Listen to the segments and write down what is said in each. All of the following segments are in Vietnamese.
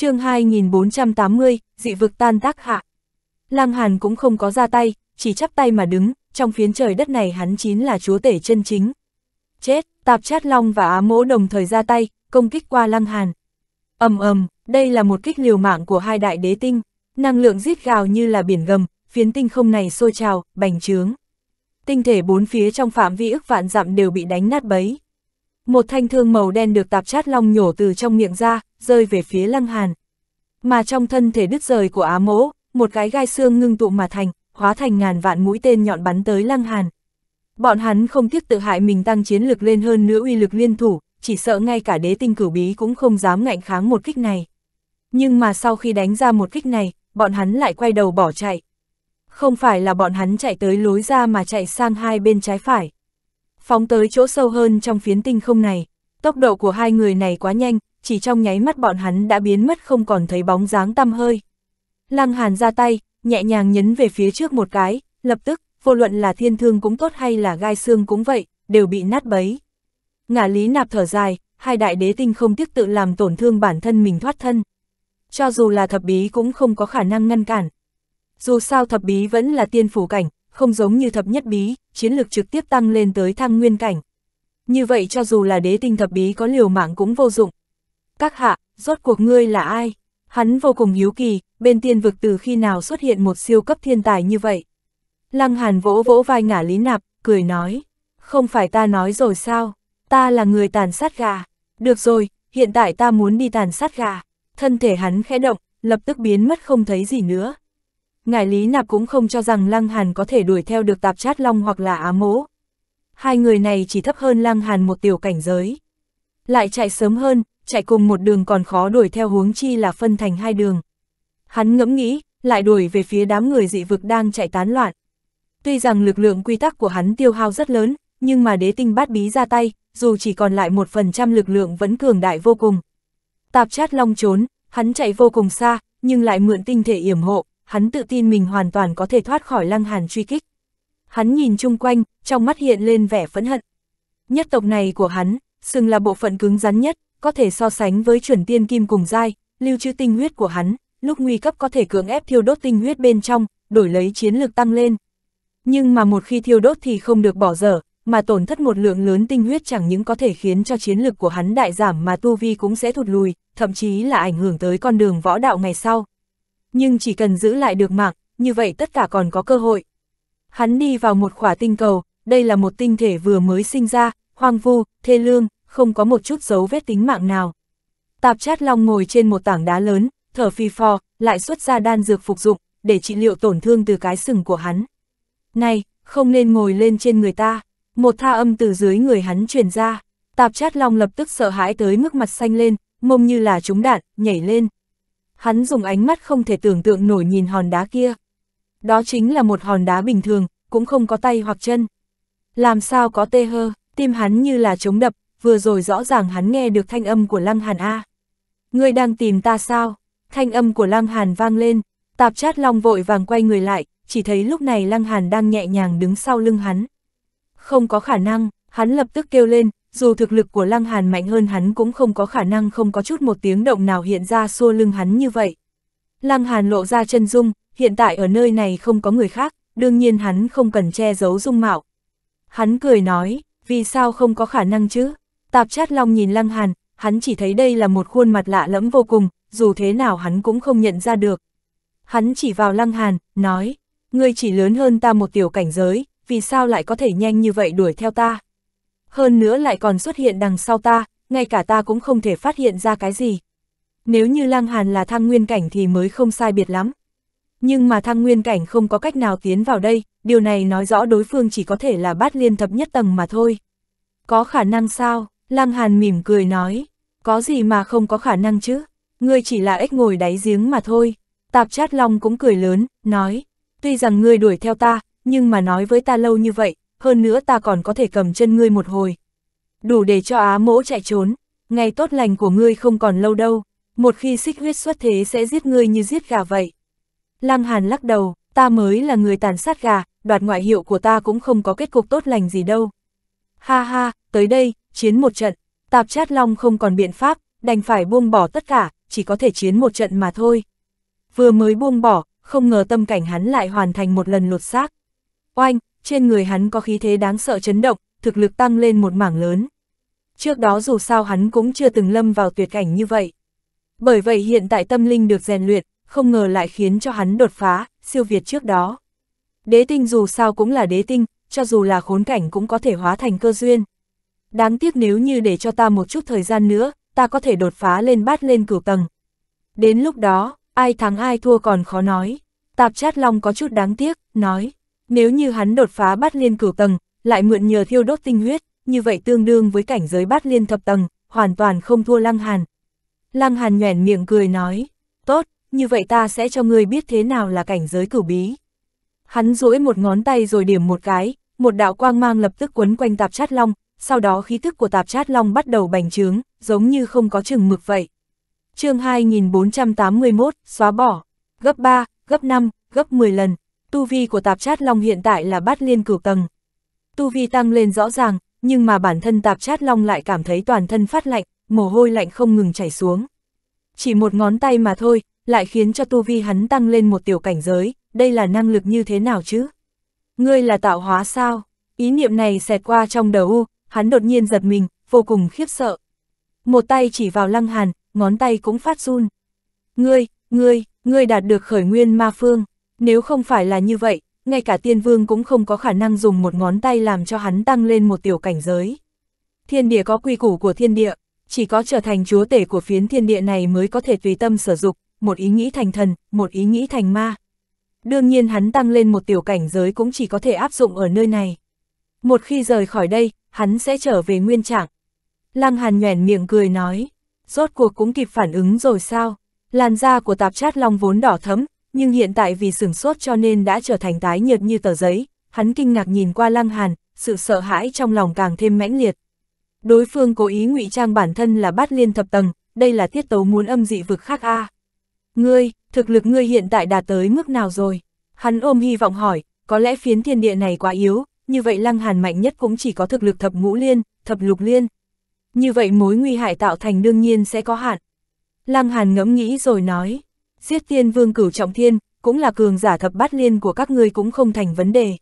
chương 2480, dị vực tan tác hạ. Lang Hàn cũng không có ra tay, chỉ chắp tay mà đứng, trong phiến trời đất này hắn chính là chúa tể chân chính. Chết, tạp chát long và á mỗ đồng thời ra tay, công kích qua Lang Hàn. ầm ầm, đây là một kích liều mạng của hai đại đế tinh, năng lượng rít gào như là biển gầm, phiến tinh không này sôi trào, bành trướng. Tinh thể bốn phía trong phạm vi ức vạn dặm đều bị đánh nát bấy. Một thanh thương màu đen được tạp chát long nhổ từ trong miệng ra, rơi về phía Lăng Hàn. Mà trong thân thể đứt rời của Á Mỗ, một cái gai xương ngưng tụ mà thành, hóa thành ngàn vạn mũi tên nhọn bắn tới Lăng Hàn. Bọn hắn không tiếc tự hại mình tăng chiến lực lên hơn nữa uy lực liên thủ, chỉ sợ ngay cả đế tinh cửu bí cũng không dám ngạnh kháng một kích này. Nhưng mà sau khi đánh ra một kích này, bọn hắn lại quay đầu bỏ chạy. Không phải là bọn hắn chạy tới lối ra mà chạy sang hai bên trái phải. Phóng tới chỗ sâu hơn trong phiến tinh không này, tốc độ của hai người này quá nhanh, chỉ trong nháy mắt bọn hắn đã biến mất không còn thấy bóng dáng tăm hơi. Lăng Hàn ra tay, nhẹ nhàng nhấn về phía trước một cái, lập tức, vô luận là thiên thương cũng tốt hay là gai xương cũng vậy, đều bị nát bấy. Ngã lý nạp thở dài, hai đại đế tinh không tiếc tự làm tổn thương bản thân mình thoát thân. Cho dù là thập bí cũng không có khả năng ngăn cản. Dù sao thập bí vẫn là tiên phủ cảnh, không giống như thập nhất bí, chiến lược trực tiếp tăng lên tới thăng nguyên cảnh. Như vậy cho dù là đế tinh thập bí có liều mạng cũng vô dụng, các hạ, rốt cuộc ngươi là ai? Hắn vô cùng hiếu kỳ, bên tiên vực từ khi nào xuất hiện một siêu cấp thiên tài như vậy? Lăng Hàn vỗ vỗ vai ngả Lý Nạp, cười nói, không phải ta nói rồi sao, ta là người tàn sát gà. Được rồi, hiện tại ta muốn đi tàn sát gà. Thân thể hắn khẽ động, lập tức biến mất không thấy gì nữa. Ngải Lý Nạp cũng không cho rằng Lăng Hàn có thể đuổi theo được tạp chát long hoặc là á mố. Hai người này chỉ thấp hơn Lăng Hàn một tiểu cảnh giới. Lại chạy sớm hơn, chạy cùng một đường còn khó đuổi theo huống chi là phân thành hai đường. Hắn ngẫm nghĩ, lại đuổi về phía đám người dị vực đang chạy tán loạn. Tuy rằng lực lượng quy tắc của hắn tiêu hao rất lớn, nhưng mà đế tinh bát bí ra tay, dù chỉ còn lại một phần trăm lực lượng vẫn cường đại vô cùng. Tạp chát long trốn, hắn chạy vô cùng xa, nhưng lại mượn tinh thể yểm hộ, hắn tự tin mình hoàn toàn có thể thoát khỏi lăng hàn truy kích. Hắn nhìn chung quanh, trong mắt hiện lên vẻ phẫn hận. Nhất tộc này của hắn, xưng là bộ phận cứng rắn nhất, có thể so sánh với chuẩn tiên kim cùng dai, lưu trữ tinh huyết của hắn, lúc nguy cấp có thể cưỡng ép thiêu đốt tinh huyết bên trong, đổi lấy chiến lực tăng lên. Nhưng mà một khi thiêu đốt thì không được bỏ dở, mà tổn thất một lượng lớn tinh huyết chẳng những có thể khiến cho chiến lực của hắn đại giảm mà tu vi cũng sẽ thụt lùi, thậm chí là ảnh hưởng tới con đường võ đạo ngày sau. Nhưng chỉ cần giữ lại được mạng, như vậy tất cả còn có cơ hội. Hắn đi vào một khỏa tinh cầu, đây là một tinh thể vừa mới sinh ra, hoang vu, thê lương, không có một chút dấu vết tính mạng nào. Tạp chát long ngồi trên một tảng đá lớn, thở phi phò, lại xuất ra đan dược phục dụng, để trị liệu tổn thương từ cái sừng của hắn. Này, không nên ngồi lên trên người ta, một tha âm từ dưới người hắn truyền ra, tạp chát long lập tức sợ hãi tới mức mặt xanh lên, mông như là trúng đạn, nhảy lên. Hắn dùng ánh mắt không thể tưởng tượng nổi nhìn hòn đá kia. Đó chính là một hòn đá bình thường, cũng không có tay hoặc chân. Làm sao có tê hơ, tim hắn như là trống đập, vừa rồi rõ ràng hắn nghe được thanh âm của Lăng Hàn A. Ngươi đang tìm ta sao? Thanh âm của Lăng Hàn vang lên, tạp chát long vội vàng quay người lại, chỉ thấy lúc này Lăng Hàn đang nhẹ nhàng đứng sau lưng hắn. Không có khả năng, hắn lập tức kêu lên, dù thực lực của Lăng Hàn mạnh hơn hắn cũng không có khả năng không có chút một tiếng động nào hiện ra xua lưng hắn như vậy. Lăng Hàn lộ ra chân dung, hiện tại ở nơi này không có người khác, đương nhiên hắn không cần che giấu dung mạo. Hắn cười nói, vì sao không có khả năng chứ? Tạp chát long nhìn Lăng Hàn, hắn chỉ thấy đây là một khuôn mặt lạ lẫm vô cùng, dù thế nào hắn cũng không nhận ra được. Hắn chỉ vào Lăng Hàn, nói, ngươi chỉ lớn hơn ta một tiểu cảnh giới, vì sao lại có thể nhanh như vậy đuổi theo ta? Hơn nữa lại còn xuất hiện đằng sau ta, ngay cả ta cũng không thể phát hiện ra cái gì. Nếu như Lăng Hàn là thăng nguyên cảnh thì mới không sai biệt lắm. Nhưng mà thăng nguyên cảnh không có cách nào tiến vào đây, điều này nói rõ đối phương chỉ có thể là bát liên thập nhất tầng mà thôi. Có khả năng sao? Lăng Hàn mỉm cười nói, có gì mà không có khả năng chứ, ngươi chỉ là ếch ngồi đáy giếng mà thôi. Tạp chát long cũng cười lớn, nói, tuy rằng ngươi đuổi theo ta, nhưng mà nói với ta lâu như vậy, hơn nữa ta còn có thể cầm chân ngươi một hồi. Đủ để cho á mỗ chạy trốn, ngày tốt lành của ngươi không còn lâu đâu, một khi xích huyết xuất thế sẽ giết ngươi như giết gà vậy. Lăng Hàn lắc đầu, ta mới là người tàn sát gà, đoạt ngoại hiệu của ta cũng không có kết cục tốt lành gì đâu. Ha ha, tới đây, chiến một trận, tạp chát long không còn biện pháp, đành phải buông bỏ tất cả, chỉ có thể chiến một trận mà thôi. Vừa mới buông bỏ, không ngờ tâm cảnh hắn lại hoàn thành một lần lột xác. Oanh, trên người hắn có khí thế đáng sợ chấn động, thực lực tăng lên một mảng lớn. Trước đó dù sao hắn cũng chưa từng lâm vào tuyệt cảnh như vậy. Bởi vậy hiện tại tâm linh được rèn luyện, không ngờ lại khiến cho hắn đột phá, siêu việt trước đó. Đế tinh dù sao cũng là đế tinh, cho dù là khốn cảnh cũng có thể hóa thành cơ duyên đáng tiếc nếu như để cho ta một chút thời gian nữa, ta có thể đột phá lên bát lên cửu tầng. Đến lúc đó, ai thắng ai thua còn khó nói. Tạp chát long có chút đáng tiếc, nói, nếu như hắn đột phá bát liên cửu tầng, lại mượn nhờ thiêu đốt tinh huyết, như vậy tương đương với cảnh giới bát liên thập tầng, hoàn toàn không thua lăng hàn. Lăng hàn nhoẻn miệng cười nói, tốt, như vậy ta sẽ cho ngươi biết thế nào là cảnh giới cửu bí. Hắn duỗi một ngón tay rồi điểm một cái, một đạo quang mang lập tức quấn quanh tạp chát long, sau đó khí thức của tạp chát long bắt đầu bành trướng, giống như không có chừng mực vậy. chương 2481, xóa bỏ, gấp 3, gấp 5, gấp 10 lần, tu vi của tạp chát long hiện tại là bát liên cửu tầng. Tu vi tăng lên rõ ràng, nhưng mà bản thân tạp chát long lại cảm thấy toàn thân phát lạnh, mồ hôi lạnh không ngừng chảy xuống. Chỉ một ngón tay mà thôi, lại khiến cho tu vi hắn tăng lên một tiểu cảnh giới, đây là năng lực như thế nào chứ? Ngươi là tạo hóa sao? Ý niệm này xẹt qua trong đầu, hắn đột nhiên giật mình, vô cùng khiếp sợ. Một tay chỉ vào lăng hàn, ngón tay cũng phát run. Ngươi, ngươi, ngươi đạt được khởi nguyên ma phương, nếu không phải là như vậy, ngay cả tiên vương cũng không có khả năng dùng một ngón tay làm cho hắn tăng lên một tiểu cảnh giới. Thiên địa có quy củ của thiên địa, chỉ có trở thành chúa tể của phiến thiên địa này mới có thể tùy tâm sử dụng một ý nghĩ thành thần, một ý nghĩ thành ma. Đương nhiên hắn tăng lên một tiểu cảnh giới cũng chỉ có thể áp dụng ở nơi này. Một khi rời khỏi đây, hắn sẽ trở về nguyên trạng. Lăng Hàn nhoẻn miệng cười nói, rốt cuộc cũng kịp phản ứng rồi sao? Làn da của tạp chát long vốn đỏ thấm, nhưng hiện tại vì sửng sốt cho nên đã trở thành tái nhợt như tờ giấy. Hắn kinh ngạc nhìn qua Lăng Hàn, sự sợ hãi trong lòng càng thêm mãnh liệt. Đối phương cố ý ngụy trang bản thân là bát liên thập tầng, đây là tiết tấu muốn âm dị vực khác a. Ngươi, thực lực ngươi hiện tại đạt tới mức nào rồi? Hắn ôm hy vọng hỏi, có lẽ phiến thiên địa này quá yếu, như vậy Lăng Hàn mạnh nhất cũng chỉ có thực lực thập ngũ liên, thập lục liên. Như vậy mối nguy hại tạo thành đương nhiên sẽ có hạn. Lăng Hàn ngẫm nghĩ rồi nói, giết tiên vương cửu trọng thiên, cũng là cường giả thập bát liên của các ngươi cũng không thành vấn đề.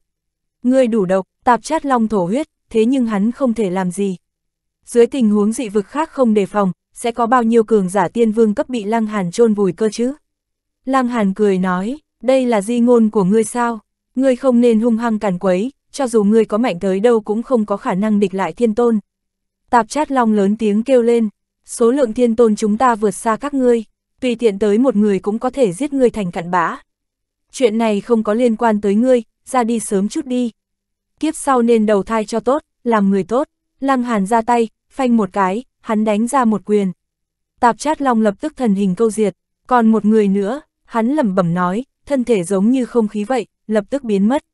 Ngươi đủ độc, tạp chát long thổ huyết, thế nhưng hắn không thể làm gì. Dưới tình huống dị vực khác không đề phòng, sẽ có bao nhiêu cường giả tiên vương cấp bị Lăng Hàn chôn vùi cơ chứ? Lăng Hàn cười nói, đây là di ngôn của ngươi sao? Ngươi không nên hung hăng càn quấy, cho dù ngươi có mạnh tới đâu cũng không có khả năng địch lại thiên tôn. Tạp chát long lớn tiếng kêu lên, số lượng thiên tôn chúng ta vượt xa các ngươi, tùy tiện tới một người cũng có thể giết ngươi thành cặn bã. Chuyện này không có liên quan tới ngươi, ra đi sớm chút đi. Kiếp sau nên đầu thai cho tốt, làm người tốt, lăng hàn ra tay, phanh một cái, hắn đánh ra một quyền. Tạp chát long lập tức thần hình câu diệt, còn một người nữa, hắn lẩm bẩm nói, thân thể giống như không khí vậy, lập tức biến mất.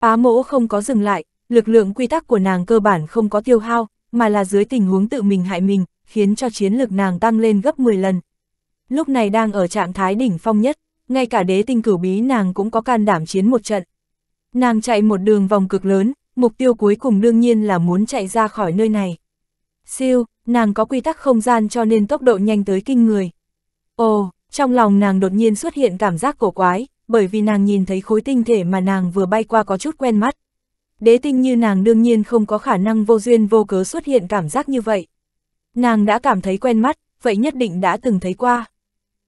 Á mỗ không có dừng lại, lực lượng quy tắc của nàng cơ bản không có tiêu hao, mà là dưới tình huống tự mình hại mình, khiến cho chiến lực nàng tăng lên gấp 10 lần. Lúc này đang ở trạng thái đỉnh phong nhất, ngay cả đế tinh cửu bí nàng cũng có can đảm chiến một trận. Nàng chạy một đường vòng cực lớn, mục tiêu cuối cùng đương nhiên là muốn chạy ra khỏi nơi này. Siêu, nàng có quy tắc không gian cho nên tốc độ nhanh tới kinh người. Ồ, trong lòng nàng đột nhiên xuất hiện cảm giác cổ quái, bởi vì nàng nhìn thấy khối tinh thể mà nàng vừa bay qua có chút quen mắt. Đế tinh như nàng đương nhiên không có khả năng vô duyên vô cớ xuất hiện cảm giác như vậy. Nàng đã cảm thấy quen mắt, vậy nhất định đã từng thấy qua.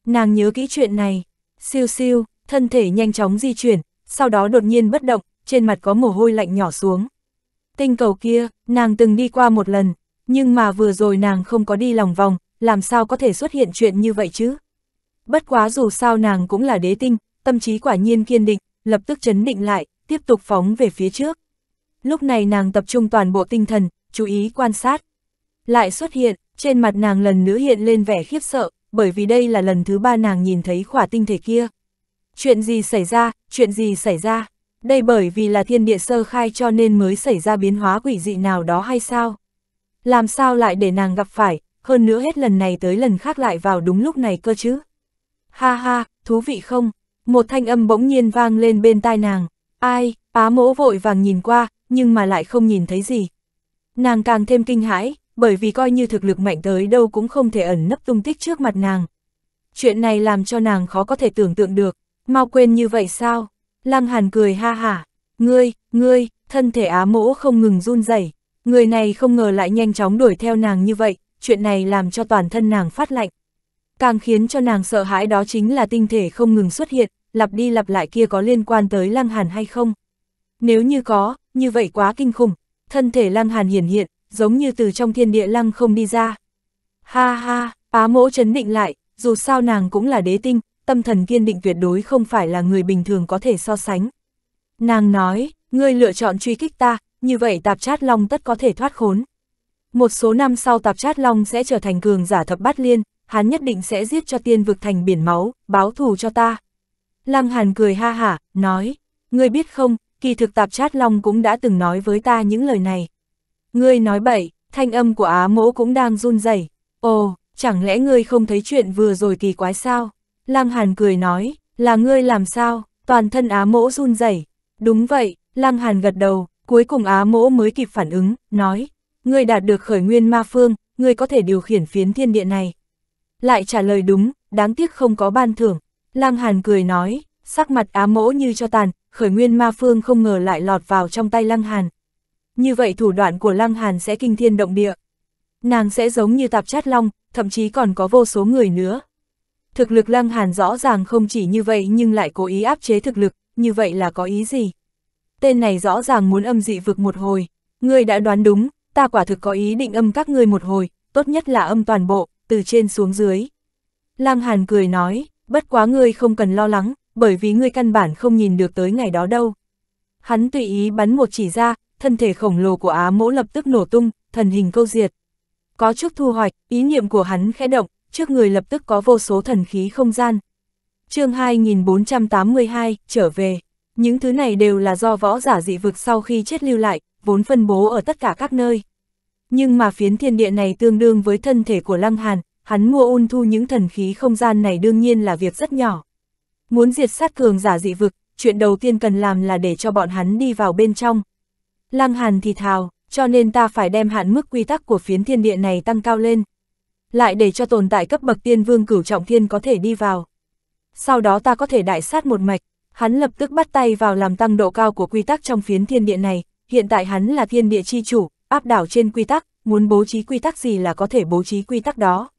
Nàng nhớ kỹ chuyện này, siêu siêu, thân thể nhanh chóng di chuyển, sau đó đột nhiên bất động, trên mặt có mồ hôi lạnh nhỏ xuống. Tinh cầu kia, nàng từng đi qua một lần, nhưng mà vừa rồi nàng không có đi lòng vòng, làm sao có thể xuất hiện chuyện như vậy chứ? Bất quá dù sao nàng cũng là đế tinh, tâm trí quả nhiên kiên định, lập tức chấn định lại, tiếp tục phóng về phía trước. Lúc này nàng tập trung toàn bộ tinh thần, chú ý quan sát. Lại xuất hiện, trên mặt nàng lần nữa hiện lên vẻ khiếp sợ, bởi vì đây là lần thứ ba nàng nhìn thấy khỏa tinh thể kia. Chuyện gì xảy ra, chuyện gì xảy ra, đây bởi vì là thiên địa sơ khai cho nên mới xảy ra biến hóa quỷ dị nào đó hay sao? Làm sao lại để nàng gặp phải, hơn nữa hết lần này tới lần khác lại vào đúng lúc này cơ chứ? Ha ha, thú vị không? một thanh âm bỗng nhiên vang lên bên tai nàng, ai, á mỗ vội vàng nhìn qua, nhưng mà lại không nhìn thấy gì. Nàng càng thêm kinh hãi, bởi vì coi như thực lực mạnh tới đâu cũng không thể ẩn nấp tung tích trước mặt nàng. Chuyện này làm cho nàng khó có thể tưởng tượng được, mau quên như vậy sao? Lăng Hàn cười ha hả, ngươi, ngươi, thân thể á mỗ không ngừng run rẩy, người này không ngờ lại nhanh chóng đuổi theo nàng như vậy, chuyện này làm cho toàn thân nàng phát lạnh. Càng khiến cho nàng sợ hãi đó chính là tinh thể không ngừng xuất hiện, lặp đi lặp lại kia có liên quan tới Lăng Hàn hay không. Nếu như có, như vậy quá kinh khủng, thân thể Lăng Hàn hiển hiện, giống như từ trong thiên địa Lăng không đi ra. Ha ha, bá mỗ chấn định lại, dù sao nàng cũng là đế tinh, tâm thần kiên định tuyệt đối không phải là người bình thường có thể so sánh. Nàng nói, ngươi lựa chọn truy kích ta, như vậy tạp chát long tất có thể thoát khốn. Một số năm sau tạp chát long sẽ trở thành cường giả thập bát liên, hắn nhất định sẽ giết cho tiên vực thành biển máu, báo thù cho ta. Lăng Hàn cười ha hả, nói, ngươi biết không, kỳ thực tạp chát long cũng đã từng nói với ta những lời này. Ngươi nói bậy, thanh âm của á mỗ cũng đang run rẩy. ồ, chẳng lẽ ngươi không thấy chuyện vừa rồi kỳ quái sao? Lăng Hàn cười nói, là ngươi làm sao, toàn thân á mỗ run rẩy. Đúng vậy, Lăng Hàn gật đầu, cuối cùng á mỗ mới kịp phản ứng, nói, ngươi đạt được khởi nguyên ma phương, ngươi có thể điều khiển phiến thiên địa này lại trả lời đúng, đáng tiếc không có ban thưởng. Lăng Hàn cười nói, sắc mặt á mỗ như cho tàn, khởi nguyên ma phương không ngờ lại lọt vào trong tay Lăng Hàn. Như vậy thủ đoạn của Lăng Hàn sẽ kinh thiên động địa. Nàng sẽ giống như tạp chát long, thậm chí còn có vô số người nữa. Thực lực Lăng Hàn rõ ràng không chỉ như vậy nhưng lại cố ý áp chế thực lực, như vậy là có ý gì? Tên này rõ ràng muốn âm dị vực một hồi. Ngươi đã đoán đúng, ta quả thực có ý định âm các ngươi một hồi, tốt nhất là âm toàn bộ, từ trên xuống dưới. Lăng Hàn cười nói, bất quá ngươi không cần lo lắng, bởi vì ngươi căn bản không nhìn được tới ngày đó đâu. Hắn tùy ý bắn một chỉ ra, thân thể khổng lồ của Á mỗ lập tức nổ tung, thần hình câu diệt. Có chút thu hoạch, ý niệm của hắn khẽ động, trước người lập tức có vô số thần khí không gian. chương 2482, trở về. Những thứ này đều là do võ giả dị vực sau khi chết lưu lại, vốn phân bố ở tất cả các nơi. Nhưng mà phiến thiên địa này tương đương với thân thể của Lăng Hàn, hắn mua un thu những thần khí không gian này đương nhiên là việc rất nhỏ. Muốn diệt sát cường giả dị vực, chuyện đầu tiên cần làm là để cho bọn hắn đi vào bên trong. Lăng Hàn thì thào, cho nên ta phải đem hạn mức quy tắc của phiến thiên địa này tăng cao lên. Lại để cho tồn tại cấp bậc tiên vương cửu trọng thiên có thể đi vào. Sau đó ta có thể đại sát một mạch, hắn lập tức bắt tay vào làm tăng độ cao của quy tắc trong phiến thiên địa này, hiện tại hắn là thiên địa chi chủ, áp đảo trên quy tắc, muốn bố trí quy tắc gì là có thể bố trí quy tắc đó.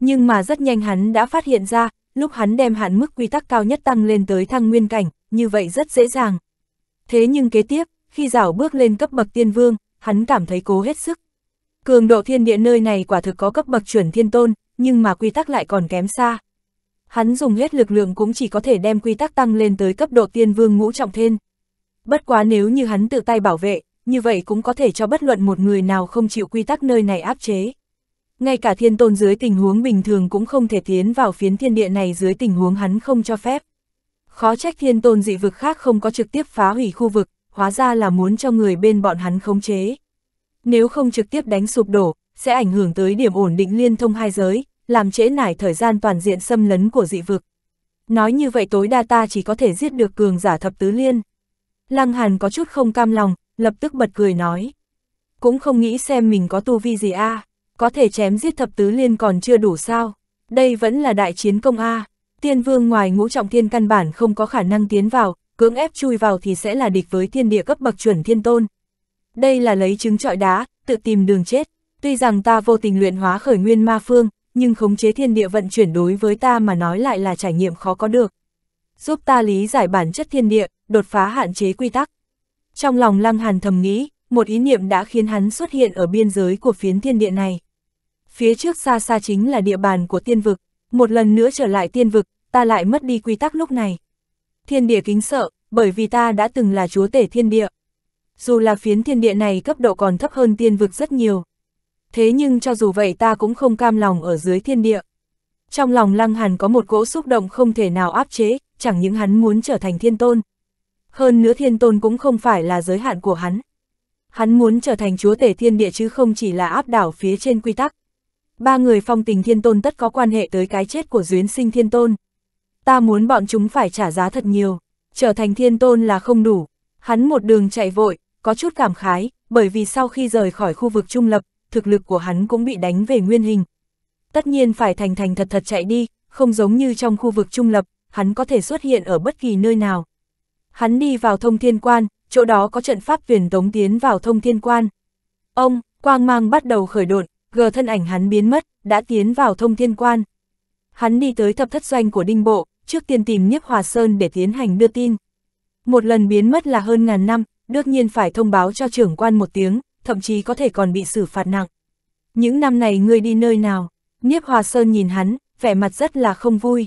Nhưng mà rất nhanh hắn đã phát hiện ra, lúc hắn đem hạn mức quy tắc cao nhất tăng lên tới thăng nguyên cảnh, như vậy rất dễ dàng. Thế nhưng kế tiếp, khi rảo bước lên cấp bậc tiên vương, hắn cảm thấy cố hết sức. Cường độ thiên địa nơi này quả thực có cấp bậc chuẩn thiên tôn, nhưng mà quy tắc lại còn kém xa. Hắn dùng hết lực lượng cũng chỉ có thể đem quy tắc tăng lên tới cấp độ tiên vương ngũ trọng thiên. Bất quá nếu như hắn tự tay bảo vệ, như vậy cũng có thể cho bất luận một người nào không chịu quy tắc nơi này áp chế. Ngay cả thiên tôn dưới tình huống bình thường cũng không thể tiến vào phiến thiên địa này dưới tình huống hắn không cho phép. Khó trách thiên tôn dị vực khác không có trực tiếp phá hủy khu vực, hóa ra là muốn cho người bên bọn hắn khống chế. Nếu không trực tiếp đánh sụp đổ, sẽ ảnh hưởng tới điểm ổn định liên thông hai giới, làm trễ nải thời gian toàn diện xâm lấn của dị vực. Nói như vậy tối đa ta chỉ có thể giết được cường giả thập tứ liên. Lăng Hàn có chút không cam lòng, lập tức bật cười nói. Cũng không nghĩ xem mình có tu vi gì a có thể chém giết thập tứ liên còn chưa đủ sao, đây vẫn là đại chiến công a tiên vương ngoài ngũ trọng thiên căn bản không có khả năng tiến vào, cưỡng ép chui vào thì sẽ là địch với thiên địa cấp bậc chuẩn thiên tôn. Đây là lấy trứng trọi đá, tự tìm đường chết, tuy rằng ta vô tình luyện hóa khởi nguyên ma phương, nhưng khống chế thiên địa vận chuyển đối với ta mà nói lại là trải nghiệm khó có được. Giúp ta lý giải bản chất thiên địa, đột phá hạn chế quy tắc. Trong lòng Lăng Hàn thầm nghĩ, một ý niệm đã khiến hắn xuất hiện ở biên giới của phiến thiên địa này. Phía trước xa xa chính là địa bàn của tiên vực, một lần nữa trở lại tiên vực, ta lại mất đi quy tắc lúc này. Thiên địa kính sợ, bởi vì ta đã từng là chúa tể thiên địa. Dù là phiến thiên địa này cấp độ còn thấp hơn tiên vực rất nhiều. Thế nhưng cho dù vậy ta cũng không cam lòng ở dưới thiên địa. Trong lòng Lăng Hàn có một cỗ xúc động không thể nào áp chế, chẳng những hắn muốn trở thành thiên tôn, hơn nữa thiên tôn cũng không phải là giới hạn của hắn. Hắn muốn trở thành chúa tể thiên địa chứ không chỉ là áp đảo phía trên quy tắc. Ba người phong tình thiên tôn tất có quan hệ tới cái chết của duyến sinh thiên tôn. Ta muốn bọn chúng phải trả giá thật nhiều, trở thành thiên tôn là không đủ. Hắn một đường chạy vội, có chút cảm khái, bởi vì sau khi rời khỏi khu vực trung lập, thực lực của hắn cũng bị đánh về nguyên hình. Tất nhiên phải thành thành thật thật chạy đi, không giống như trong khu vực trung lập, hắn có thể xuất hiện ở bất kỳ nơi nào, hắn đi vào thông thiên quan, chỗ đó có trận pháp viền tống tiến vào thông thiên quan. Ông, quang mang bắt đầu khởi đột, gờ thân ảnh hắn biến mất, đã tiến vào thông thiên quan. Hắn đi tới thập thất doanh của đinh bộ, trước tiên tìm nhiếp Hòa Sơn để tiến hành đưa tin. Một lần biến mất là hơn ngàn năm, đương nhiên phải thông báo cho trưởng quan một tiếng, thậm chí có thể còn bị xử phạt nặng. Những năm này ngươi đi nơi nào? Niếp Hòa Sơn nhìn hắn, vẻ mặt rất là không vui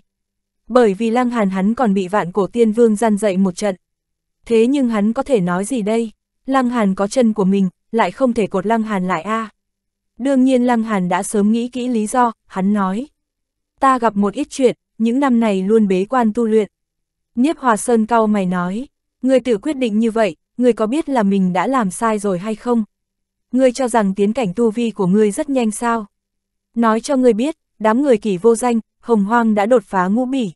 bởi vì Lăng Hàn hắn còn bị vạn cổ tiên vương gian dậy một trận. Thế nhưng hắn có thể nói gì đây? Lăng Hàn có chân của mình, lại không thể cột Lăng Hàn lại a. À. Đương nhiên Lăng Hàn đã sớm nghĩ kỹ lý do, hắn nói. Ta gặp một ít chuyện, những năm này luôn bế quan tu luyện. nhiếp Hòa Sơn cau mày nói, người tự quyết định như vậy, người có biết là mình đã làm sai rồi hay không? Ngươi cho rằng tiến cảnh tu vi của ngươi rất nhanh sao? Nói cho ngươi biết, đám người kỳ vô danh, hồng hoang đã đột phá ngũ bỉ.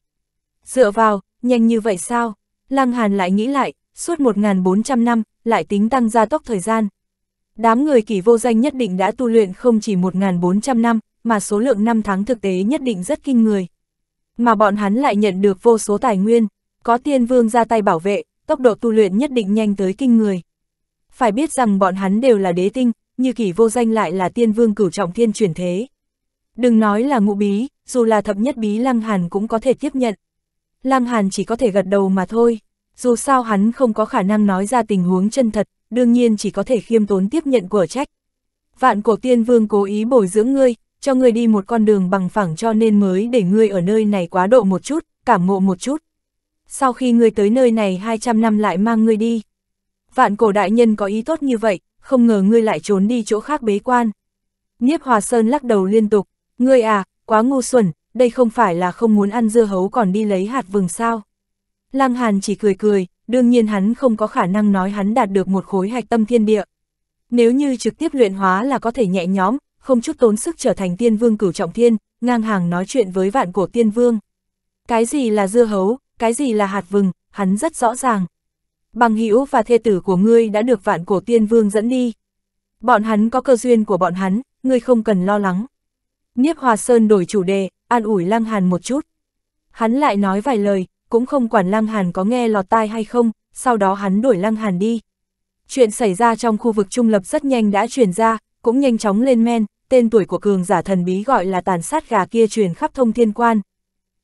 Dựa vào, nhanh như vậy sao? Lăng Hàn lại nghĩ lại, suốt 1.400 năm, lại tính tăng gia tốc thời gian. Đám người kỷ vô danh nhất định đã tu luyện không chỉ 1.400 năm, mà số lượng năm tháng thực tế nhất định rất kinh người. Mà bọn hắn lại nhận được vô số tài nguyên, có tiên vương ra tay bảo vệ, tốc độ tu luyện nhất định nhanh tới kinh người. Phải biết rằng bọn hắn đều là đế tinh, như kỷ vô danh lại là tiên vương cửu trọng thiên chuyển thế. Đừng nói là ngụ bí, dù là thập nhất bí Lăng Hàn cũng có thể tiếp nhận. Lăng Hàn chỉ có thể gật đầu mà thôi, dù sao hắn không có khả năng nói ra tình huống chân thật, đương nhiên chỉ có thể khiêm tốn tiếp nhận của trách. Vạn cổ tiên vương cố ý bồi dưỡng ngươi, cho ngươi đi một con đường bằng phẳng cho nên mới để ngươi ở nơi này quá độ một chút, cảm ngộ một chút. Sau khi ngươi tới nơi này 200 năm lại mang ngươi đi. Vạn cổ đại nhân có ý tốt như vậy, không ngờ ngươi lại trốn đi chỗ khác bế quan. Niếp Hòa Sơn lắc đầu liên tục, Ngươi à, quá ngu xuẩn, đây không phải là không muốn ăn dưa hấu còn đi lấy hạt vừng sao. Lăng Hàn chỉ cười cười, đương nhiên hắn không có khả năng nói hắn đạt được một khối hạch tâm thiên địa. Nếu như trực tiếp luyện hóa là có thể nhẹ nhóm, không chút tốn sức trở thành tiên vương cửu trọng thiên, ngang hàng nói chuyện với vạn cổ tiên vương. Cái gì là dưa hấu, cái gì là hạt vừng, hắn rất rõ ràng. Bằng hữu và thê tử của ngươi đã được vạn cổ tiên vương dẫn đi. Bọn hắn có cơ duyên của bọn hắn, ngươi không cần lo lắng. Niếp Hòa Sơn đổi chủ đề, an ủi Lăng Hàn một chút. Hắn lại nói vài lời, cũng không quản Lăng Hàn có nghe lọt tai hay không, sau đó hắn đổi Lăng Hàn đi. Chuyện xảy ra trong khu vực trung lập rất nhanh đã truyền ra, cũng nhanh chóng lên men, tên tuổi của cường giả thần bí gọi là tàn sát gà kia truyền khắp thông thiên quan.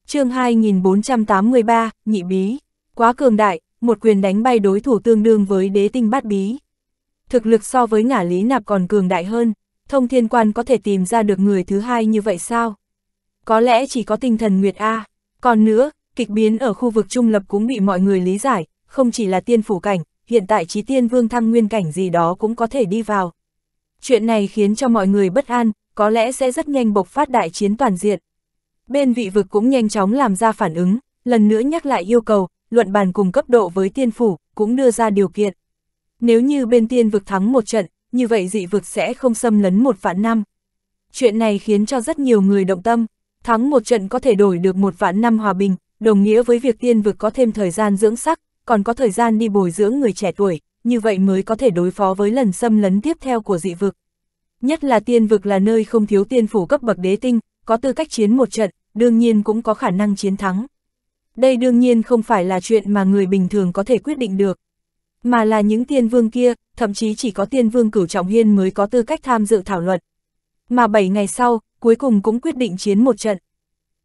chương 2483, Nhị Bí, quá cường đại, một quyền đánh bay đối thủ tương đương với đế tinh bát bí. Thực lực so với ngả lý nạp còn cường đại hơn thông thiên quan có thể tìm ra được người thứ hai như vậy sao? Có lẽ chỉ có tinh thần Nguyệt A. Còn nữa, kịch biến ở khu vực trung lập cũng bị mọi người lý giải, không chỉ là tiên phủ cảnh, hiện tại trí tiên vương thăng nguyên cảnh gì đó cũng có thể đi vào. Chuyện này khiến cho mọi người bất an, có lẽ sẽ rất nhanh bộc phát đại chiến toàn diện. Bên vị vực cũng nhanh chóng làm ra phản ứng, lần nữa nhắc lại yêu cầu, luận bàn cùng cấp độ với tiên phủ, cũng đưa ra điều kiện. Nếu như bên tiên vực thắng một trận, như vậy dị vực sẽ không xâm lấn một vạn năm. Chuyện này khiến cho rất nhiều người động tâm, thắng một trận có thể đổi được một vạn năm hòa bình, đồng nghĩa với việc tiên vực có thêm thời gian dưỡng sắc, còn có thời gian đi bồi dưỡng người trẻ tuổi, như vậy mới có thể đối phó với lần xâm lấn tiếp theo của dị vực. Nhất là tiên vực là nơi không thiếu tiên phủ cấp bậc đế tinh, có tư cách chiến một trận, đương nhiên cũng có khả năng chiến thắng. Đây đương nhiên không phải là chuyện mà người bình thường có thể quyết định được mà là những tiên vương kia, thậm chí chỉ có tiên vương cửu trọng hiên mới có tư cách tham dự thảo luận. Mà 7 ngày sau, cuối cùng cũng quyết định chiến một trận.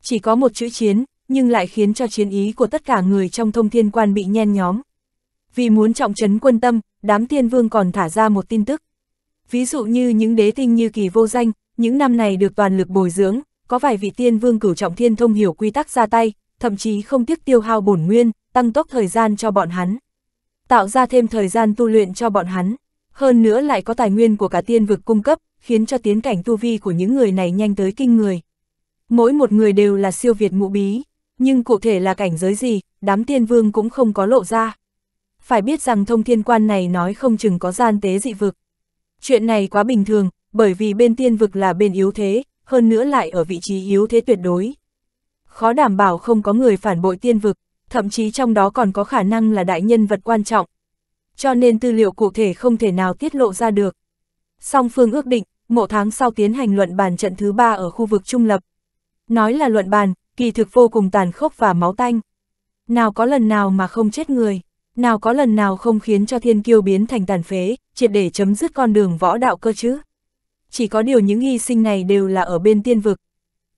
Chỉ có một chữ chiến, nhưng lại khiến cho chiến ý của tất cả người trong thông thiên quan bị nhen nhóm. Vì muốn trọng trấn quân tâm, đám tiên vương còn thả ra một tin tức. Ví dụ như những đế tinh như kỳ vô danh, những năm này được toàn lực bồi dưỡng, có vài vị tiên vương cửu trọng thiên thông hiểu quy tắc ra tay, thậm chí không tiếc tiêu hao bổn nguyên, tăng tốc thời gian cho bọn hắn tạo ra thêm thời gian tu luyện cho bọn hắn. Hơn nữa lại có tài nguyên của cả tiên vực cung cấp, khiến cho tiến cảnh tu vi của những người này nhanh tới kinh người. Mỗi một người đều là siêu việt ngũ bí, nhưng cụ thể là cảnh giới gì, đám tiên vương cũng không có lộ ra. Phải biết rằng thông thiên quan này nói không chừng có gian tế dị vực. Chuyện này quá bình thường, bởi vì bên tiên vực là bên yếu thế, hơn nữa lại ở vị trí yếu thế tuyệt đối. Khó đảm bảo không có người phản bội tiên vực, thậm chí trong đó còn có khả năng là đại nhân vật quan trọng. Cho nên tư liệu cụ thể không thể nào tiết lộ ra được. Song phương ước định, mộ tháng sau tiến hành luận bàn trận thứ ba ở khu vực trung lập. Nói là luận bàn, kỳ thực vô cùng tàn khốc và máu tanh. Nào có lần nào mà không chết người, nào có lần nào không khiến cho thiên kiêu biến thành tàn phế, triệt để chấm dứt con đường võ đạo cơ chứ. Chỉ có điều những hy sinh này đều là ở bên tiên vực.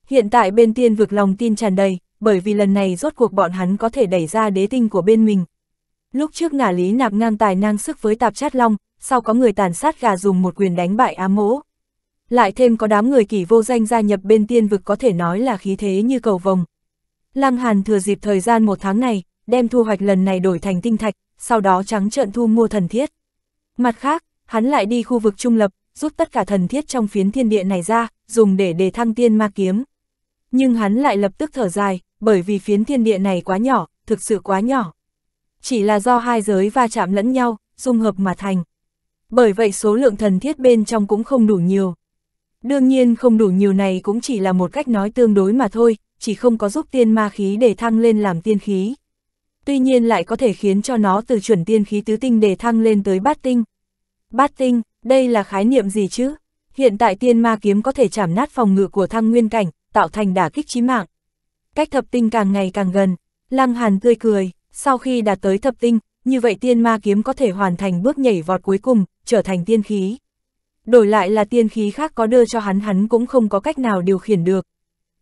Hiện tại bên tiên vực lòng tin tràn đầy, bởi vì lần này rốt cuộc bọn hắn có thể đẩy ra đế tinh của bên mình. Lúc trước ngả lý nạp ngang tài năng sức với tạp chát long, sau có người tàn sát gà dùng một quyền đánh bại ám mỗ. Lại thêm có đám người kỳ vô danh gia nhập bên tiên vực có thể nói là khí thế như cầu vồng. Lăng Hàn thừa dịp thời gian một tháng này, đem thu hoạch lần này đổi thành tinh thạch, sau đó trắng trợn thu mua thần thiết. Mặt khác, hắn lại đi khu vực trung lập, rút tất cả thần thiết trong phiến thiên địa này ra, dùng để đề thăng tiên ma kiếm. Nhưng hắn lại lập tức thở dài, bởi vì phiến thiên địa này quá nhỏ, thực sự quá nhỏ. Chỉ là do hai giới va chạm lẫn nhau, dung hợp mà thành. Bởi vậy số lượng thần thiết bên trong cũng không đủ nhiều. Đương nhiên không đủ nhiều này cũng chỉ là một cách nói tương đối mà thôi, chỉ không có giúp tiên ma khí để thăng lên làm tiên khí. Tuy nhiên lại có thể khiến cho nó từ chuẩn tiên khí tứ tinh để thăng lên tới bát tinh. Bát tinh, đây là khái niệm gì chứ? Hiện tại tiên ma kiếm có thể chảm nát phòng ngự của thăng nguyên cảnh, tạo thành đả kích chí mạng cách thập tinh càng ngày càng gần, Lăng Hàn tươi cười, sau khi đạt tới thập tinh, như vậy tiên ma kiếm có thể hoàn thành bước nhảy vọt cuối cùng, trở thành tiên khí. Đổi lại là tiên khí khác có đưa cho hắn hắn cũng không có cách nào điều khiển được.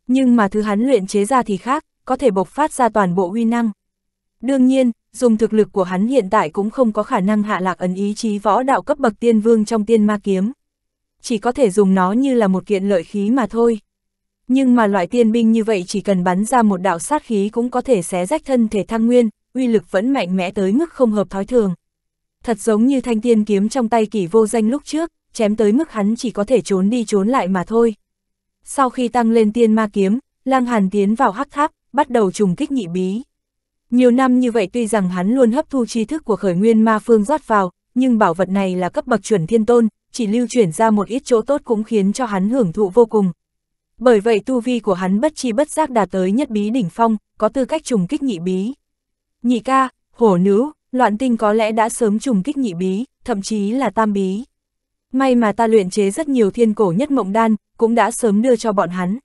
Nhưng mà thứ hắn luyện chế ra thì khác, có thể bộc phát ra toàn bộ uy năng. Đương nhiên, dùng thực lực của hắn hiện tại cũng không có khả năng hạ lạc ấn ý chí võ đạo cấp bậc tiên vương trong tiên ma kiếm. Chỉ có thể dùng nó như là một kiện lợi khí mà thôi. Nhưng mà loại tiên binh như vậy chỉ cần bắn ra một đạo sát khí cũng có thể xé rách thân thể thăng nguyên, uy lực vẫn mạnh mẽ tới mức không hợp thói thường. Thật giống như thanh tiên kiếm trong tay kỷ vô danh lúc trước, chém tới mức hắn chỉ có thể trốn đi trốn lại mà thôi. Sau khi tăng lên tiên ma kiếm, lang hàn tiến vào hắc tháp, bắt đầu trùng kích nhị bí. Nhiều năm như vậy tuy rằng hắn luôn hấp thu tri thức của khởi nguyên ma phương rót vào, nhưng bảo vật này là cấp bậc chuẩn thiên tôn, chỉ lưu chuyển ra một ít chỗ tốt cũng khiến cho hắn hưởng thụ vô cùng, bởi vậy tu vi của hắn bất chi bất giác đạt tới nhất bí đỉnh phong, có tư cách trùng kích nhị bí. Nhị ca, hổ nữ, loạn tinh có lẽ đã sớm trùng kích nhị bí, thậm chí là tam bí. May mà ta luyện chế rất nhiều thiên cổ nhất mộng đan, cũng đã sớm đưa cho bọn hắn.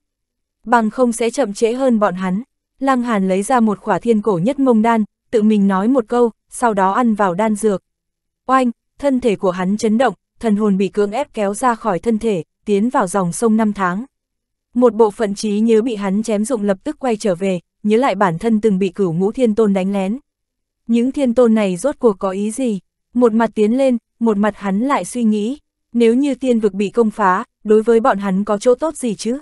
Bằng không sẽ chậm trễ hơn bọn hắn. Lăng Hàn lấy ra một khỏa thiên cổ nhất mông đan, tự mình nói một câu, sau đó ăn vào đan dược. Oanh, thân thể của hắn chấn động, thần hồn bị cưỡng ép kéo ra khỏi thân thể, tiến vào dòng sông năm tháng. Một bộ phận trí nhớ bị hắn chém dụng lập tức quay trở về, nhớ lại bản thân từng bị cửu ngũ thiên tôn đánh lén. Những thiên tôn này rốt cuộc có ý gì? Một mặt tiến lên, một mặt hắn lại suy nghĩ, nếu như tiên vực bị công phá, đối với bọn hắn có chỗ tốt gì chứ?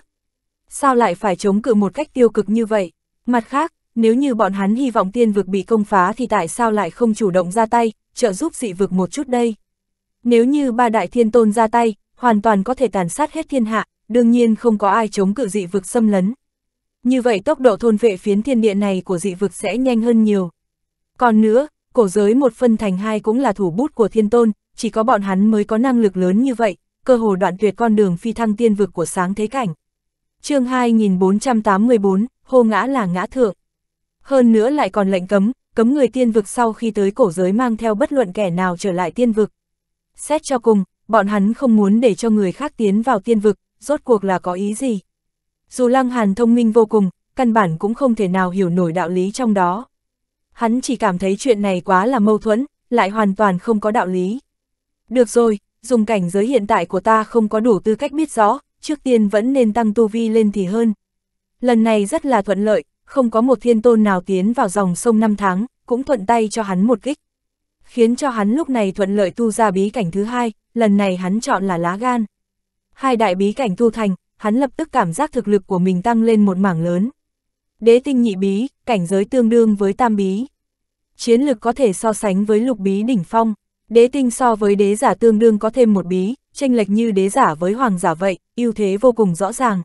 Sao lại phải chống cự một cách tiêu cực như vậy? Mặt khác, nếu như bọn hắn hy vọng tiên vực bị công phá thì tại sao lại không chủ động ra tay, trợ giúp dị vực một chút đây? Nếu như ba đại thiên tôn ra tay, hoàn toàn có thể tàn sát hết thiên hạ, đương nhiên không có ai chống cự dị vực xâm lấn. Như vậy tốc độ thôn vệ phiến thiên địa này của dị vực sẽ nhanh hơn nhiều. Còn nữa, cổ giới một phân thành hai cũng là thủ bút của thiên tôn, chỉ có bọn hắn mới có năng lực lớn như vậy, cơ hồ đoạn tuyệt con đường phi thăng tiên vực của sáng thế cảnh. chương 2484, hô ngã là ngã thượng. Hơn nữa lại còn lệnh cấm, cấm người tiên vực sau khi tới cổ giới mang theo bất luận kẻ nào trở lại tiên vực. Xét cho cùng, bọn hắn không muốn để cho người khác tiến vào tiên vực, rốt cuộc là có ý gì? Dù Lăng Hàn thông minh vô cùng, căn bản cũng không thể nào hiểu nổi đạo lý trong đó. Hắn chỉ cảm thấy chuyện này quá là mâu thuẫn, lại hoàn toàn không có đạo lý. Được rồi, dùng cảnh giới hiện tại của ta không có đủ tư cách biết rõ, trước tiên vẫn nên tăng tu vi lên thì hơn. Lần này rất là thuận lợi, không có một thiên tôn nào tiến vào dòng sông năm tháng, cũng thuận tay cho hắn một kích. Khiến cho hắn lúc này thuận lợi tu ra bí cảnh thứ hai, lần này hắn chọn là lá gan hai đại bí cảnh tu thành, hắn lập tức cảm giác thực lực của mình tăng lên một mảng lớn. Đế tinh nhị bí, cảnh giới tương đương với tam bí. Chiến lực có thể so sánh với lục bí đỉnh phong, đế tinh so với đế giả tương đương có thêm một bí, tranh lệch như đế giả với hoàng giả vậy, ưu thế vô cùng rõ ràng.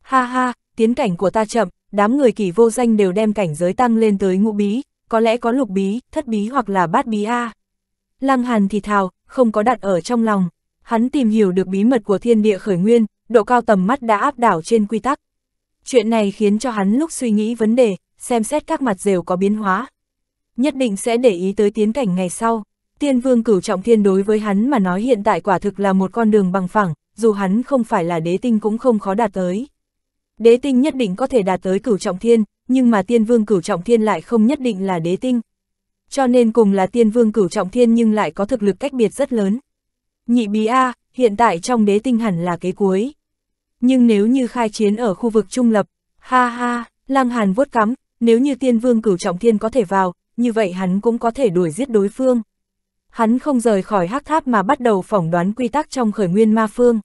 Ha ha, tiến cảnh của ta chậm, đám người kỳ vô danh đều đem cảnh giới tăng lên tới ngũ bí, có lẽ có lục bí, thất bí hoặc là bát bí A. Lăng Hàn thì thào, không có đặt ở trong lòng hắn tìm hiểu được bí mật của thiên địa khởi nguyên, độ cao tầm mắt đã áp đảo trên quy tắc. Chuyện này khiến cho hắn lúc suy nghĩ vấn đề, xem xét các mặt rều có biến hóa. Nhất định sẽ để ý tới tiến cảnh ngày sau. Tiên vương cửu trọng thiên đối với hắn mà nói hiện tại quả thực là một con đường bằng phẳng, dù hắn không phải là đế tinh cũng không khó đạt tới. Đế tinh nhất định có thể đạt tới cửu trọng thiên, nhưng mà tiên vương cửu trọng thiên lại không nhất định là đế tinh. Cho nên cùng là tiên vương cửu trọng thiên nhưng lại có thực lực cách biệt rất lớn. Nhị bí A, hiện tại trong đế tinh hẳn là kế cuối. Nhưng nếu như khai chiến ở khu vực trung lập, ha ha, lang hàn vuốt cắm, nếu như tiên vương cửu trọng thiên có thể vào, như vậy hắn cũng có thể đuổi giết đối phương. Hắn không rời khỏi hắc tháp mà bắt đầu phỏng đoán quy tắc trong khởi nguyên ma phương.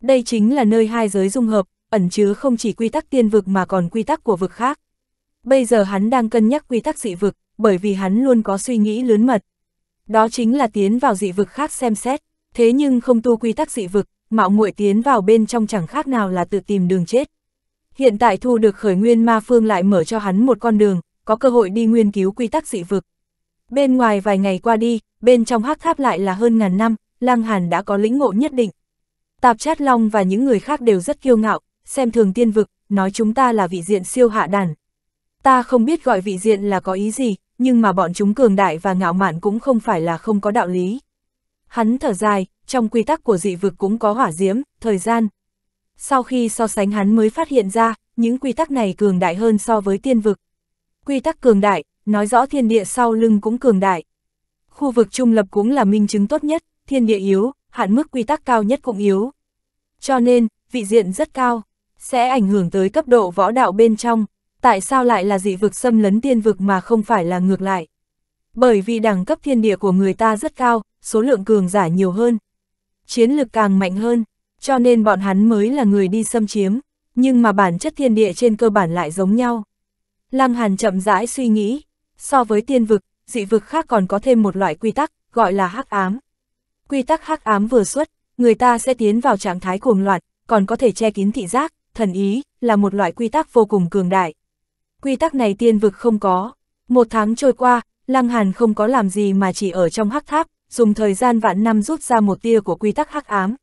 Đây chính là nơi hai giới dung hợp, ẩn chứa không chỉ quy tắc tiên vực mà còn quy tắc của vực khác. Bây giờ hắn đang cân nhắc quy tắc dị vực, bởi vì hắn luôn có suy nghĩ lớn mật. Đó chính là tiến vào dị vực khác xem xét thế nhưng không tu quy tắc dị vực, mạo muội tiến vào bên trong chẳng khác nào là tự tìm đường chết. Hiện tại thu được khởi nguyên ma phương lại mở cho hắn một con đường, có cơ hội đi nguyên cứu quy tắc dị vực. Bên ngoài vài ngày qua đi, bên trong hắc tháp lại là hơn ngàn năm, Lăng Hàn đã có lĩnh ngộ nhất định. Tạp Chát Long và những người khác đều rất kiêu ngạo, xem thường tiên vực, nói chúng ta là vị diện siêu hạ đàn. Ta không biết gọi vị diện là có ý gì, nhưng mà bọn chúng cường đại và ngạo mạn cũng không phải là không có đạo lý. Hắn thở dài, trong quy tắc của dị vực cũng có hỏa diễm, thời gian. Sau khi so sánh hắn mới phát hiện ra, những quy tắc này cường đại hơn so với tiên vực. Quy tắc cường đại, nói rõ thiên địa sau lưng cũng cường đại. Khu vực trung lập cũng là minh chứng tốt nhất, thiên địa yếu, hạn mức quy tắc cao nhất cũng yếu. Cho nên, vị diện rất cao, sẽ ảnh hưởng tới cấp độ võ đạo bên trong. Tại sao lại là dị vực xâm lấn tiên vực mà không phải là ngược lại? Bởi vì đẳng cấp thiên địa của người ta rất cao, số lượng cường giả nhiều hơn. Chiến lực càng mạnh hơn, cho nên bọn hắn mới là người đi xâm chiếm, nhưng mà bản chất thiên địa trên cơ bản lại giống nhau. Lăng Hàn chậm rãi suy nghĩ, so với tiên vực, dị vực khác còn có thêm một loại quy tắc, gọi là hắc ám. Quy tắc hắc ám vừa xuất, người ta sẽ tiến vào trạng thái cuồng loạn, còn có thể che kín thị giác, thần ý, là một loại quy tắc vô cùng cường đại. Quy tắc này tiên vực không có. Một tháng trôi qua, Lăng Hàn không có làm gì mà chỉ ở trong hắc tháp, dùng thời gian vạn năm rút ra một tia của quy tắc hắc ám.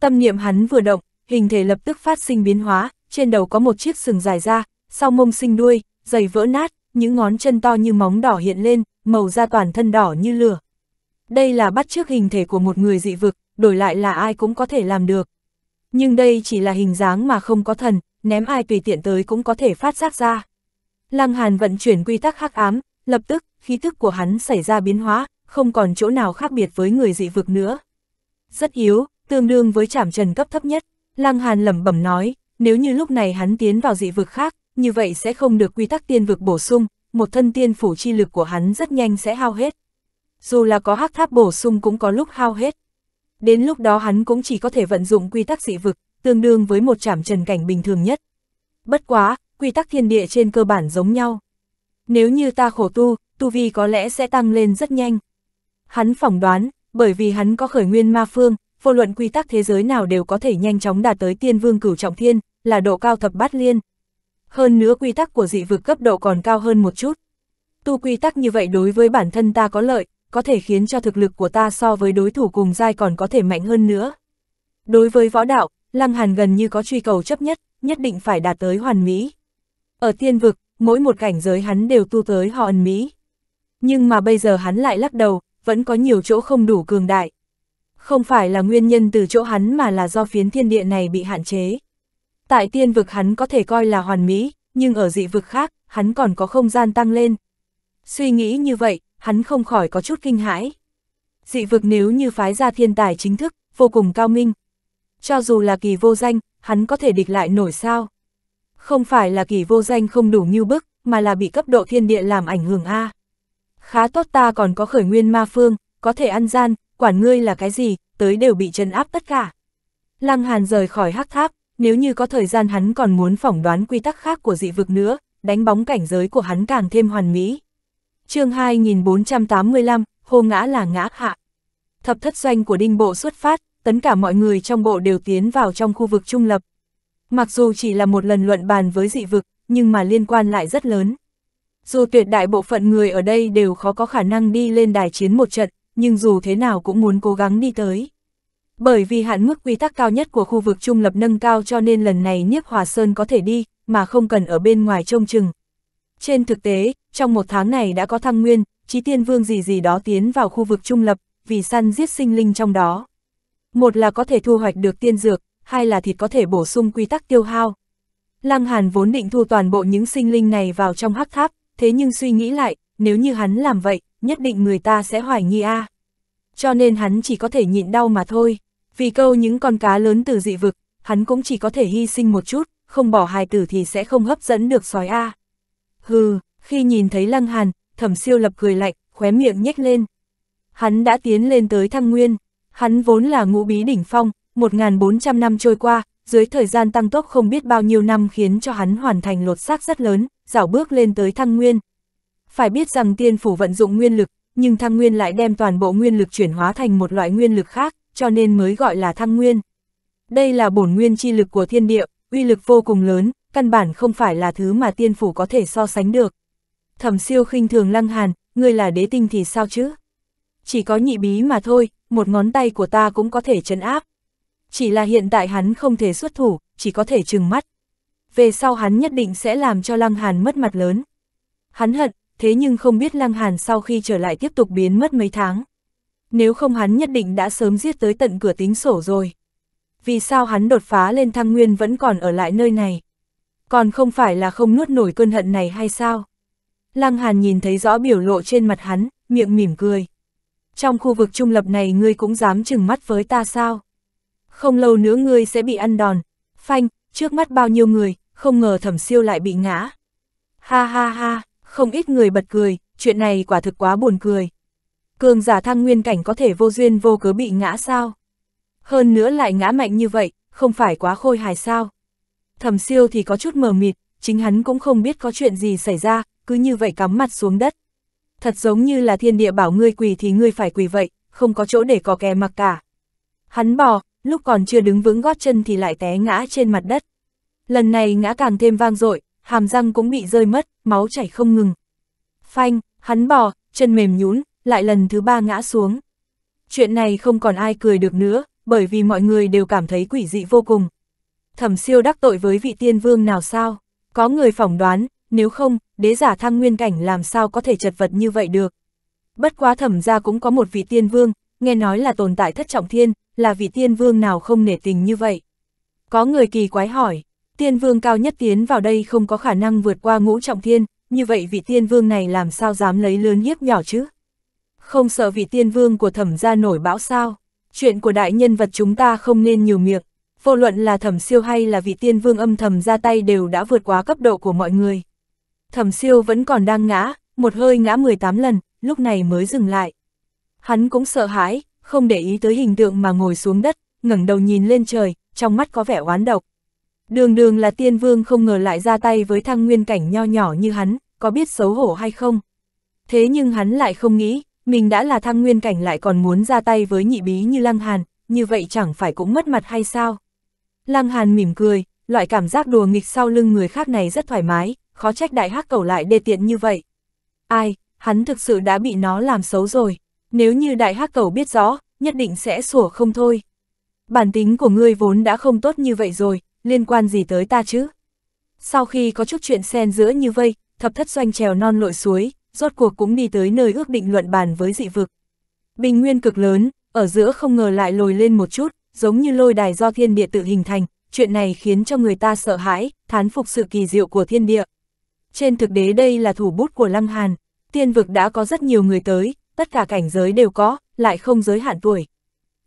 Tâm niệm hắn vừa động, hình thể lập tức phát sinh biến hóa, trên đầu có một chiếc sừng dài ra, sau mông sinh đuôi, giày vỡ nát, những ngón chân to như móng đỏ hiện lên, màu da toàn thân đỏ như lửa. Đây là bắt chước hình thể của một người dị vực, đổi lại là ai cũng có thể làm được. Nhưng đây chỉ là hình dáng mà không có thần, ném ai tùy tiện tới cũng có thể phát giác ra. Lăng Hàn vận chuyển quy tắc hắc ám, lập tức, khí tức của hắn xảy ra biến hóa, không còn chỗ nào khác biệt với người dị vực nữa. Rất yếu, tương đương với chảm trần cấp thấp nhất, Lăng Hàn lẩm bẩm nói, nếu như lúc này hắn tiến vào dị vực khác, như vậy sẽ không được quy tắc tiên vực bổ sung, một thân tiên phủ chi lực của hắn rất nhanh sẽ hao hết. Dù là có hắc tháp bổ sung cũng có lúc hao hết. Đến lúc đó hắn cũng chỉ có thể vận dụng quy tắc dị vực, tương đương với một chảm trần cảnh bình thường nhất. Bất quá, quy tắc thiên địa trên cơ bản giống nhau. Nếu như ta khổ tu, tu vi có lẽ sẽ tăng lên rất nhanh. Hắn phỏng đoán, bởi vì hắn có khởi nguyên ma phương, vô luận quy tắc thế giới nào đều có thể nhanh chóng đạt tới tiên vương cửu trọng thiên, là độ cao thập bát liên. Hơn nữa quy tắc của dị vực cấp độ còn cao hơn một chút. Tu quy tắc như vậy đối với bản thân ta có lợi, có thể khiến cho thực lực của ta so với đối thủ cùng giai còn có thể mạnh hơn nữa. Đối với võ đạo, Lăng Hàn gần như có truy cầu chấp nhất, nhất định phải đạt tới hoàn mỹ. Ở tiên vực, mỗi một cảnh giới hắn đều tu tới hoàn mỹ. Nhưng mà bây giờ hắn lại lắc đầu, vẫn có nhiều chỗ không đủ cường đại. Không phải là nguyên nhân từ chỗ hắn mà là do phiến thiên địa này bị hạn chế. Tại tiên vực hắn có thể coi là hoàn mỹ, nhưng ở dị vực khác, hắn còn có không gian tăng lên. Suy nghĩ như vậy, hắn không khỏi có chút kinh hãi. Dị vực nếu như phái ra thiên tài chính thức, vô cùng cao minh. Cho dù là kỳ vô danh, hắn có thể địch lại nổi sao. Không phải là kỳ vô danh không đủ như bức, mà là bị cấp độ thiên địa làm ảnh hưởng A khá tốt ta còn có khởi nguyên ma phương, có thể ăn gian, quản ngươi là cái gì, tới đều bị chân áp tất cả. Lăng Hàn rời khỏi hắc tháp, nếu như có thời gian hắn còn muốn phỏng đoán quy tắc khác của dị vực nữa, đánh bóng cảnh giới của hắn càng thêm hoàn mỹ. chương 2485, hô ngã là ngã hạ. Thập thất doanh của đinh bộ xuất phát, tấn cả mọi người trong bộ đều tiến vào trong khu vực trung lập. Mặc dù chỉ là một lần luận bàn với dị vực, nhưng mà liên quan lại rất lớn. Dù tuyệt đại bộ phận người ở đây đều khó có khả năng đi lên đài chiến một trận, nhưng dù thế nào cũng muốn cố gắng đi tới. Bởi vì hạn mức quy tắc cao nhất của khu vực trung lập nâng cao cho nên lần này Nhiếp Hòa Sơn có thể đi, mà không cần ở bên ngoài trông chừng. Trên thực tế, trong một tháng này đã có thăng nguyên, chí tiên vương gì gì đó tiến vào khu vực trung lập, vì săn giết sinh linh trong đó. Một là có thể thu hoạch được tiên dược, hai là thịt có thể bổ sung quy tắc tiêu hao. Lăng Hàn vốn định thu toàn bộ những sinh linh này vào trong hắc tháp, thế nhưng suy nghĩ lại, nếu như hắn làm vậy, nhất định người ta sẽ hoài nghi a. Cho nên hắn chỉ có thể nhịn đau mà thôi, vì câu những con cá lớn từ dị vực, hắn cũng chỉ có thể hy sinh một chút, không bỏ hài tử thì sẽ không hấp dẫn được sói a. Hừ, khi nhìn thấy Lăng Hàn, Thẩm Siêu lập cười lạnh, khóe miệng nhếch lên. Hắn đã tiến lên tới Thăng Nguyên, hắn vốn là ngũ bí đỉnh phong, 1400 năm trôi qua, dưới thời gian tăng tốc không biết bao nhiêu năm khiến cho hắn hoàn thành lột xác rất lớn, dạo bước lên tới thăng nguyên. Phải biết rằng tiên phủ vận dụng nguyên lực, nhưng thăng nguyên lại đem toàn bộ nguyên lực chuyển hóa thành một loại nguyên lực khác, cho nên mới gọi là thăng nguyên. Đây là bổn nguyên chi lực của thiên địa, uy lực vô cùng lớn, căn bản không phải là thứ mà tiên phủ có thể so sánh được. Thẩm siêu khinh thường lăng hàn, ngươi là đế tinh thì sao chứ? Chỉ có nhị bí mà thôi, một ngón tay của ta cũng có thể chấn áp chỉ là hiện tại hắn không thể xuất thủ, chỉ có thể trừng mắt. Về sau hắn nhất định sẽ làm cho Lăng Hàn mất mặt lớn. Hắn hận, thế nhưng không biết Lăng Hàn sau khi trở lại tiếp tục biến mất mấy tháng. Nếu không hắn nhất định đã sớm giết tới tận cửa tính sổ rồi. Vì sao hắn đột phá lên thăng nguyên vẫn còn ở lại nơi này? Còn không phải là không nuốt nổi cơn hận này hay sao? Lăng Hàn nhìn thấy rõ biểu lộ trên mặt hắn, miệng mỉm cười. Trong khu vực trung lập này ngươi cũng dám chừng mắt với ta sao? không lâu nữa ngươi sẽ bị ăn đòn. Phanh, trước mắt bao nhiêu người, không ngờ thẩm siêu lại bị ngã. Ha ha ha, không ít người bật cười, chuyện này quả thực quá buồn cười. Cường giả thăng nguyên cảnh có thể vô duyên vô cớ bị ngã sao? Hơn nữa lại ngã mạnh như vậy, không phải quá khôi hài sao? Thẩm siêu thì có chút mờ mịt, chính hắn cũng không biết có chuyện gì xảy ra, cứ như vậy cắm mặt xuống đất. Thật giống như là thiên địa bảo ngươi quỳ thì ngươi phải quỳ vậy, không có chỗ để có kè mặc cả. Hắn bò, lúc còn chưa đứng vững gót chân thì lại té ngã trên mặt đất. Lần này ngã càng thêm vang dội, hàm răng cũng bị rơi mất, máu chảy không ngừng. Phanh, hắn bò, chân mềm nhũn lại lần thứ ba ngã xuống. Chuyện này không còn ai cười được nữa, bởi vì mọi người đều cảm thấy quỷ dị vô cùng. Thẩm siêu đắc tội với vị tiên vương nào sao? Có người phỏng đoán, nếu không, đế giả thăng nguyên cảnh làm sao có thể chật vật như vậy được. Bất quá thẩm ra cũng có một vị tiên vương, nghe nói là tồn tại thất trọng thiên, là vị tiên vương nào không nể tình như vậy? Có người kỳ quái hỏi, tiên vương cao nhất tiến vào đây không có khả năng vượt qua ngũ trọng thiên, như vậy vị tiên vương này làm sao dám lấy lớn hiếp nhỏ chứ? Không sợ vị tiên vương của thẩm gia nổi bão sao? Chuyện của đại nhân vật chúng ta không nên nhiều miệng, vô luận là thẩm siêu hay là vị tiên vương âm thầm ra tay đều đã vượt quá cấp độ của mọi người. Thẩm siêu vẫn còn đang ngã, một hơi ngã 18 lần, lúc này mới dừng lại. Hắn cũng sợ hãi, không để ý tới hình tượng mà ngồi xuống đất, ngẩng đầu nhìn lên trời, trong mắt có vẻ oán độc. Đường đường là tiên vương không ngờ lại ra tay với thăng nguyên cảnh nho nhỏ như hắn, có biết xấu hổ hay không? Thế nhưng hắn lại không nghĩ, mình đã là thăng nguyên cảnh lại còn muốn ra tay với nhị bí như Lăng Hàn, như vậy chẳng phải cũng mất mặt hay sao? Lăng Hàn mỉm cười, loại cảm giác đùa nghịch sau lưng người khác này rất thoải mái, khó trách đại hắc cầu lại đê tiện như vậy. Ai, hắn thực sự đã bị nó làm xấu rồi. Nếu như đại hắc cầu biết rõ, nhất định sẽ sủa không thôi. Bản tính của ngươi vốn đã không tốt như vậy rồi, liên quan gì tới ta chứ? Sau khi có chút chuyện xen giữa như vây, thập thất doanh trèo non lội suối, rốt cuộc cũng đi tới nơi ước định luận bàn với dị vực. Bình nguyên cực lớn, ở giữa không ngờ lại lồi lên một chút, giống như lôi đài do thiên địa tự hình thành, chuyện này khiến cho người ta sợ hãi, thán phục sự kỳ diệu của thiên địa. Trên thực tế đây là thủ bút của Lăng Hàn, tiên vực đã có rất nhiều người tới, tất cả cảnh giới đều có, lại không giới hạn tuổi.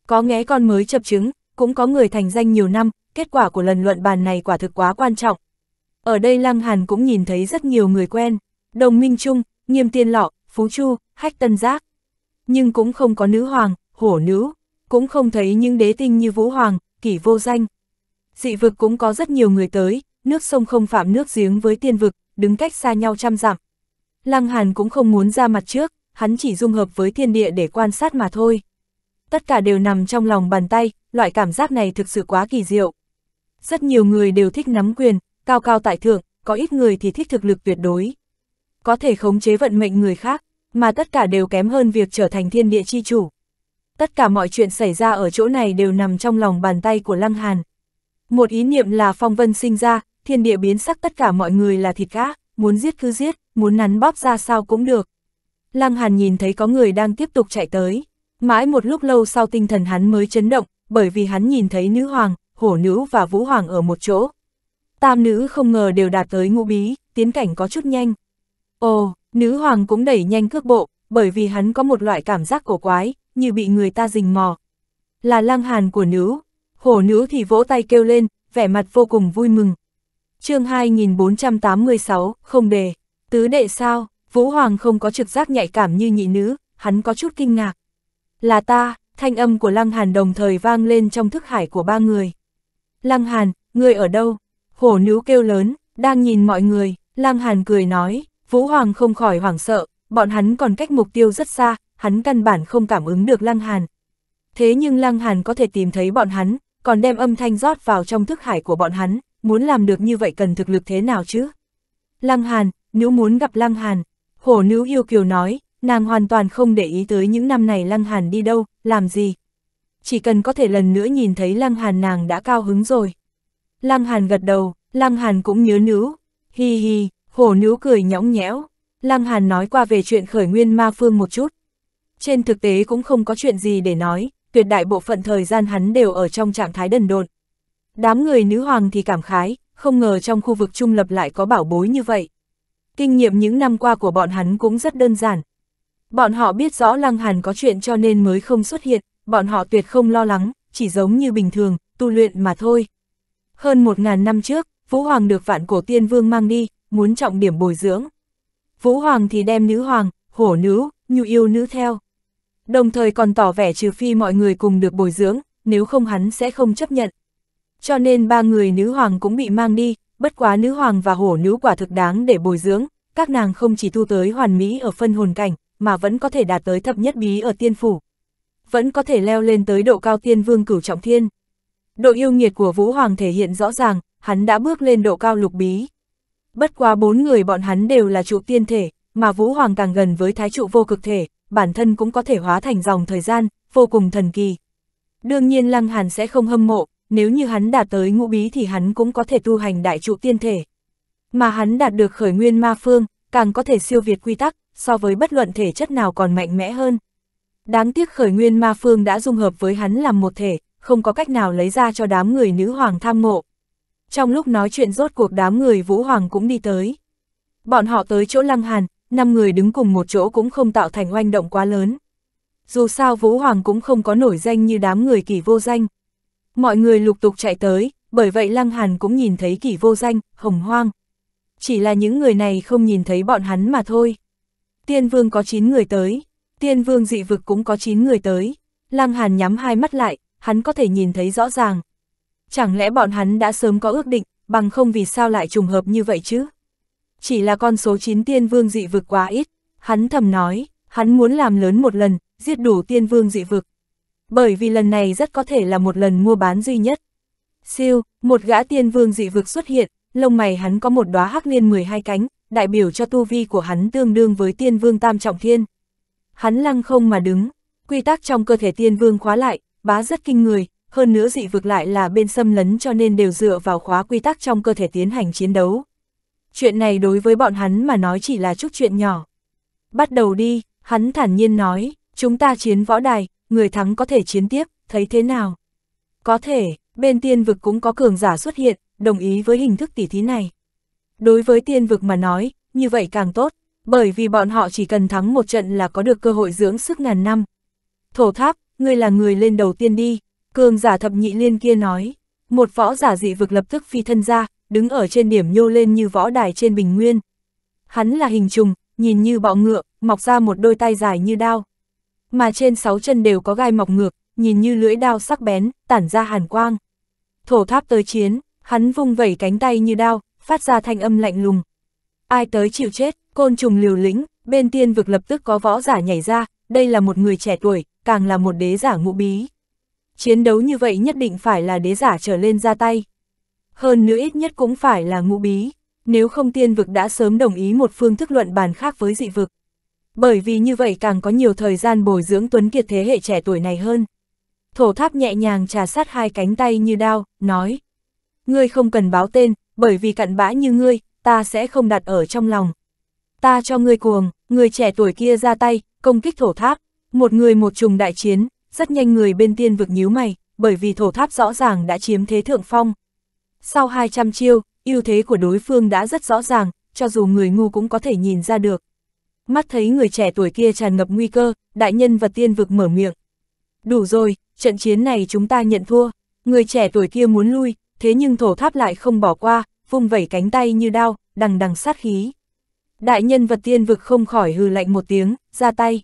Có nghé con mới chập chứng, cũng có người thành danh nhiều năm, kết quả của lần luận bàn này quả thực quá quan trọng. Ở đây Lăng Hàn cũng nhìn thấy rất nhiều người quen, Đồng Minh Trung, Nghiêm Tiên Lọ, Phú Chu, Hách Tân Giác. Nhưng cũng không có nữ hoàng, hổ nữ, cũng không thấy những đế tinh như Vũ Hoàng, kỷ vô danh. Dị vực cũng có rất nhiều người tới, nước sông không phạm nước giếng với tiên vực, đứng cách xa nhau trăm dặm. Lăng Hàn cũng không muốn ra mặt trước, hắn chỉ dung hợp với thiên địa để quan sát mà thôi. Tất cả đều nằm trong lòng bàn tay, loại cảm giác này thực sự quá kỳ diệu. Rất nhiều người đều thích nắm quyền, cao cao tại thượng, có ít người thì thích thực lực tuyệt đối. Có thể khống chế vận mệnh người khác, mà tất cả đều kém hơn việc trở thành thiên địa chi chủ. Tất cả mọi chuyện xảy ra ở chỗ này đều nằm trong lòng bàn tay của Lăng Hàn. Một ý niệm là phong vân sinh ra, thiên địa biến sắc tất cả mọi người là thịt cá, muốn giết cứ giết, muốn nắn bóp ra sao cũng được. Lăng Hàn nhìn thấy có người đang tiếp tục chạy tới. Mãi một lúc lâu sau tinh thần hắn mới chấn động, bởi vì hắn nhìn thấy nữ hoàng, hổ nữ và vũ hoàng ở một chỗ. Tam nữ không ngờ đều đạt tới ngũ bí, tiến cảnh có chút nhanh. Ồ, nữ hoàng cũng đẩy nhanh cước bộ, bởi vì hắn có một loại cảm giác cổ quái, như bị người ta rình mò. Là lăng hàn của nữ, hổ nữ thì vỗ tay kêu lên, vẻ mặt vô cùng vui mừng. chương 2486, không đề, tứ đệ sao, Vũ Hoàng không có trực giác nhạy cảm như nhị nữ, hắn có chút kinh ngạc. Là ta, thanh âm của Lăng Hàn đồng thời vang lên trong thức hải của ba người. Lăng Hàn, ngươi ở đâu? Hổ nữ kêu lớn, đang nhìn mọi người, Lăng Hàn cười nói, Vũ Hoàng không khỏi hoảng sợ, bọn hắn còn cách mục tiêu rất xa, hắn căn bản không cảm ứng được Lăng Hàn. Thế nhưng Lăng Hàn có thể tìm thấy bọn hắn, còn đem âm thanh rót vào trong thức hải của bọn hắn, muốn làm được như vậy cần thực lực thế nào chứ? Lăng Hàn, nếu muốn gặp Lăng Hàn, Hổ nữ yêu kiều nói, nàng hoàn toàn không để ý tới những năm này Lăng Hàn đi đâu, làm gì. Chỉ cần có thể lần nữa nhìn thấy Lăng Hàn nàng đã cao hứng rồi. Lăng Hàn gật đầu, Lăng Hàn cũng nhớ nữ. Hi hi, hổ nữ cười nhõng nhẽo. Lăng Hàn nói qua về chuyện khởi nguyên ma phương một chút. Trên thực tế cũng không có chuyện gì để nói, tuyệt đại bộ phận thời gian hắn đều ở trong trạng thái đần độn. Đám người nữ hoàng thì cảm khái, không ngờ trong khu vực trung lập lại có bảo bối như vậy kinh nghiệm những năm qua của bọn hắn cũng rất đơn giản. Bọn họ biết rõ Lăng Hàn có chuyện cho nên mới không xuất hiện, bọn họ tuyệt không lo lắng, chỉ giống như bình thường, tu luyện mà thôi. Hơn một ngàn năm trước, Vũ Hoàng được vạn cổ tiên vương mang đi, muốn trọng điểm bồi dưỡng. Vũ Hoàng thì đem nữ hoàng, hổ nữ, nhu yêu nữ theo. Đồng thời còn tỏ vẻ trừ phi mọi người cùng được bồi dưỡng, nếu không hắn sẽ không chấp nhận. Cho nên ba người nữ hoàng cũng bị mang đi, bất quá nữ hoàng và hổ nữ quả thực đáng để bồi dưỡng, các nàng không chỉ thu tới hoàn mỹ ở phân hồn cảnh, mà vẫn có thể đạt tới thập nhất bí ở tiên phủ. Vẫn có thể leo lên tới độ cao tiên vương cửu trọng thiên. Độ yêu nghiệt của Vũ Hoàng thể hiện rõ ràng, hắn đã bước lên độ cao lục bí. Bất quá bốn người bọn hắn đều là trụ tiên thể, mà Vũ Hoàng càng gần với thái trụ vô cực thể, bản thân cũng có thể hóa thành dòng thời gian, vô cùng thần kỳ. Đương nhiên Lăng Hàn sẽ không hâm mộ, nếu như hắn đạt tới ngũ bí thì hắn cũng có thể tu hành đại trụ tiên thể. Mà hắn đạt được khởi nguyên ma phương, càng có thể siêu việt quy tắc, so với bất luận thể chất nào còn mạnh mẽ hơn. Đáng tiếc khởi nguyên ma phương đã dung hợp với hắn làm một thể, không có cách nào lấy ra cho đám người nữ hoàng tham mộ. Trong lúc nói chuyện rốt cuộc đám người vũ hoàng cũng đi tới. Bọn họ tới chỗ lăng hàn, năm người đứng cùng một chỗ cũng không tạo thành oanh động quá lớn. Dù sao vũ hoàng cũng không có nổi danh như đám người kỳ vô danh, Mọi người lục tục chạy tới, bởi vậy Lăng Hàn cũng nhìn thấy kỷ vô danh, hồng hoang. Chỉ là những người này không nhìn thấy bọn hắn mà thôi. Tiên vương có 9 người tới, tiên vương dị vực cũng có 9 người tới. Lăng Hàn nhắm hai mắt lại, hắn có thể nhìn thấy rõ ràng. Chẳng lẽ bọn hắn đã sớm có ước định, bằng không vì sao lại trùng hợp như vậy chứ? Chỉ là con số 9 tiên vương dị vực quá ít, hắn thầm nói, hắn muốn làm lớn một lần, giết đủ tiên vương dị vực bởi vì lần này rất có thể là một lần mua bán duy nhất. Siêu, một gã tiên vương dị vực xuất hiện, lông mày hắn có một đóa hắc liên 12 cánh, đại biểu cho tu vi của hắn tương đương với tiên vương tam trọng thiên. Hắn lăng không mà đứng, quy tắc trong cơ thể tiên vương khóa lại, bá rất kinh người, hơn nữa dị vực lại là bên xâm lấn cho nên đều dựa vào khóa quy tắc trong cơ thể tiến hành chiến đấu. Chuyện này đối với bọn hắn mà nói chỉ là chút chuyện nhỏ. Bắt đầu đi, hắn thản nhiên nói, chúng ta chiến võ đài, người thắng có thể chiến tiếp, thấy thế nào? Có thể, bên tiên vực cũng có cường giả xuất hiện, đồng ý với hình thức tỉ thí này. Đối với tiên vực mà nói, như vậy càng tốt, bởi vì bọn họ chỉ cần thắng một trận là có được cơ hội dưỡng sức ngàn năm. Thổ tháp, ngươi là người lên đầu tiên đi, cường giả thập nhị liên kia nói. Một võ giả dị vực lập tức phi thân ra, đứng ở trên điểm nhô lên như võ đài trên bình nguyên. Hắn là hình trùng, nhìn như bọ ngựa, mọc ra một đôi tay dài như đao mà trên sáu chân đều có gai mọc ngược, nhìn như lưỡi đao sắc bén, tản ra hàn quang. Thổ tháp tới chiến, hắn vung vẩy cánh tay như đao, phát ra thanh âm lạnh lùng. Ai tới chịu chết, côn trùng liều lĩnh, bên tiên vực lập tức có võ giả nhảy ra, đây là một người trẻ tuổi, càng là một đế giả ngũ bí. Chiến đấu như vậy nhất định phải là đế giả trở lên ra tay. Hơn nữa ít nhất cũng phải là ngũ bí, nếu không tiên vực đã sớm đồng ý một phương thức luận bàn khác với dị vực bởi vì như vậy càng có nhiều thời gian bồi dưỡng Tuấn Kiệt thế hệ trẻ tuổi này hơn. Thổ tháp nhẹ nhàng trà sát hai cánh tay như đao, nói. Ngươi không cần báo tên, bởi vì cặn bã như ngươi, ta sẽ không đặt ở trong lòng. Ta cho ngươi cuồng, người trẻ tuổi kia ra tay, công kích thổ tháp, một người một trùng đại chiến, rất nhanh người bên tiên vực nhíu mày, bởi vì thổ tháp rõ ràng đã chiếm thế thượng phong. Sau 200 chiêu, ưu thế của đối phương đã rất rõ ràng, cho dù người ngu cũng có thể nhìn ra được mắt thấy người trẻ tuổi kia tràn ngập nguy cơ, đại nhân vật tiên vực mở miệng. Đủ rồi, trận chiến này chúng ta nhận thua, người trẻ tuổi kia muốn lui, thế nhưng thổ tháp lại không bỏ qua, vung vẩy cánh tay như đao, đằng đằng sát khí. Đại nhân vật tiên vực không khỏi hừ lạnh một tiếng, ra tay.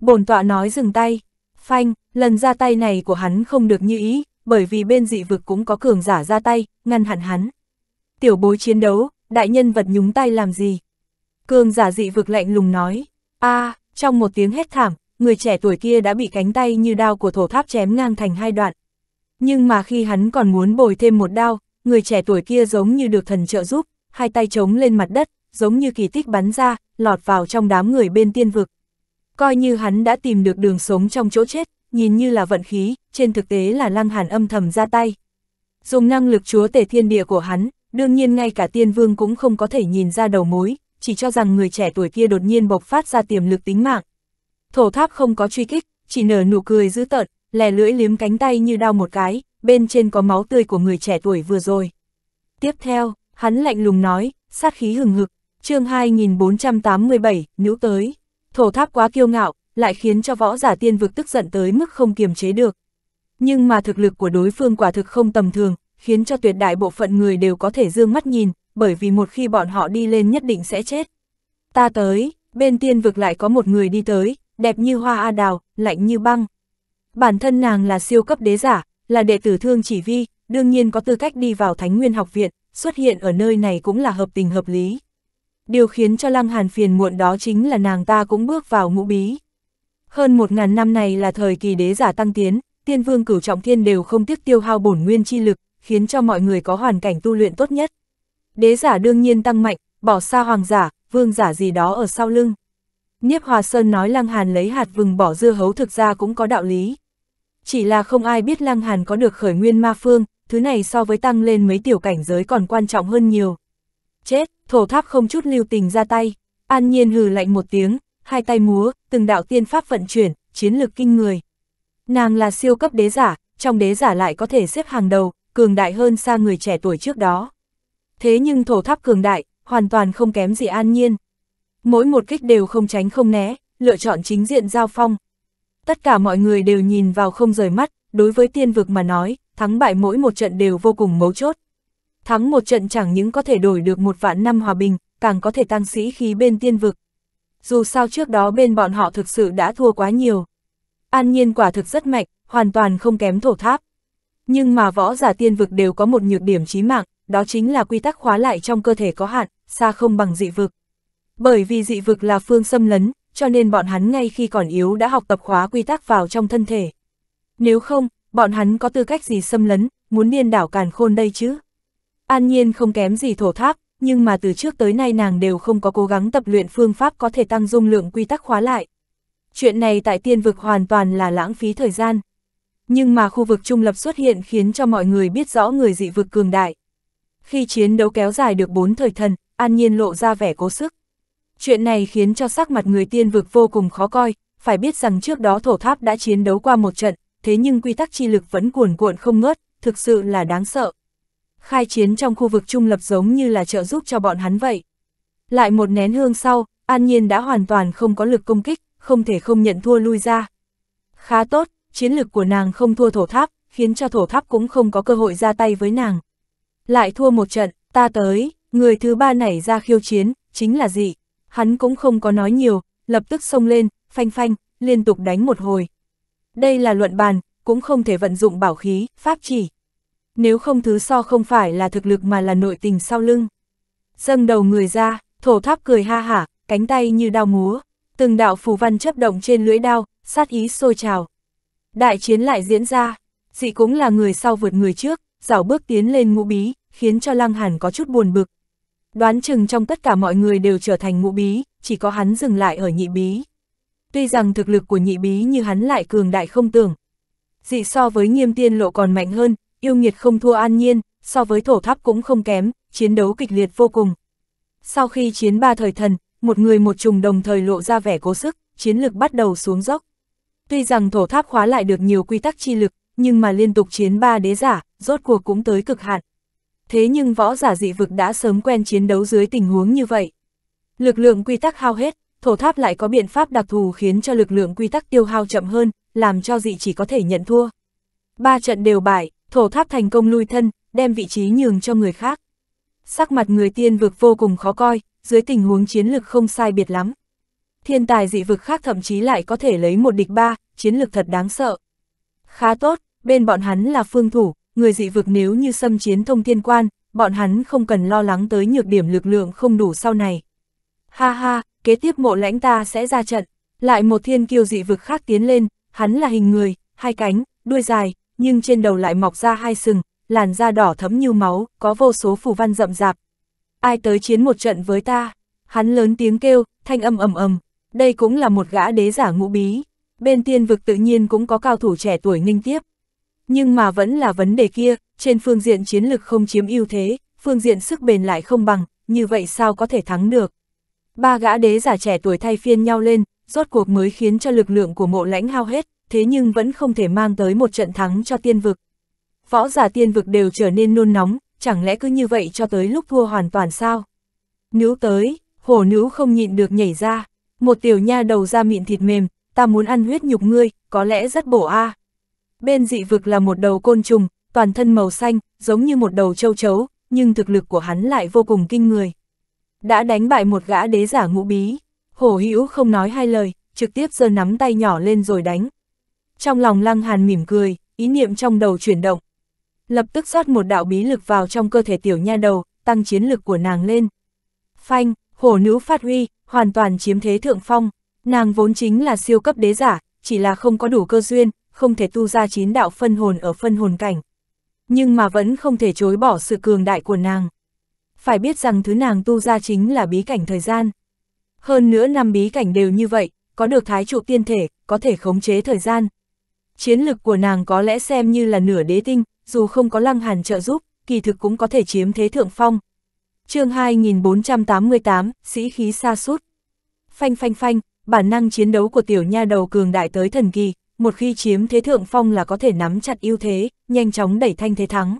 Bồn tọa nói dừng tay. Phanh, lần ra tay này của hắn không được như ý, bởi vì bên dị vực cũng có cường giả ra tay, ngăn hẳn hắn. Tiểu bối chiến đấu, đại nhân vật nhúng tay làm gì, Cường giả dị vực lạnh lùng nói, a à, trong một tiếng hét thảm, người trẻ tuổi kia đã bị cánh tay như đao của thổ tháp chém ngang thành hai đoạn. Nhưng mà khi hắn còn muốn bồi thêm một đao, người trẻ tuổi kia giống như được thần trợ giúp, hai tay chống lên mặt đất, giống như kỳ tích bắn ra, lọt vào trong đám người bên tiên vực. Coi như hắn đã tìm được đường sống trong chỗ chết, nhìn như là vận khí, trên thực tế là lăng hàn âm thầm ra tay. Dùng năng lực chúa tể thiên địa của hắn, đương nhiên ngay cả tiên vương cũng không có thể nhìn ra đầu mối, chỉ cho rằng người trẻ tuổi kia đột nhiên bộc phát ra tiềm lực tính mạng. Thổ tháp không có truy kích, chỉ nở nụ cười dữ tợn, lè lưỡi liếm cánh tay như đau một cái, bên trên có máu tươi của người trẻ tuổi vừa rồi. Tiếp theo, hắn lạnh lùng nói, sát khí hừng hực, chương 2487, nữ tới. Thổ tháp quá kiêu ngạo, lại khiến cho võ giả tiên vực tức giận tới mức không kiềm chế được. Nhưng mà thực lực của đối phương quả thực không tầm thường, khiến cho tuyệt đại bộ phận người đều có thể dương mắt nhìn, bởi vì một khi bọn họ đi lên nhất định sẽ chết. Ta tới, bên tiên vực lại có một người đi tới, đẹp như hoa a đào, lạnh như băng. Bản thân nàng là siêu cấp đế giả, là đệ tử thương chỉ vi, đương nhiên có tư cách đi vào Thánh Nguyên học viện, xuất hiện ở nơi này cũng là hợp tình hợp lý. Điều khiến cho Lăng Hàn phiền muộn đó chính là nàng ta cũng bước vào ngũ bí. Hơn một ngàn năm này là thời kỳ đế giả tăng tiến, tiên vương cửu trọng thiên đều không tiếc tiêu hao bổn nguyên chi lực, khiến cho mọi người có hoàn cảnh tu luyện tốt nhất đế giả đương nhiên tăng mạnh, bỏ xa hoàng giả, vương giả gì đó ở sau lưng. Niếp Hòa Sơn nói Lăng Hàn lấy hạt vừng bỏ dưa hấu thực ra cũng có đạo lý. Chỉ là không ai biết Lăng Hàn có được khởi nguyên ma phương, thứ này so với tăng lên mấy tiểu cảnh giới còn quan trọng hơn nhiều. Chết, thổ tháp không chút lưu tình ra tay, an nhiên hừ lạnh một tiếng, hai tay múa, từng đạo tiên pháp vận chuyển, chiến lực kinh người. Nàng là siêu cấp đế giả, trong đế giả lại có thể xếp hàng đầu, cường đại hơn xa người trẻ tuổi trước đó thế nhưng thổ tháp cường đại, hoàn toàn không kém gì an nhiên. Mỗi một kích đều không tránh không né, lựa chọn chính diện giao phong. Tất cả mọi người đều nhìn vào không rời mắt, đối với tiên vực mà nói, thắng bại mỗi một trận đều vô cùng mấu chốt. Thắng một trận chẳng những có thể đổi được một vạn năm hòa bình, càng có thể tăng sĩ khí bên tiên vực. Dù sao trước đó bên bọn họ thực sự đã thua quá nhiều. An nhiên quả thực rất mạnh, hoàn toàn không kém thổ tháp. Nhưng mà võ giả tiên vực đều có một nhược điểm chí mạng, đó chính là quy tắc khóa lại trong cơ thể có hạn, xa không bằng dị vực. Bởi vì dị vực là phương xâm lấn, cho nên bọn hắn ngay khi còn yếu đã học tập khóa quy tắc vào trong thân thể. Nếu không, bọn hắn có tư cách gì xâm lấn, muốn điên đảo càn khôn đây chứ? An nhiên không kém gì thổ tháp, nhưng mà từ trước tới nay nàng đều không có cố gắng tập luyện phương pháp có thể tăng dung lượng quy tắc khóa lại. Chuyện này tại tiên vực hoàn toàn là lãng phí thời gian. Nhưng mà khu vực trung lập xuất hiện khiến cho mọi người biết rõ người dị vực cường đại. Khi chiến đấu kéo dài được bốn thời thần, an nhiên lộ ra vẻ cố sức. Chuyện này khiến cho sắc mặt người tiên vực vô cùng khó coi, phải biết rằng trước đó thổ tháp đã chiến đấu qua một trận, thế nhưng quy tắc chi lực vẫn cuồn cuộn không ngớt, thực sự là đáng sợ. Khai chiến trong khu vực trung lập giống như là trợ giúp cho bọn hắn vậy. Lại một nén hương sau, an nhiên đã hoàn toàn không có lực công kích, không thể không nhận thua lui ra. Khá tốt, chiến lực của nàng không thua thổ tháp, khiến cho thổ tháp cũng không có cơ hội ra tay với nàng. Lại thua một trận, ta tới, người thứ ba nảy ra khiêu chiến, chính là gì? Hắn cũng không có nói nhiều, lập tức xông lên, phanh phanh, liên tục đánh một hồi. Đây là luận bàn, cũng không thể vận dụng bảo khí, pháp chỉ. Nếu không thứ so không phải là thực lực mà là nội tình sau lưng. Dâng đầu người ra, thổ tháp cười ha hả, cánh tay như đao múa, từng đạo phù văn chấp động trên lưỡi đao, sát ý sôi trào. Đại chiến lại diễn ra, dị cũng là người sau vượt người trước, dảo bước tiến lên ngũ bí, khiến cho Lăng Hàn có chút buồn bực. Đoán chừng trong tất cả mọi người đều trở thành ngũ bí, chỉ có hắn dừng lại ở nhị bí. Tuy rằng thực lực của nhị bí như hắn lại cường đại không tưởng. Dị so với nghiêm tiên lộ còn mạnh hơn, yêu nghiệt không thua an nhiên, so với thổ tháp cũng không kém, chiến đấu kịch liệt vô cùng. Sau khi chiến ba thời thần, một người một trùng đồng thời lộ ra vẻ cố sức, chiến lực bắt đầu xuống dốc. Tuy rằng thổ tháp khóa lại được nhiều quy tắc chi lực, nhưng mà liên tục chiến ba đế giả, rốt cuộc cũng tới cực hạn. Thế nhưng võ giả dị vực đã sớm quen chiến đấu dưới tình huống như vậy. Lực lượng quy tắc hao hết, thổ tháp lại có biện pháp đặc thù khiến cho lực lượng quy tắc tiêu hao chậm hơn, làm cho dị chỉ có thể nhận thua. Ba trận đều bại, thổ tháp thành công lui thân, đem vị trí nhường cho người khác. Sắc mặt người tiên vực vô cùng khó coi, dưới tình huống chiến lực không sai biệt lắm. Thiên tài dị vực khác thậm chí lại có thể lấy một địch ba, chiến lực thật đáng sợ. Khá tốt, bên bọn hắn là phương thủ, người dị vực nếu như xâm chiến thông thiên quan, bọn hắn không cần lo lắng tới nhược điểm lực lượng không đủ sau này. Ha ha, kế tiếp mộ lãnh ta sẽ ra trận, lại một thiên kiêu dị vực khác tiến lên, hắn là hình người, hai cánh, đuôi dài, nhưng trên đầu lại mọc ra hai sừng, làn da đỏ thấm như máu, có vô số phù văn rậm rạp. Ai tới chiến một trận với ta? Hắn lớn tiếng kêu, thanh âm ầm ầm, đây cũng là một gã đế giả ngũ bí. Bên tiên vực tự nhiên cũng có cao thủ trẻ tuổi ninh tiếp. Nhưng mà vẫn là vấn đề kia, trên phương diện chiến lực không chiếm ưu thế, phương diện sức bền lại không bằng, như vậy sao có thể thắng được. Ba gã đế giả trẻ tuổi thay phiên nhau lên, rốt cuộc mới khiến cho lực lượng của mộ lãnh hao hết, thế nhưng vẫn không thể mang tới một trận thắng cho tiên vực. Võ giả tiên vực đều trở nên nôn nóng, chẳng lẽ cứ như vậy cho tới lúc thua hoàn toàn sao? Níu tới, hổ níu không nhịn được nhảy ra, một tiểu nha đầu ra mịn thịt mềm, ta muốn ăn huyết nhục ngươi, có lẽ rất bổ a à. Bên dị vực là một đầu côn trùng, toàn thân màu xanh, giống như một đầu châu chấu, nhưng thực lực của hắn lại vô cùng kinh người. Đã đánh bại một gã đế giả ngũ bí, hổ hữu không nói hai lời, trực tiếp giơ nắm tay nhỏ lên rồi đánh. Trong lòng lăng hàn mỉm cười, ý niệm trong đầu chuyển động. Lập tức rót một đạo bí lực vào trong cơ thể tiểu nha đầu, tăng chiến lực của nàng lên. Phanh, hổ nữ phát huy, hoàn toàn chiếm thế thượng phong. Nàng vốn chính là siêu cấp đế giả, chỉ là không có đủ cơ duyên, không thể tu ra chín đạo phân hồn ở phân hồn cảnh. Nhưng mà vẫn không thể chối bỏ sự cường đại của nàng. Phải biết rằng thứ nàng tu ra chính là bí cảnh thời gian. Hơn nữa năm bí cảnh đều như vậy, có được thái trụ tiên thể, có thể khống chế thời gian. Chiến lực của nàng có lẽ xem như là nửa đế tinh, dù không có lăng hàn trợ giúp, kỳ thực cũng có thể chiếm thế thượng phong. chương 2488, sĩ khí xa sút Phanh phanh phanh, bản năng chiến đấu của tiểu nha đầu cường đại tới thần kỳ, một khi chiếm thế thượng phong là có thể nắm chặt ưu thế, nhanh chóng đẩy thanh thế thắng.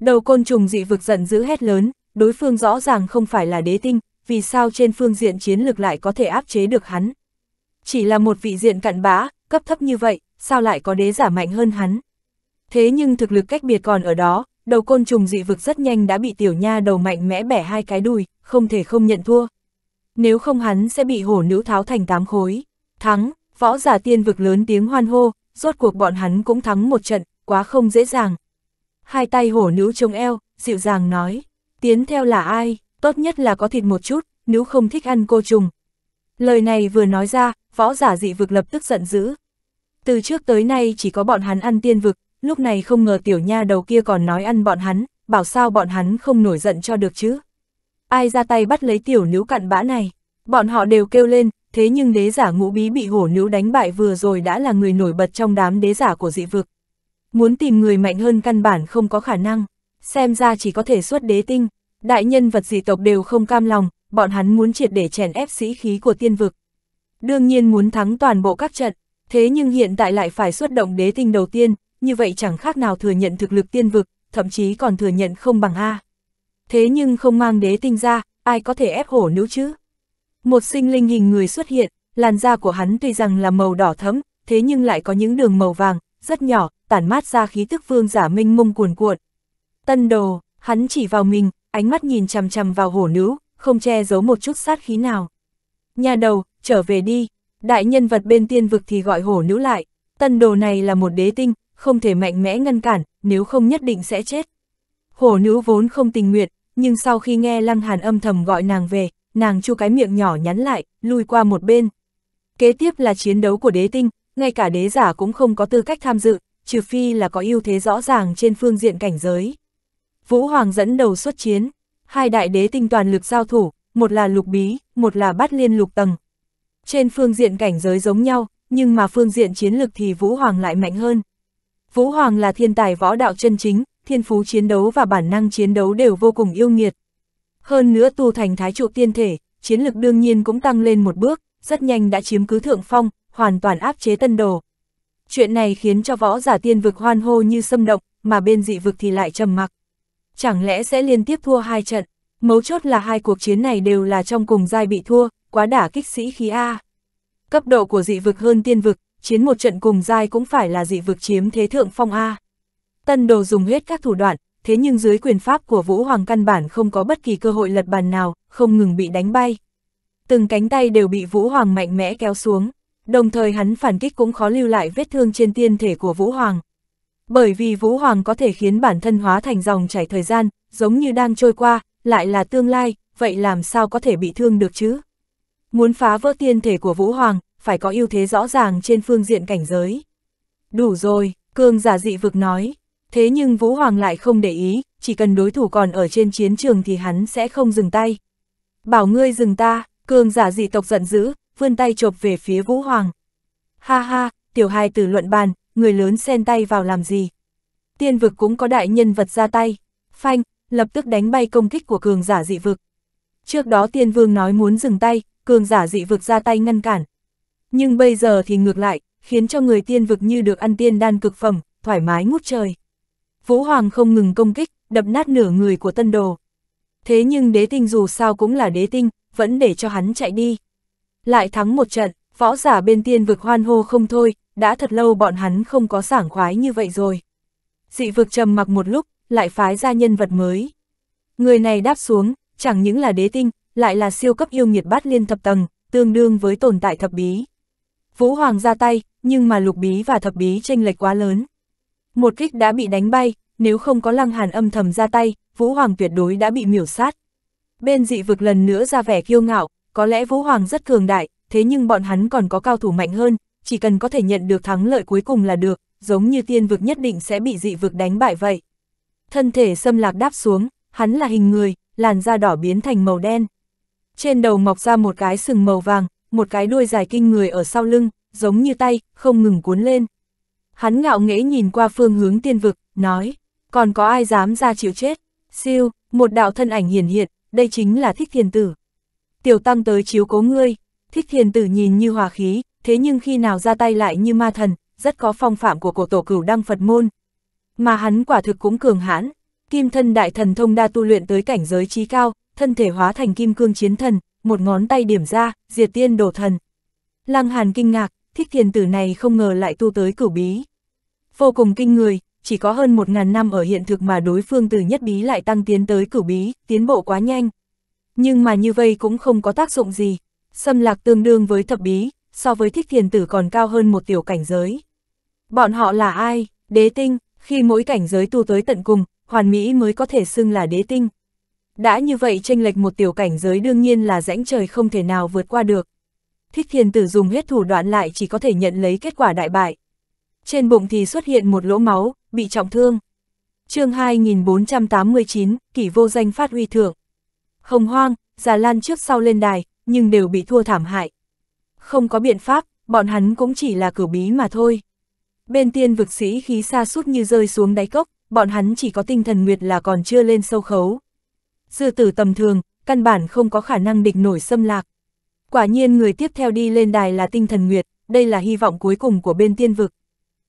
Đầu côn trùng dị vực giận dữ hét lớn, đối phương rõ ràng không phải là đế tinh, vì sao trên phương diện chiến lược lại có thể áp chế được hắn. Chỉ là một vị diện cặn bã, cấp thấp như vậy, sao lại có đế giả mạnh hơn hắn. Thế nhưng thực lực cách biệt còn ở đó, đầu côn trùng dị vực rất nhanh đã bị tiểu nha đầu mạnh mẽ bẻ hai cái đùi, không thể không nhận thua. Nếu không hắn sẽ bị hổ nữ tháo thành tám khối. Thắng, Võ giả tiên vực lớn tiếng hoan hô, rốt cuộc bọn hắn cũng thắng một trận, quá không dễ dàng. Hai tay hổ nữ trông eo, dịu dàng nói, tiến theo là ai, tốt nhất là có thịt một chút, nếu không thích ăn cô trùng. Lời này vừa nói ra, võ giả dị vực lập tức giận dữ. Từ trước tới nay chỉ có bọn hắn ăn tiên vực, lúc này không ngờ tiểu nha đầu kia còn nói ăn bọn hắn, bảo sao bọn hắn không nổi giận cho được chứ. Ai ra tay bắt lấy tiểu nữ cặn bã này, bọn họ đều kêu lên, thế nhưng đế giả ngũ bí bị hổ nữ đánh bại vừa rồi đã là người nổi bật trong đám đế giả của dị vực. Muốn tìm người mạnh hơn căn bản không có khả năng, xem ra chỉ có thể xuất đế tinh, đại nhân vật dị tộc đều không cam lòng, bọn hắn muốn triệt để chèn ép sĩ khí của tiên vực. Đương nhiên muốn thắng toàn bộ các trận, thế nhưng hiện tại lại phải xuất động đế tinh đầu tiên, như vậy chẳng khác nào thừa nhận thực lực tiên vực, thậm chí còn thừa nhận không bằng A. Thế nhưng không mang đế tinh ra, ai có thể ép hổ nữ chứ? Một sinh linh hình người xuất hiện, làn da của hắn tuy rằng là màu đỏ thẫm, thế nhưng lại có những đường màu vàng, rất nhỏ, tản mát ra khí tức vương giả minh mông cuồn cuộn. Tân đồ, hắn chỉ vào mình, ánh mắt nhìn chằm chằm vào hổ nữ, không che giấu một chút sát khí nào. Nhà đầu, trở về đi, đại nhân vật bên tiên vực thì gọi hổ nữ lại, tân đồ này là một đế tinh, không thể mạnh mẽ ngăn cản, nếu không nhất định sẽ chết. Hổ nữ vốn không tình nguyện, nhưng sau khi nghe Lăng Hàn âm thầm gọi nàng về, nàng chu cái miệng nhỏ nhắn lại, lùi qua một bên. Kế tiếp là chiến đấu của đế tinh, ngay cả đế giả cũng không có tư cách tham dự, trừ phi là có ưu thế rõ ràng trên phương diện cảnh giới. Vũ Hoàng dẫn đầu xuất chiến, hai đại đế tinh toàn lực giao thủ, một là lục bí, một là bát liên lục tầng. Trên phương diện cảnh giới giống nhau, nhưng mà phương diện chiến lực thì Vũ Hoàng lại mạnh hơn. Vũ Hoàng là thiên tài võ đạo chân chính, thiên phú chiến đấu và bản năng chiến đấu đều vô cùng yêu nghiệt. Hơn nữa tu thành thái trụ tiên thể, chiến lực đương nhiên cũng tăng lên một bước, rất nhanh đã chiếm cứ thượng phong, hoàn toàn áp chế tân đồ. Chuyện này khiến cho võ giả tiên vực hoan hô như xâm động, mà bên dị vực thì lại trầm mặc. Chẳng lẽ sẽ liên tiếp thua hai trận, mấu chốt là hai cuộc chiến này đều là trong cùng giai bị thua, quá đả kích sĩ khí A. Cấp độ của dị vực hơn tiên vực, chiến một trận cùng giai cũng phải là dị vực chiếm thế thượng phong A. Tân đồ dùng hết các thủ đoạn, thế nhưng dưới quyền pháp của Vũ Hoàng căn bản không có bất kỳ cơ hội lật bàn nào, không ngừng bị đánh bay. Từng cánh tay đều bị Vũ Hoàng mạnh mẽ kéo xuống, đồng thời hắn phản kích cũng khó lưu lại vết thương trên tiên thể của Vũ Hoàng. Bởi vì Vũ Hoàng có thể khiến bản thân hóa thành dòng chảy thời gian, giống như đang trôi qua, lại là tương lai, vậy làm sao có thể bị thương được chứ? Muốn phá vỡ tiên thể của Vũ Hoàng, phải có ưu thế rõ ràng trên phương diện cảnh giới. Đủ rồi, cương giả dị vực nói, Thế nhưng Vũ Hoàng lại không để ý, chỉ cần đối thủ còn ở trên chiến trường thì hắn sẽ không dừng tay. Bảo ngươi dừng ta, cường giả dị tộc giận dữ, vươn tay chộp về phía Vũ Hoàng. Ha ha, tiểu hai tử luận bàn, người lớn xen tay vào làm gì? Tiên vực cũng có đại nhân vật ra tay. Phanh, lập tức đánh bay công kích của cường giả dị vực. Trước đó tiên vương nói muốn dừng tay, cường giả dị vực ra tay ngăn cản. Nhưng bây giờ thì ngược lại, khiến cho người tiên vực như được ăn tiên đan cực phẩm, thoải mái ngút trời. Vũ Hoàng không ngừng công kích, đập nát nửa người của tân đồ. Thế nhưng đế tinh dù sao cũng là đế tinh, vẫn để cho hắn chạy đi. Lại thắng một trận, võ giả bên tiên vực hoan hô không thôi, đã thật lâu bọn hắn không có sảng khoái như vậy rồi. Dị vực trầm mặc một lúc, lại phái ra nhân vật mới. Người này đáp xuống, chẳng những là đế tinh, lại là siêu cấp yêu nghiệt bát liên thập tầng, tương đương với tồn tại thập bí. Vũ Hoàng ra tay, nhưng mà lục bí và thập bí tranh lệch quá lớn. Một kích đã bị đánh bay, nếu không có lăng hàn âm thầm ra tay, Vũ Hoàng tuyệt đối đã bị miểu sát. Bên dị vực lần nữa ra vẻ kiêu ngạo, có lẽ Vũ Hoàng rất cường đại, thế nhưng bọn hắn còn có cao thủ mạnh hơn, chỉ cần có thể nhận được thắng lợi cuối cùng là được, giống như tiên vực nhất định sẽ bị dị vực đánh bại vậy. Thân thể xâm lạc đáp xuống, hắn là hình người, làn da đỏ biến thành màu đen. Trên đầu mọc ra một cái sừng màu vàng, một cái đuôi dài kinh người ở sau lưng, giống như tay, không ngừng cuốn lên. Hắn ngạo nghễ nhìn qua phương hướng tiên vực, nói, còn có ai dám ra chịu chết? Siêu, một đạo thân ảnh hiển hiện, đây chính là thích thiền tử. Tiểu tăng tới chiếu cố ngươi, thích thiền tử nhìn như hòa khí, thế nhưng khi nào ra tay lại như ma thần, rất có phong phạm của cổ tổ cửu đăng Phật môn. Mà hắn quả thực cũng cường hãn, kim thân đại thần thông đa tu luyện tới cảnh giới trí cao, thân thể hóa thành kim cương chiến thần, một ngón tay điểm ra, diệt tiên đổ thần. Lăng Hàn kinh ngạc, thích thiền tử này không ngờ lại tu tới cửu bí. Vô cùng kinh người, chỉ có hơn một ngàn năm ở hiện thực mà đối phương từ nhất bí lại tăng tiến tới cửu bí, tiến bộ quá nhanh. Nhưng mà như vậy cũng không có tác dụng gì, xâm lạc tương đương với thập bí, so với thích thiền tử còn cao hơn một tiểu cảnh giới. Bọn họ là ai? Đế tinh, khi mỗi cảnh giới tu tới tận cùng, hoàn mỹ mới có thể xưng là đế tinh. Đã như vậy tranh lệch một tiểu cảnh giới đương nhiên là rãnh trời không thể nào vượt qua được thích thiên tử dùng hết thủ đoạn lại chỉ có thể nhận lấy kết quả đại bại. Trên bụng thì xuất hiện một lỗ máu, bị trọng thương. chương 2489, kỷ vô danh phát huy thượng. Hồng hoang, già lan trước sau lên đài, nhưng đều bị thua thảm hại. Không có biện pháp, bọn hắn cũng chỉ là cử bí mà thôi. Bên tiên vực sĩ khí xa sút như rơi xuống đáy cốc, bọn hắn chỉ có tinh thần nguyệt là còn chưa lên sâu khấu. Dư tử tầm thường, căn bản không có khả năng địch nổi xâm lạc. Quả nhiên người tiếp theo đi lên đài là Tinh Thần Nguyệt, đây là hy vọng cuối cùng của bên tiên vực.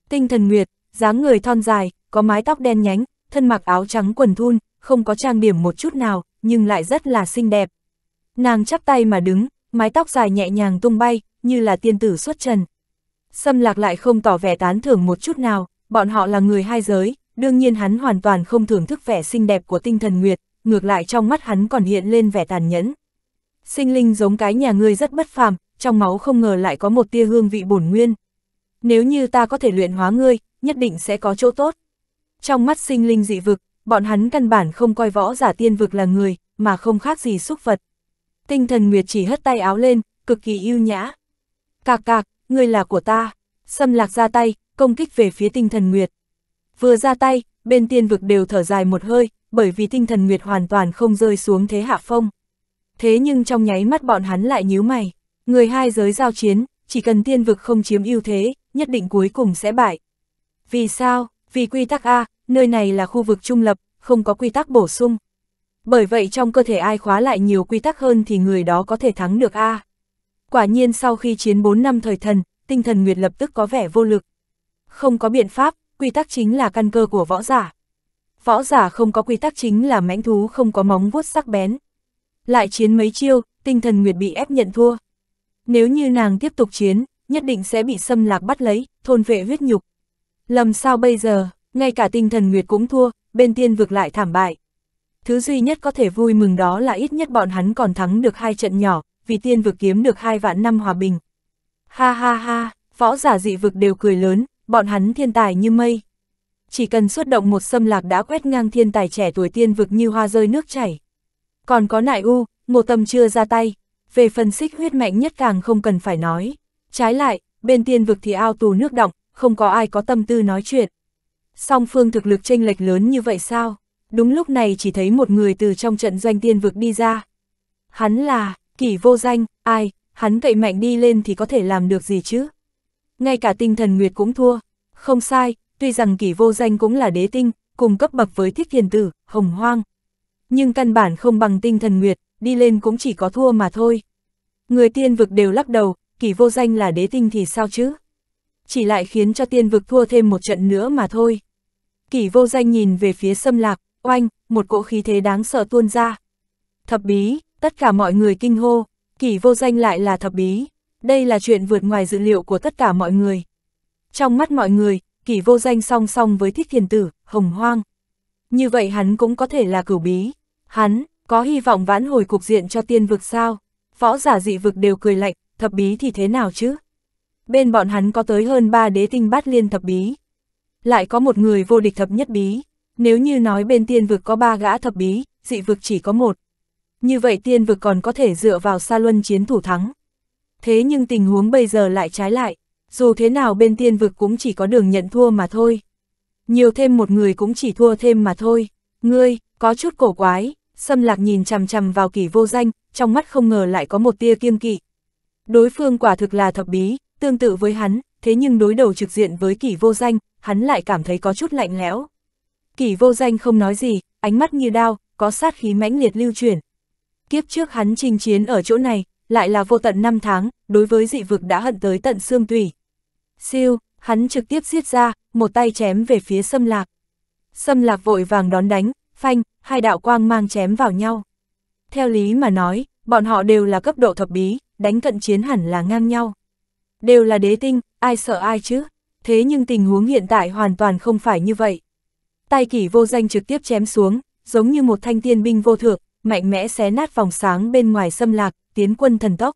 Tinh Thần Nguyệt, dáng người thon dài, có mái tóc đen nhánh, thân mặc áo trắng quần thun, không có trang điểm một chút nào, nhưng lại rất là xinh đẹp. Nàng chắp tay mà đứng, mái tóc dài nhẹ nhàng tung bay, như là tiên tử xuất trần. Xâm lạc lại không tỏ vẻ tán thưởng một chút nào, bọn họ là người hai giới, đương nhiên hắn hoàn toàn không thưởng thức vẻ xinh đẹp của tinh thần nguyệt, ngược lại trong mắt hắn còn hiện lên vẻ tàn nhẫn sinh linh giống cái nhà ngươi rất bất phàm, trong máu không ngờ lại có một tia hương vị bổn nguyên. Nếu như ta có thể luyện hóa ngươi, nhất định sẽ có chỗ tốt. Trong mắt sinh linh dị vực, bọn hắn căn bản không coi võ giả tiên vực là người, mà không khác gì xúc vật. Tinh thần Nguyệt chỉ hất tay áo lên, cực kỳ yêu nhã. Cạc cạc, ngươi là của ta. Xâm lạc ra tay, công kích về phía tinh thần Nguyệt. Vừa ra tay, bên tiên vực đều thở dài một hơi, bởi vì tinh thần Nguyệt hoàn toàn không rơi xuống thế hạ phong thế nhưng trong nháy mắt bọn hắn lại nhíu mày. Người hai giới giao chiến, chỉ cần tiên vực không chiếm ưu thế, nhất định cuối cùng sẽ bại. Vì sao? Vì quy tắc A, nơi này là khu vực trung lập, không có quy tắc bổ sung. Bởi vậy trong cơ thể ai khóa lại nhiều quy tắc hơn thì người đó có thể thắng được A. Quả nhiên sau khi chiến 4 năm thời thần, tinh thần Nguyệt lập tức có vẻ vô lực. Không có biện pháp, quy tắc chính là căn cơ của võ giả. Võ giả không có quy tắc chính là mãnh thú không có móng vuốt sắc bén. Lại chiến mấy chiêu, tinh thần Nguyệt bị ép nhận thua. Nếu như nàng tiếp tục chiến, nhất định sẽ bị xâm lạc bắt lấy, thôn vệ huyết nhục. Làm sao bây giờ, ngay cả tinh thần Nguyệt cũng thua, bên tiên vực lại thảm bại. Thứ duy nhất có thể vui mừng đó là ít nhất bọn hắn còn thắng được hai trận nhỏ, vì tiên vực kiếm được hai vạn năm hòa bình. Ha ha ha, võ giả dị vực đều cười lớn, bọn hắn thiên tài như mây. Chỉ cần xuất động một xâm lạc đã quét ngang thiên tài trẻ tuổi tiên vực như hoa rơi nước chảy. Còn có nại u, ngô tâm chưa ra tay, về phần xích huyết mạnh nhất càng không cần phải nói. Trái lại, bên tiên vực thì ao tù nước động, không có ai có tâm tư nói chuyện. Song phương thực lực tranh lệch lớn như vậy sao? Đúng lúc này chỉ thấy một người từ trong trận doanh tiên vực đi ra. Hắn là, kỷ vô danh, ai, hắn cậy mạnh đi lên thì có thể làm được gì chứ? Ngay cả tinh thần Nguyệt cũng thua. Không sai, tuy rằng kỷ vô danh cũng là đế tinh, cùng cấp bậc với thiết thiền tử, hồng hoang, nhưng căn bản không bằng tinh thần nguyệt, đi lên cũng chỉ có thua mà thôi. Người tiên vực đều lắc đầu, kỷ vô danh là đế tinh thì sao chứ? Chỉ lại khiến cho tiên vực thua thêm một trận nữa mà thôi. Kỷ vô danh nhìn về phía xâm lạc, oanh, một cỗ khí thế đáng sợ tuôn ra. Thập bí, tất cả mọi người kinh hô, kỷ vô danh lại là thập bí. Đây là chuyện vượt ngoài dự liệu của tất cả mọi người. Trong mắt mọi người, kỷ vô danh song song với thích thiền tử, hồng hoang như vậy hắn cũng có thể là cửu bí. Hắn, có hy vọng vãn hồi cục diện cho tiên vực sao? Võ giả dị vực đều cười lạnh, thập bí thì thế nào chứ? Bên bọn hắn có tới hơn ba đế tinh bát liên thập bí. Lại có một người vô địch thập nhất bí. Nếu như nói bên tiên vực có ba gã thập bí, dị vực chỉ có một. Như vậy tiên vực còn có thể dựa vào sa luân chiến thủ thắng. Thế nhưng tình huống bây giờ lại trái lại. Dù thế nào bên tiên vực cũng chỉ có đường nhận thua mà thôi nhiều thêm một người cũng chỉ thua thêm mà thôi. Ngươi, có chút cổ quái, xâm Lạc nhìn chằm chằm vào kỷ vô danh, trong mắt không ngờ lại có một tia kiêng kỵ. Đối phương quả thực là thập bí, tương tự với hắn, thế nhưng đối đầu trực diện với kỷ vô danh, hắn lại cảm thấy có chút lạnh lẽo. Kỷ vô danh không nói gì, ánh mắt như đao, có sát khí mãnh liệt lưu chuyển. Kiếp trước hắn chinh chiến ở chỗ này, lại là vô tận năm tháng, đối với dị vực đã hận tới tận xương tủy. Siêu, Hắn trực tiếp giết ra, một tay chém về phía Sâm Lạc. Sâm Lạc vội vàng đón đánh, phanh, hai đạo quang mang chém vào nhau. Theo lý mà nói, bọn họ đều là cấp độ thập bí, đánh cận chiến hẳn là ngang nhau. Đều là đế tinh, ai sợ ai chứ? Thế nhưng tình huống hiện tại hoàn toàn không phải như vậy. Tay kỷ vô danh trực tiếp chém xuống, giống như một thanh tiên binh vô thượng, mạnh mẽ xé nát vòng sáng bên ngoài xâm lạc, tiến quân thần tốc.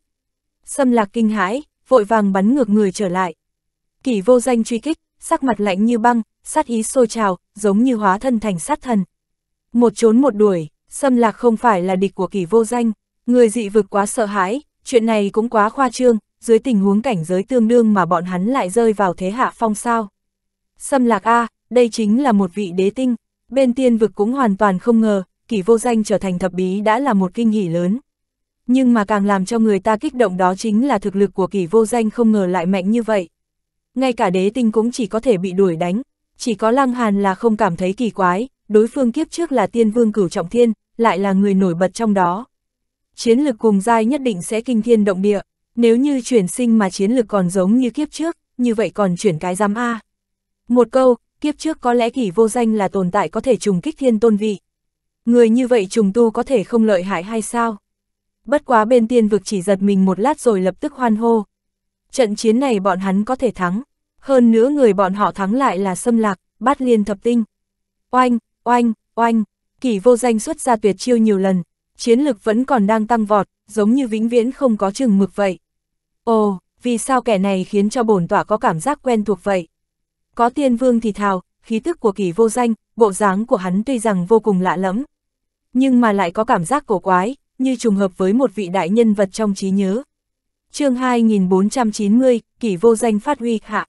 Xâm lạc kinh hãi, vội vàng bắn ngược người trở lại. Kỳ vô danh truy kích, sắc mặt lạnh như băng, sát ý sôi trào, giống như hóa thân thành sát thần. Một trốn một đuổi, xâm lạc không phải là địch của kỳ vô danh, người dị vực quá sợ hãi, chuyện này cũng quá khoa trương, dưới tình huống cảnh giới tương đương mà bọn hắn lại rơi vào thế hạ phong sao. Xâm lạc A, đây chính là một vị đế tinh, bên tiên vực cũng hoàn toàn không ngờ, kỳ vô danh trở thành thập bí đã là một kinh hỉ lớn. Nhưng mà càng làm cho người ta kích động đó chính là thực lực của kỳ vô danh không ngờ lại mạnh như vậy ngay cả đế tinh cũng chỉ có thể bị đuổi đánh, chỉ có Lăng Hàn là không cảm thấy kỳ quái, đối phương kiếp trước là tiên vương cửu trọng thiên, lại là người nổi bật trong đó. Chiến lực cùng giai nhất định sẽ kinh thiên động địa, nếu như chuyển sinh mà chiến lực còn giống như kiếp trước, như vậy còn chuyển cái giám A. Một câu, kiếp trước có lẽ kỷ vô danh là tồn tại có thể trùng kích thiên tôn vị. Người như vậy trùng tu có thể không lợi hại hay sao? Bất quá bên tiên vực chỉ giật mình một lát rồi lập tức hoan hô, trận chiến này bọn hắn có thể thắng. Hơn nữa người bọn họ thắng lại là xâm lạc, bát liên thập tinh. Oanh, oanh, oanh, kỷ vô danh xuất ra tuyệt chiêu nhiều lần, chiến lực vẫn còn đang tăng vọt, giống như vĩnh viễn không có chừng mực vậy. Ồ, vì sao kẻ này khiến cho bổn tỏa có cảm giác quen thuộc vậy? Có tiên vương thì thào, khí tức của kỷ vô danh, bộ dáng của hắn tuy rằng vô cùng lạ lẫm, nhưng mà lại có cảm giác cổ quái, như trùng hợp với một vị đại nhân vật trong trí nhớ chương 2490, kỷ vô danh phát huy hạ.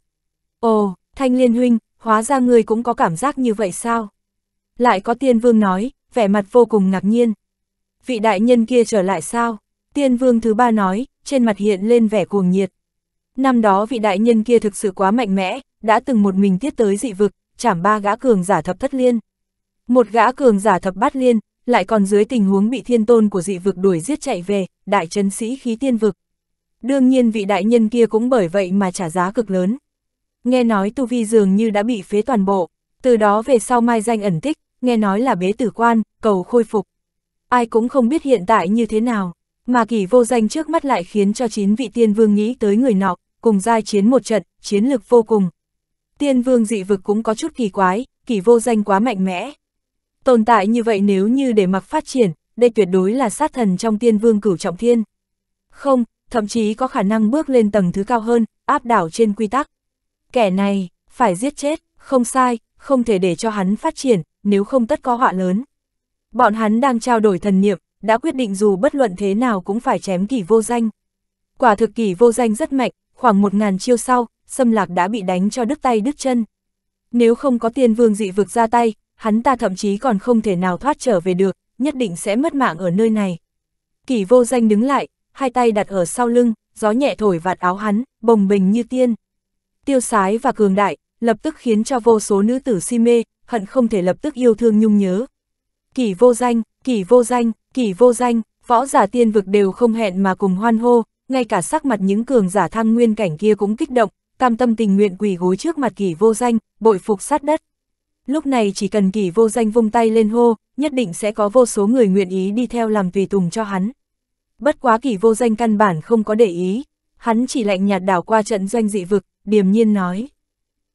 Ồ, thanh liên huynh, hóa ra ngươi cũng có cảm giác như vậy sao? Lại có tiên vương nói, vẻ mặt vô cùng ngạc nhiên. Vị đại nhân kia trở lại sao? Tiên vương thứ ba nói, trên mặt hiện lên vẻ cuồng nhiệt. Năm đó vị đại nhân kia thực sự quá mạnh mẽ, đã từng một mình tiết tới dị vực, chảm ba gã cường giả thập thất liên. Một gã cường giả thập bát liên, lại còn dưới tình huống bị thiên tôn của dị vực đuổi giết chạy về, đại chân sĩ khí tiên vực, Đương nhiên vị đại nhân kia cũng bởi vậy mà trả giá cực lớn. Nghe nói tu vi dường như đã bị phế toàn bộ, từ đó về sau mai danh ẩn tích, nghe nói là bế tử quan, cầu khôi phục. Ai cũng không biết hiện tại như thế nào, mà kỳ vô danh trước mắt lại khiến cho chín vị tiên vương nghĩ tới người nọ, cùng giai chiến một trận, chiến lực vô cùng. Tiên vương dị vực cũng có chút kỳ quái, kỳ vô danh quá mạnh mẽ. Tồn tại như vậy nếu như để mặc phát triển, đây tuyệt đối là sát thần trong tiên vương cửu trọng thiên. Không, thậm chí có khả năng bước lên tầng thứ cao hơn, áp đảo trên quy tắc. Kẻ này, phải giết chết, không sai, không thể để cho hắn phát triển, nếu không tất có họa lớn. Bọn hắn đang trao đổi thần niệm, đã quyết định dù bất luận thế nào cũng phải chém kỷ vô danh. Quả thực kỷ vô danh rất mạnh, khoảng một ngàn chiêu sau, xâm lạc đã bị đánh cho đứt tay đứt chân. Nếu không có tiên vương dị vực ra tay, hắn ta thậm chí còn không thể nào thoát trở về được, nhất định sẽ mất mạng ở nơi này. Kỷ vô danh đứng lại, hai tay đặt ở sau lưng, gió nhẹ thổi vạt áo hắn, bồng bềnh như tiên. Tiêu sái và cường đại, lập tức khiến cho vô số nữ tử si mê, hận không thể lập tức yêu thương nhung nhớ. Kỷ vô danh, kỷ vô danh, kỷ vô danh, võ giả tiên vực đều không hẹn mà cùng hoan hô, ngay cả sắc mặt những cường giả thăng nguyên cảnh kia cũng kích động, tam tâm tình nguyện quỳ gối trước mặt kỷ vô danh, bội phục sát đất. Lúc này chỉ cần kỷ vô danh vung tay lên hô, nhất định sẽ có vô số người nguyện ý đi theo làm tùy tùng cho hắn. Bất quá kỳ vô danh căn bản không có để ý, hắn chỉ lạnh nhạt đảo qua trận doanh dị vực, điềm nhiên nói.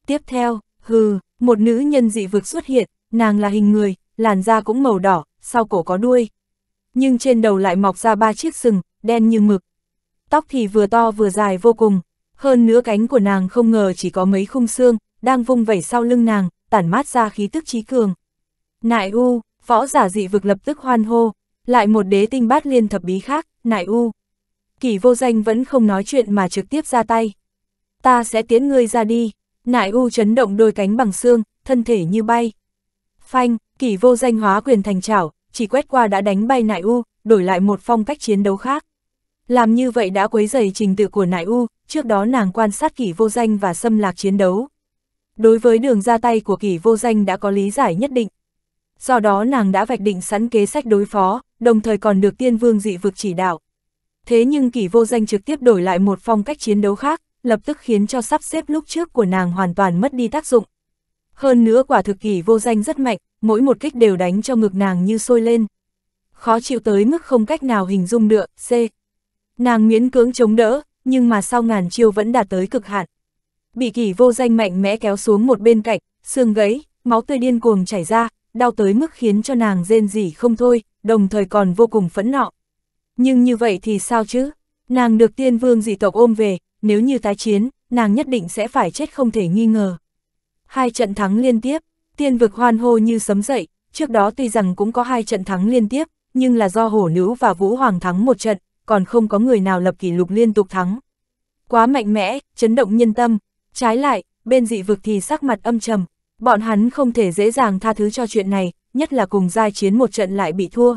Tiếp theo, hừ, một nữ nhân dị vực xuất hiện, nàng là hình người, làn da cũng màu đỏ, sau cổ có đuôi. Nhưng trên đầu lại mọc ra ba chiếc sừng, đen như mực. Tóc thì vừa to vừa dài vô cùng, hơn nữa cánh của nàng không ngờ chỉ có mấy khung xương, đang vung vẩy sau lưng nàng, tản mát ra khí tức trí cường. Nại U, võ giả dị vực lập tức hoan hô, lại một đế tinh bát liên thập bí khác, nại u. Kỷ vô danh vẫn không nói chuyện mà trực tiếp ra tay. Ta sẽ tiến ngươi ra đi, nại u chấn động đôi cánh bằng xương, thân thể như bay. Phanh, kỷ vô danh hóa quyền thành chảo chỉ quét qua đã đánh bay nại u, đổi lại một phong cách chiến đấu khác. Làm như vậy đã quấy dày trình tự của nại u, trước đó nàng quan sát kỷ vô danh và xâm lạc chiến đấu. Đối với đường ra tay của kỷ vô danh đã có lý giải nhất định. Do đó nàng đã vạch định sẵn kế sách đối phó, đồng thời còn được tiên vương dị vực chỉ đạo. Thế nhưng kỷ vô danh trực tiếp đổi lại một phong cách chiến đấu khác, lập tức khiến cho sắp xếp lúc trước của nàng hoàn toàn mất đi tác dụng. Hơn nữa quả thực kỷ vô danh rất mạnh, mỗi một kích đều đánh cho ngực nàng như sôi lên. Khó chịu tới mức không cách nào hình dung nữa, C. Nàng miễn cưỡng chống đỡ, nhưng mà sau ngàn chiêu vẫn đạt tới cực hạn. Bị kỷ vô danh mạnh mẽ kéo xuống một bên cạnh, xương gãy, máu tươi điên cuồng chảy ra, đau tới mức khiến cho nàng rên rỉ không thôi, đồng thời còn vô cùng phẫn nọ. Nhưng như vậy thì sao chứ? Nàng được tiên vương dị tộc ôm về, nếu như tái chiến, nàng nhất định sẽ phải chết không thể nghi ngờ. Hai trận thắng liên tiếp, tiên vực hoan hô như sấm dậy, trước đó tuy rằng cũng có hai trận thắng liên tiếp, nhưng là do hổ nữ và vũ hoàng thắng một trận, còn không có người nào lập kỷ lục liên tục thắng. Quá mạnh mẽ, chấn động nhân tâm, trái lại, bên dị vực thì sắc mặt âm trầm, bọn hắn không thể dễ dàng tha thứ cho chuyện này, nhất là cùng giai chiến một trận lại bị thua.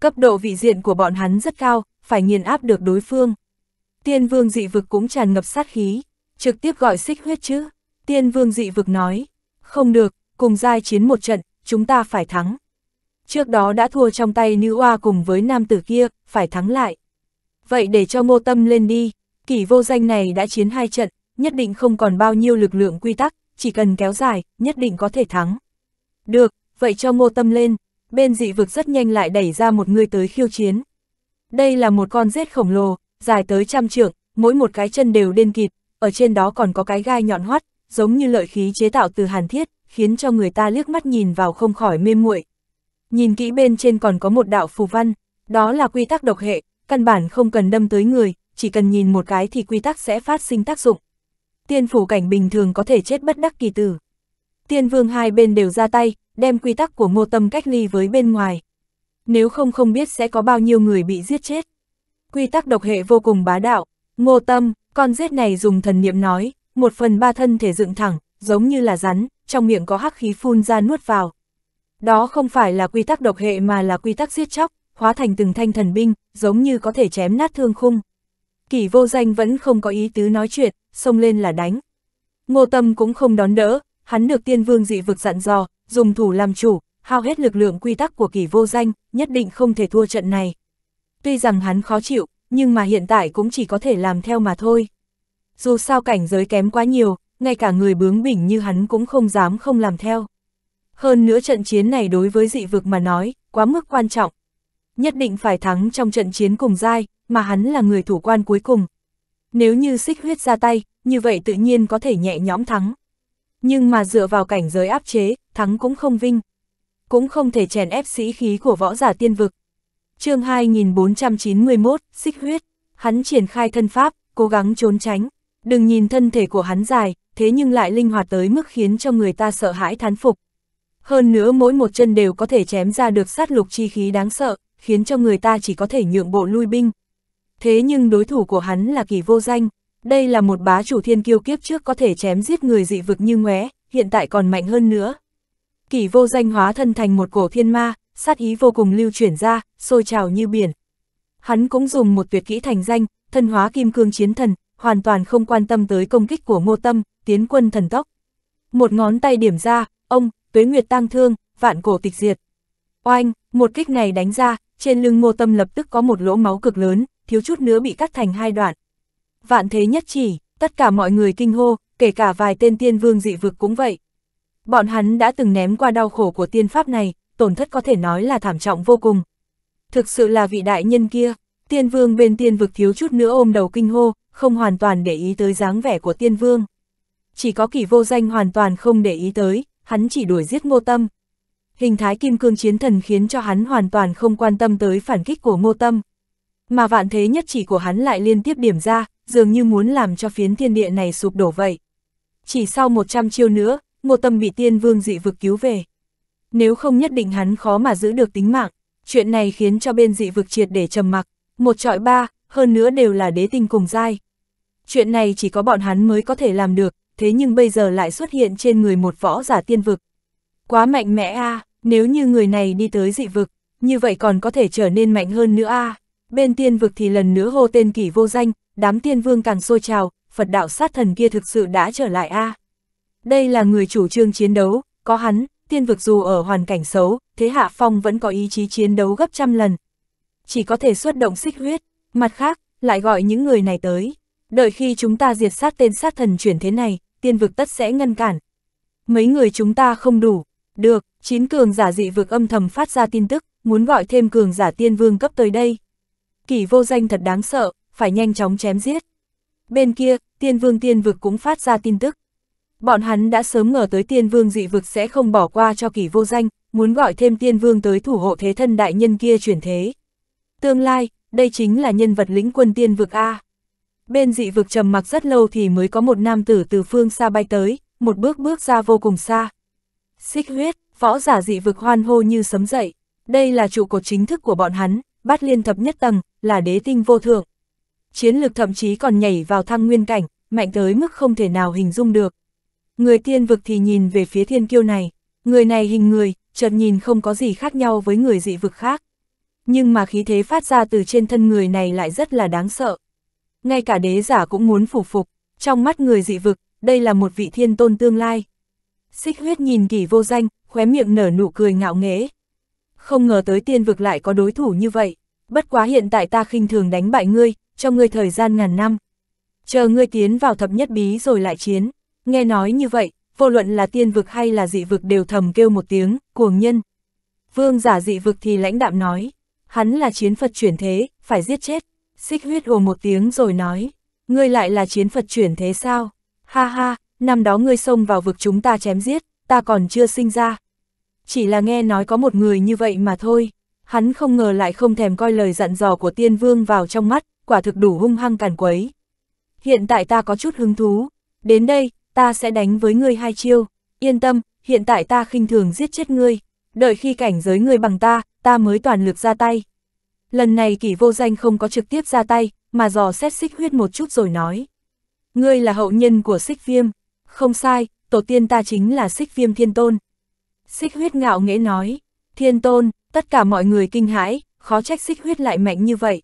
Cấp độ vị diện của bọn hắn rất cao, phải nghiền áp được đối phương. Tiên vương dị vực cũng tràn ngập sát khí, trực tiếp gọi xích huyết chứ. Tiên vương dị vực nói, không được, cùng giai chiến một trận, chúng ta phải thắng. Trước đó đã thua trong tay nữ oa cùng với nam tử kia, phải thắng lại. Vậy để cho ngô tâm lên đi, kỷ vô danh này đã chiến hai trận, nhất định không còn bao nhiêu lực lượng quy tắc, chỉ cần kéo dài, nhất định có thể thắng. Được, vậy cho ngô tâm lên, bên dị vực rất nhanh lại đẩy ra một người tới khiêu chiến. Đây là một con rết khổng lồ, dài tới trăm trượng, mỗi một cái chân đều đen kịt, ở trên đó còn có cái gai nhọn hoắt, giống như lợi khí chế tạo từ hàn thiết, khiến cho người ta liếc mắt nhìn vào không khỏi mê muội. Nhìn kỹ bên trên còn có một đạo phù văn, đó là quy tắc độc hệ, căn bản không cần đâm tới người, chỉ cần nhìn một cái thì quy tắc sẽ phát sinh tác dụng. Tiên phủ cảnh bình thường có thể chết bất đắc kỳ tử tiên vương hai bên đều ra tay, đem quy tắc của ngô tâm cách ly với bên ngoài. Nếu không không biết sẽ có bao nhiêu người bị giết chết. Quy tắc độc hệ vô cùng bá đạo, ngô tâm, con giết này dùng thần niệm nói, một phần ba thân thể dựng thẳng, giống như là rắn, trong miệng có hắc khí phun ra nuốt vào. Đó không phải là quy tắc độc hệ mà là quy tắc giết chóc, hóa thành từng thanh thần binh, giống như có thể chém nát thương khung. Kỷ vô danh vẫn không có ý tứ nói chuyện, xông lên là đánh. Ngô Tâm cũng không đón đỡ, hắn được tiên vương dị vực dặn dò, dùng thủ làm chủ, hao hết lực lượng quy tắc của kỷ vô danh, nhất định không thể thua trận này. Tuy rằng hắn khó chịu, nhưng mà hiện tại cũng chỉ có thể làm theo mà thôi. Dù sao cảnh giới kém quá nhiều, ngay cả người bướng bỉnh như hắn cũng không dám không làm theo. Hơn nữa trận chiến này đối với dị vực mà nói, quá mức quan trọng. Nhất định phải thắng trong trận chiến cùng dai, mà hắn là người thủ quan cuối cùng. Nếu như xích huyết ra tay, như vậy tự nhiên có thể nhẹ nhõm thắng nhưng mà dựa vào cảnh giới áp chế, thắng cũng không vinh. Cũng không thể chèn ép sĩ khí của võ giả tiên vực. chương 2491, xích huyết, hắn triển khai thân pháp, cố gắng trốn tránh. Đừng nhìn thân thể của hắn dài, thế nhưng lại linh hoạt tới mức khiến cho người ta sợ hãi thán phục. Hơn nữa mỗi một chân đều có thể chém ra được sát lục chi khí đáng sợ, khiến cho người ta chỉ có thể nhượng bộ lui binh. Thế nhưng đối thủ của hắn là kỳ vô danh, đây là một bá chủ thiên kiêu kiếp trước có thể chém giết người dị vực như ngoé, hiện tại còn mạnh hơn nữa. Kỷ vô danh hóa thân thành một cổ thiên ma, sát ý vô cùng lưu chuyển ra, sôi trào như biển. Hắn cũng dùng một tuyệt kỹ thành danh, thân hóa kim cương chiến thần, hoàn toàn không quan tâm tới công kích của ngô tâm, tiến quân thần tốc. Một ngón tay điểm ra, ông, tuế nguyệt tang thương, vạn cổ tịch diệt. Oanh, một kích này đánh ra, trên lưng ngô tâm lập tức có một lỗ máu cực lớn, thiếu chút nữa bị cắt thành hai đoạn vạn thế nhất chỉ, tất cả mọi người kinh hô, kể cả vài tên tiên vương dị vực cũng vậy. Bọn hắn đã từng ném qua đau khổ của tiên pháp này, tổn thất có thể nói là thảm trọng vô cùng. Thực sự là vị đại nhân kia, tiên vương bên tiên vực thiếu chút nữa ôm đầu kinh hô, không hoàn toàn để ý tới dáng vẻ của tiên vương. Chỉ có kỷ vô danh hoàn toàn không để ý tới, hắn chỉ đuổi giết ngô tâm. Hình thái kim cương chiến thần khiến cho hắn hoàn toàn không quan tâm tới phản kích của ngô tâm. Mà vạn thế nhất chỉ của hắn lại liên tiếp điểm ra, dường như muốn làm cho phiến thiên địa này sụp đổ vậy. Chỉ sau 100 chiêu nữa, Ngô Tâm bị tiên vương dị vực cứu về. Nếu không nhất định hắn khó mà giữ được tính mạng, chuyện này khiến cho bên dị vực triệt để trầm mặc, một trọi ba, hơn nữa đều là đế tinh cùng giai. Chuyện này chỉ có bọn hắn mới có thể làm được, thế nhưng bây giờ lại xuất hiện trên người một võ giả tiên vực. Quá mạnh mẽ a nếu như người này đi tới dị vực, như vậy còn có thể trở nên mạnh hơn nữa a Bên tiên vực thì lần nữa hô tên kỷ vô danh, đám tiên vương càng sôi trào, Phật đạo sát thần kia thực sự đã trở lại a. À. Đây là người chủ trương chiến đấu, có hắn, tiên vực dù ở hoàn cảnh xấu, thế hạ phong vẫn có ý chí chiến đấu gấp trăm lần. Chỉ có thể xuất động xích huyết, mặt khác, lại gọi những người này tới. Đợi khi chúng ta diệt sát tên sát thần chuyển thế này, tiên vực tất sẽ ngăn cản. Mấy người chúng ta không đủ. Được, chín cường giả dị vực âm thầm phát ra tin tức, muốn gọi thêm cường giả tiên vương cấp tới đây. kỳ vô danh thật đáng sợ, phải nhanh chóng chém giết. Bên kia, tiên vương tiên vực cũng phát ra tin tức. Bọn hắn đã sớm ngờ tới tiên vương dị vực sẽ không bỏ qua cho kỳ vô danh, muốn gọi thêm tiên vương tới thủ hộ thế thân đại nhân kia chuyển thế. Tương lai, đây chính là nhân vật lĩnh quân tiên vực A. Bên dị vực trầm mặc rất lâu thì mới có một nam tử từ phương xa bay tới, một bước bước ra vô cùng xa. Xích huyết, võ giả dị vực hoan hô như sấm dậy. Đây là trụ cột chính thức của bọn hắn, bát liên thập nhất tầng, là đế tinh vô thượng chiến lực thậm chí còn nhảy vào thăng nguyên cảnh, mạnh tới mức không thể nào hình dung được. Người tiên vực thì nhìn về phía thiên kiêu này, người này hình người, chợt nhìn không có gì khác nhau với người dị vực khác. Nhưng mà khí thế phát ra từ trên thân người này lại rất là đáng sợ. Ngay cả đế giả cũng muốn phủ phục, trong mắt người dị vực, đây là một vị thiên tôn tương lai. Xích huyết nhìn kỳ vô danh, khóe miệng nở nụ cười ngạo nghễ. Không ngờ tới tiên vực lại có đối thủ như vậy bất quá hiện tại ta khinh thường đánh bại ngươi, cho ngươi thời gian ngàn năm. Chờ ngươi tiến vào thập nhất bí rồi lại chiến, nghe nói như vậy, vô luận là tiên vực hay là dị vực đều thầm kêu một tiếng, cuồng nhân. Vương giả dị vực thì lãnh đạm nói, hắn là chiến Phật chuyển thế, phải giết chết. Xích huyết ồ một tiếng rồi nói, ngươi lại là chiến Phật chuyển thế sao? Ha ha, năm đó ngươi xông vào vực chúng ta chém giết, ta còn chưa sinh ra. Chỉ là nghe nói có một người như vậy mà thôi hắn không ngờ lại không thèm coi lời dặn dò của tiên vương vào trong mắt, quả thực đủ hung hăng càn quấy. Hiện tại ta có chút hứng thú, đến đây, ta sẽ đánh với ngươi hai chiêu, yên tâm, hiện tại ta khinh thường giết chết ngươi, đợi khi cảnh giới ngươi bằng ta, ta mới toàn lực ra tay. Lần này kỷ vô danh không có trực tiếp ra tay, mà dò xét xích huyết một chút rồi nói. Ngươi là hậu nhân của xích viêm, không sai, tổ tiên ta chính là xích viêm thiên tôn. Xích huyết ngạo nghễ nói, thiên tôn, Tất cả mọi người kinh hãi, khó trách xích huyết lại mạnh như vậy.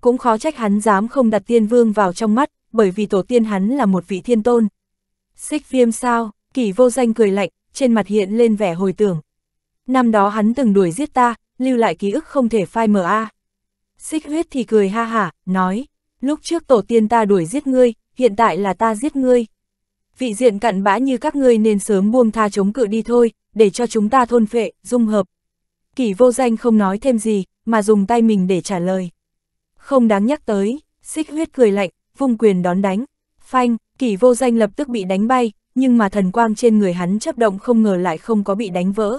Cũng khó trách hắn dám không đặt tiên vương vào trong mắt, bởi vì tổ tiên hắn là một vị thiên tôn. Xích viêm sao, kỷ vô danh cười lạnh, trên mặt hiện lên vẻ hồi tưởng. Năm đó hắn từng đuổi giết ta, lưu lại ký ức không thể phai mờ a. Xích huyết thì cười ha hả, nói, lúc trước tổ tiên ta đuổi giết ngươi, hiện tại là ta giết ngươi. Vị diện cặn bã như các ngươi nên sớm buông tha chống cự đi thôi, để cho chúng ta thôn phệ, dung hợp kỷ vô danh không nói thêm gì, mà dùng tay mình để trả lời. Không đáng nhắc tới, xích huyết cười lạnh, vung quyền đón đánh. Phanh, kỷ vô danh lập tức bị đánh bay, nhưng mà thần quang trên người hắn chấp động không ngờ lại không có bị đánh vỡ.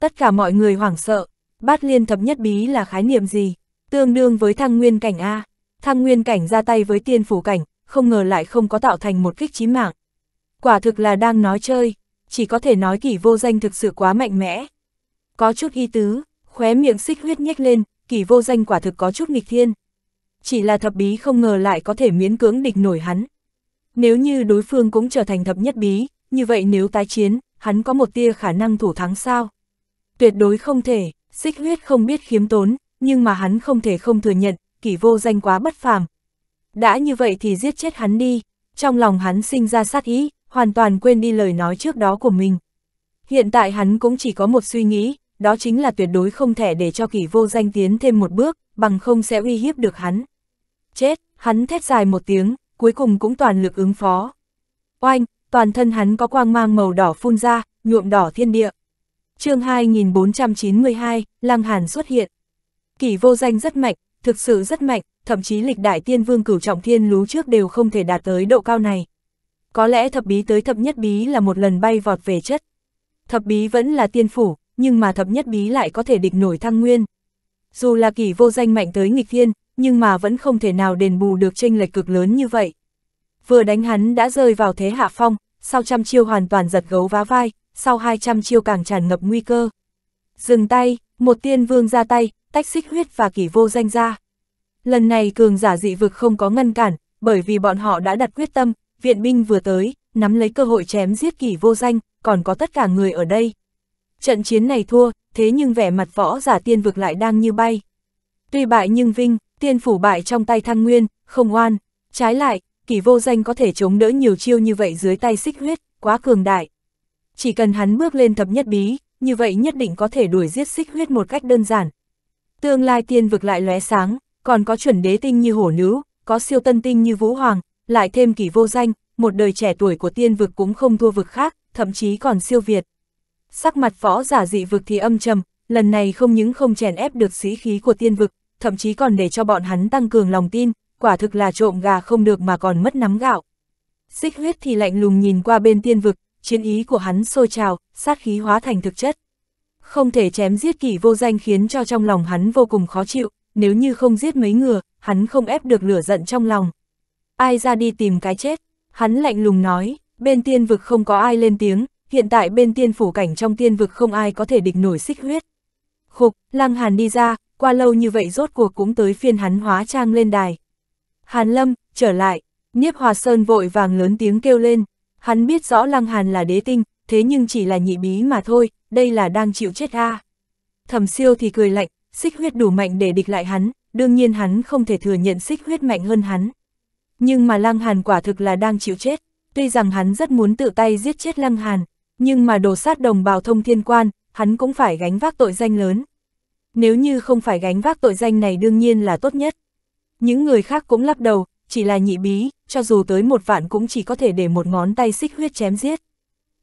Tất cả mọi người hoảng sợ, bát liên thập nhất bí là khái niệm gì, tương đương với thăng nguyên cảnh A. Thăng nguyên cảnh ra tay với tiên phủ cảnh, không ngờ lại không có tạo thành một kích chí mạng. Quả thực là đang nói chơi, chỉ có thể nói kỷ vô danh thực sự quá mạnh mẽ có chút y tứ, khóe miệng xích huyết nhếch lên, kỷ vô danh quả thực có chút nghịch thiên. Chỉ là thập bí không ngờ lại có thể miễn cưỡng địch nổi hắn. Nếu như đối phương cũng trở thành thập nhất bí, như vậy nếu tái chiến, hắn có một tia khả năng thủ thắng sao? Tuyệt đối không thể, xích huyết không biết khiếm tốn, nhưng mà hắn không thể không thừa nhận, kỷ vô danh quá bất phàm. Đã như vậy thì giết chết hắn đi, trong lòng hắn sinh ra sát ý, hoàn toàn quên đi lời nói trước đó của mình. Hiện tại hắn cũng chỉ có một suy nghĩ, đó chính là tuyệt đối không thể để cho kỷ vô danh tiến thêm một bước, bằng không sẽ uy hiếp được hắn. Chết, hắn thét dài một tiếng, cuối cùng cũng toàn lực ứng phó. Oanh, toàn thân hắn có quang mang màu đỏ phun ra, nhuộm đỏ thiên địa. chương 2492, Lăng Hàn xuất hiện. Kỷ vô danh rất mạnh, thực sự rất mạnh, thậm chí lịch đại tiên vương cửu trọng thiên lú trước đều không thể đạt tới độ cao này. Có lẽ thập bí tới thập nhất bí là một lần bay vọt về chất. Thập bí vẫn là tiên phủ, nhưng mà thập nhất bí lại có thể địch nổi thăng nguyên. Dù là kỷ vô danh mạnh tới nghịch thiên, nhưng mà vẫn không thể nào đền bù được tranh lệch cực lớn như vậy. Vừa đánh hắn đã rơi vào thế hạ phong, sau trăm chiêu hoàn toàn giật gấu vá vai, sau trăm chiêu càng tràn ngập nguy cơ. Dừng tay, một tiên vương ra tay, tách xích huyết và kỷ vô danh ra. Lần này cường giả dị vực không có ngăn cản, bởi vì bọn họ đã đặt quyết tâm, viện binh vừa tới, nắm lấy cơ hội chém giết kỷ vô danh, còn có tất cả người ở đây, Trận chiến này thua, thế nhưng vẻ mặt võ giả tiên vực lại đang như bay. Tuy bại nhưng vinh, tiên phủ bại trong tay thăng nguyên, không oan. Trái lại, kỳ vô danh có thể chống đỡ nhiều chiêu như vậy dưới tay xích huyết, quá cường đại. Chỉ cần hắn bước lên thập nhất bí, như vậy nhất định có thể đuổi giết xích huyết một cách đơn giản. Tương lai tiên vực lại lóe sáng, còn có chuẩn đế tinh như hổ nữ, có siêu tân tinh như vũ hoàng, lại thêm kỳ vô danh, một đời trẻ tuổi của tiên vực cũng không thua vực khác, thậm chí còn siêu việt. Sắc mặt võ giả dị vực thì âm trầm, lần này không những không chèn ép được sĩ khí của tiên vực, thậm chí còn để cho bọn hắn tăng cường lòng tin, quả thực là trộm gà không được mà còn mất nắm gạo. Xích huyết thì lạnh lùng nhìn qua bên tiên vực, chiến ý của hắn sôi trào, sát khí hóa thành thực chất. Không thể chém giết kỷ vô danh khiến cho trong lòng hắn vô cùng khó chịu, nếu như không giết mấy ngừa, hắn không ép được lửa giận trong lòng. Ai ra đi tìm cái chết, hắn lạnh lùng nói, bên tiên vực không có ai lên tiếng, hiện tại bên tiên phủ cảnh trong tiên vực không ai có thể địch nổi xích huyết. Khục, Lăng Hàn đi ra, qua lâu như vậy rốt cuộc cũng tới phiên hắn hóa trang lên đài. Hàn Lâm, trở lại, nhiếp Hòa Sơn vội vàng lớn tiếng kêu lên, hắn biết rõ Lăng Hàn là đế tinh, thế nhưng chỉ là nhị bí mà thôi, đây là đang chịu chết a. À. Thẩm siêu thì cười lạnh, xích huyết đủ mạnh để địch lại hắn, đương nhiên hắn không thể thừa nhận xích huyết mạnh hơn hắn. Nhưng mà Lăng Hàn quả thực là đang chịu chết, tuy rằng hắn rất muốn tự tay giết chết Lăng Hàn, nhưng mà đồ sát đồng bào thông thiên quan, hắn cũng phải gánh vác tội danh lớn. Nếu như không phải gánh vác tội danh này đương nhiên là tốt nhất. Những người khác cũng lắc đầu, chỉ là nhị bí, cho dù tới một vạn cũng chỉ có thể để một ngón tay xích huyết chém giết.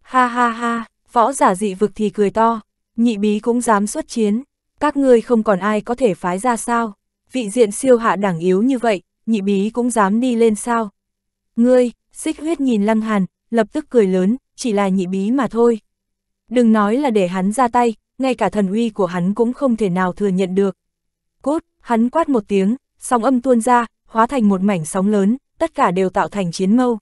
Ha ha ha, võ giả dị vực thì cười to, nhị bí cũng dám xuất chiến, các ngươi không còn ai có thể phái ra sao, vị diện siêu hạ đẳng yếu như vậy, nhị bí cũng dám đi lên sao. Ngươi, xích huyết nhìn lăng hàn, lập tức cười lớn, chỉ là nhị bí mà thôi. Đừng nói là để hắn ra tay, ngay cả thần uy của hắn cũng không thể nào thừa nhận được. Cốt, hắn quát một tiếng, sóng âm tuôn ra, hóa thành một mảnh sóng lớn, tất cả đều tạo thành chiến mâu.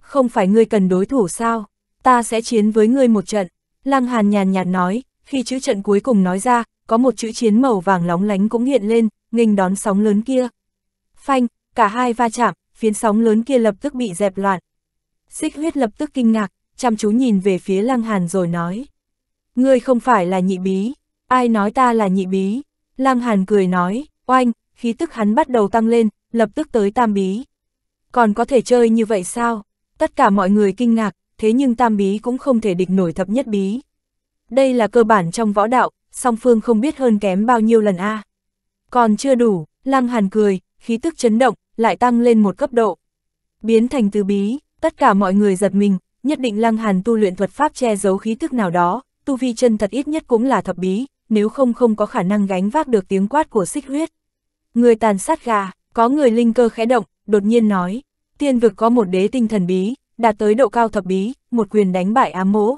Không phải ngươi cần đối thủ sao, ta sẽ chiến với ngươi một trận. Lăng Hàn nhàn nhạt nói, khi chữ trận cuối cùng nói ra, có một chữ chiến màu vàng lóng lánh cũng hiện lên, nghênh đón sóng lớn kia. Phanh, cả hai va chạm, phiến sóng lớn kia lập tức bị dẹp loạn. Xích huyết lập tức kinh ngạc, chăm chú nhìn về phía Lăng Hàn rồi nói. Ngươi không phải là nhị bí, ai nói ta là nhị bí? Lăng Hàn cười nói, oanh, khí tức hắn bắt đầu tăng lên, lập tức tới tam bí. Còn có thể chơi như vậy sao? Tất cả mọi người kinh ngạc, thế nhưng tam bí cũng không thể địch nổi thập nhất bí. Đây là cơ bản trong võ đạo, song phương không biết hơn kém bao nhiêu lần a. À. Còn chưa đủ, Lăng Hàn cười, khí tức chấn động, lại tăng lên một cấp độ. Biến thành tứ bí, tất cả mọi người giật mình, nhất định Lăng Hàn tu luyện thuật pháp che giấu khí thức nào đó, tu vi chân thật ít nhất cũng là thập bí, nếu không không có khả năng gánh vác được tiếng quát của xích huyết. Người tàn sát gà, có người linh cơ khẽ động, đột nhiên nói, tiên vực có một đế tinh thần bí, đạt tới độ cao thập bí, một quyền đánh bại ám mố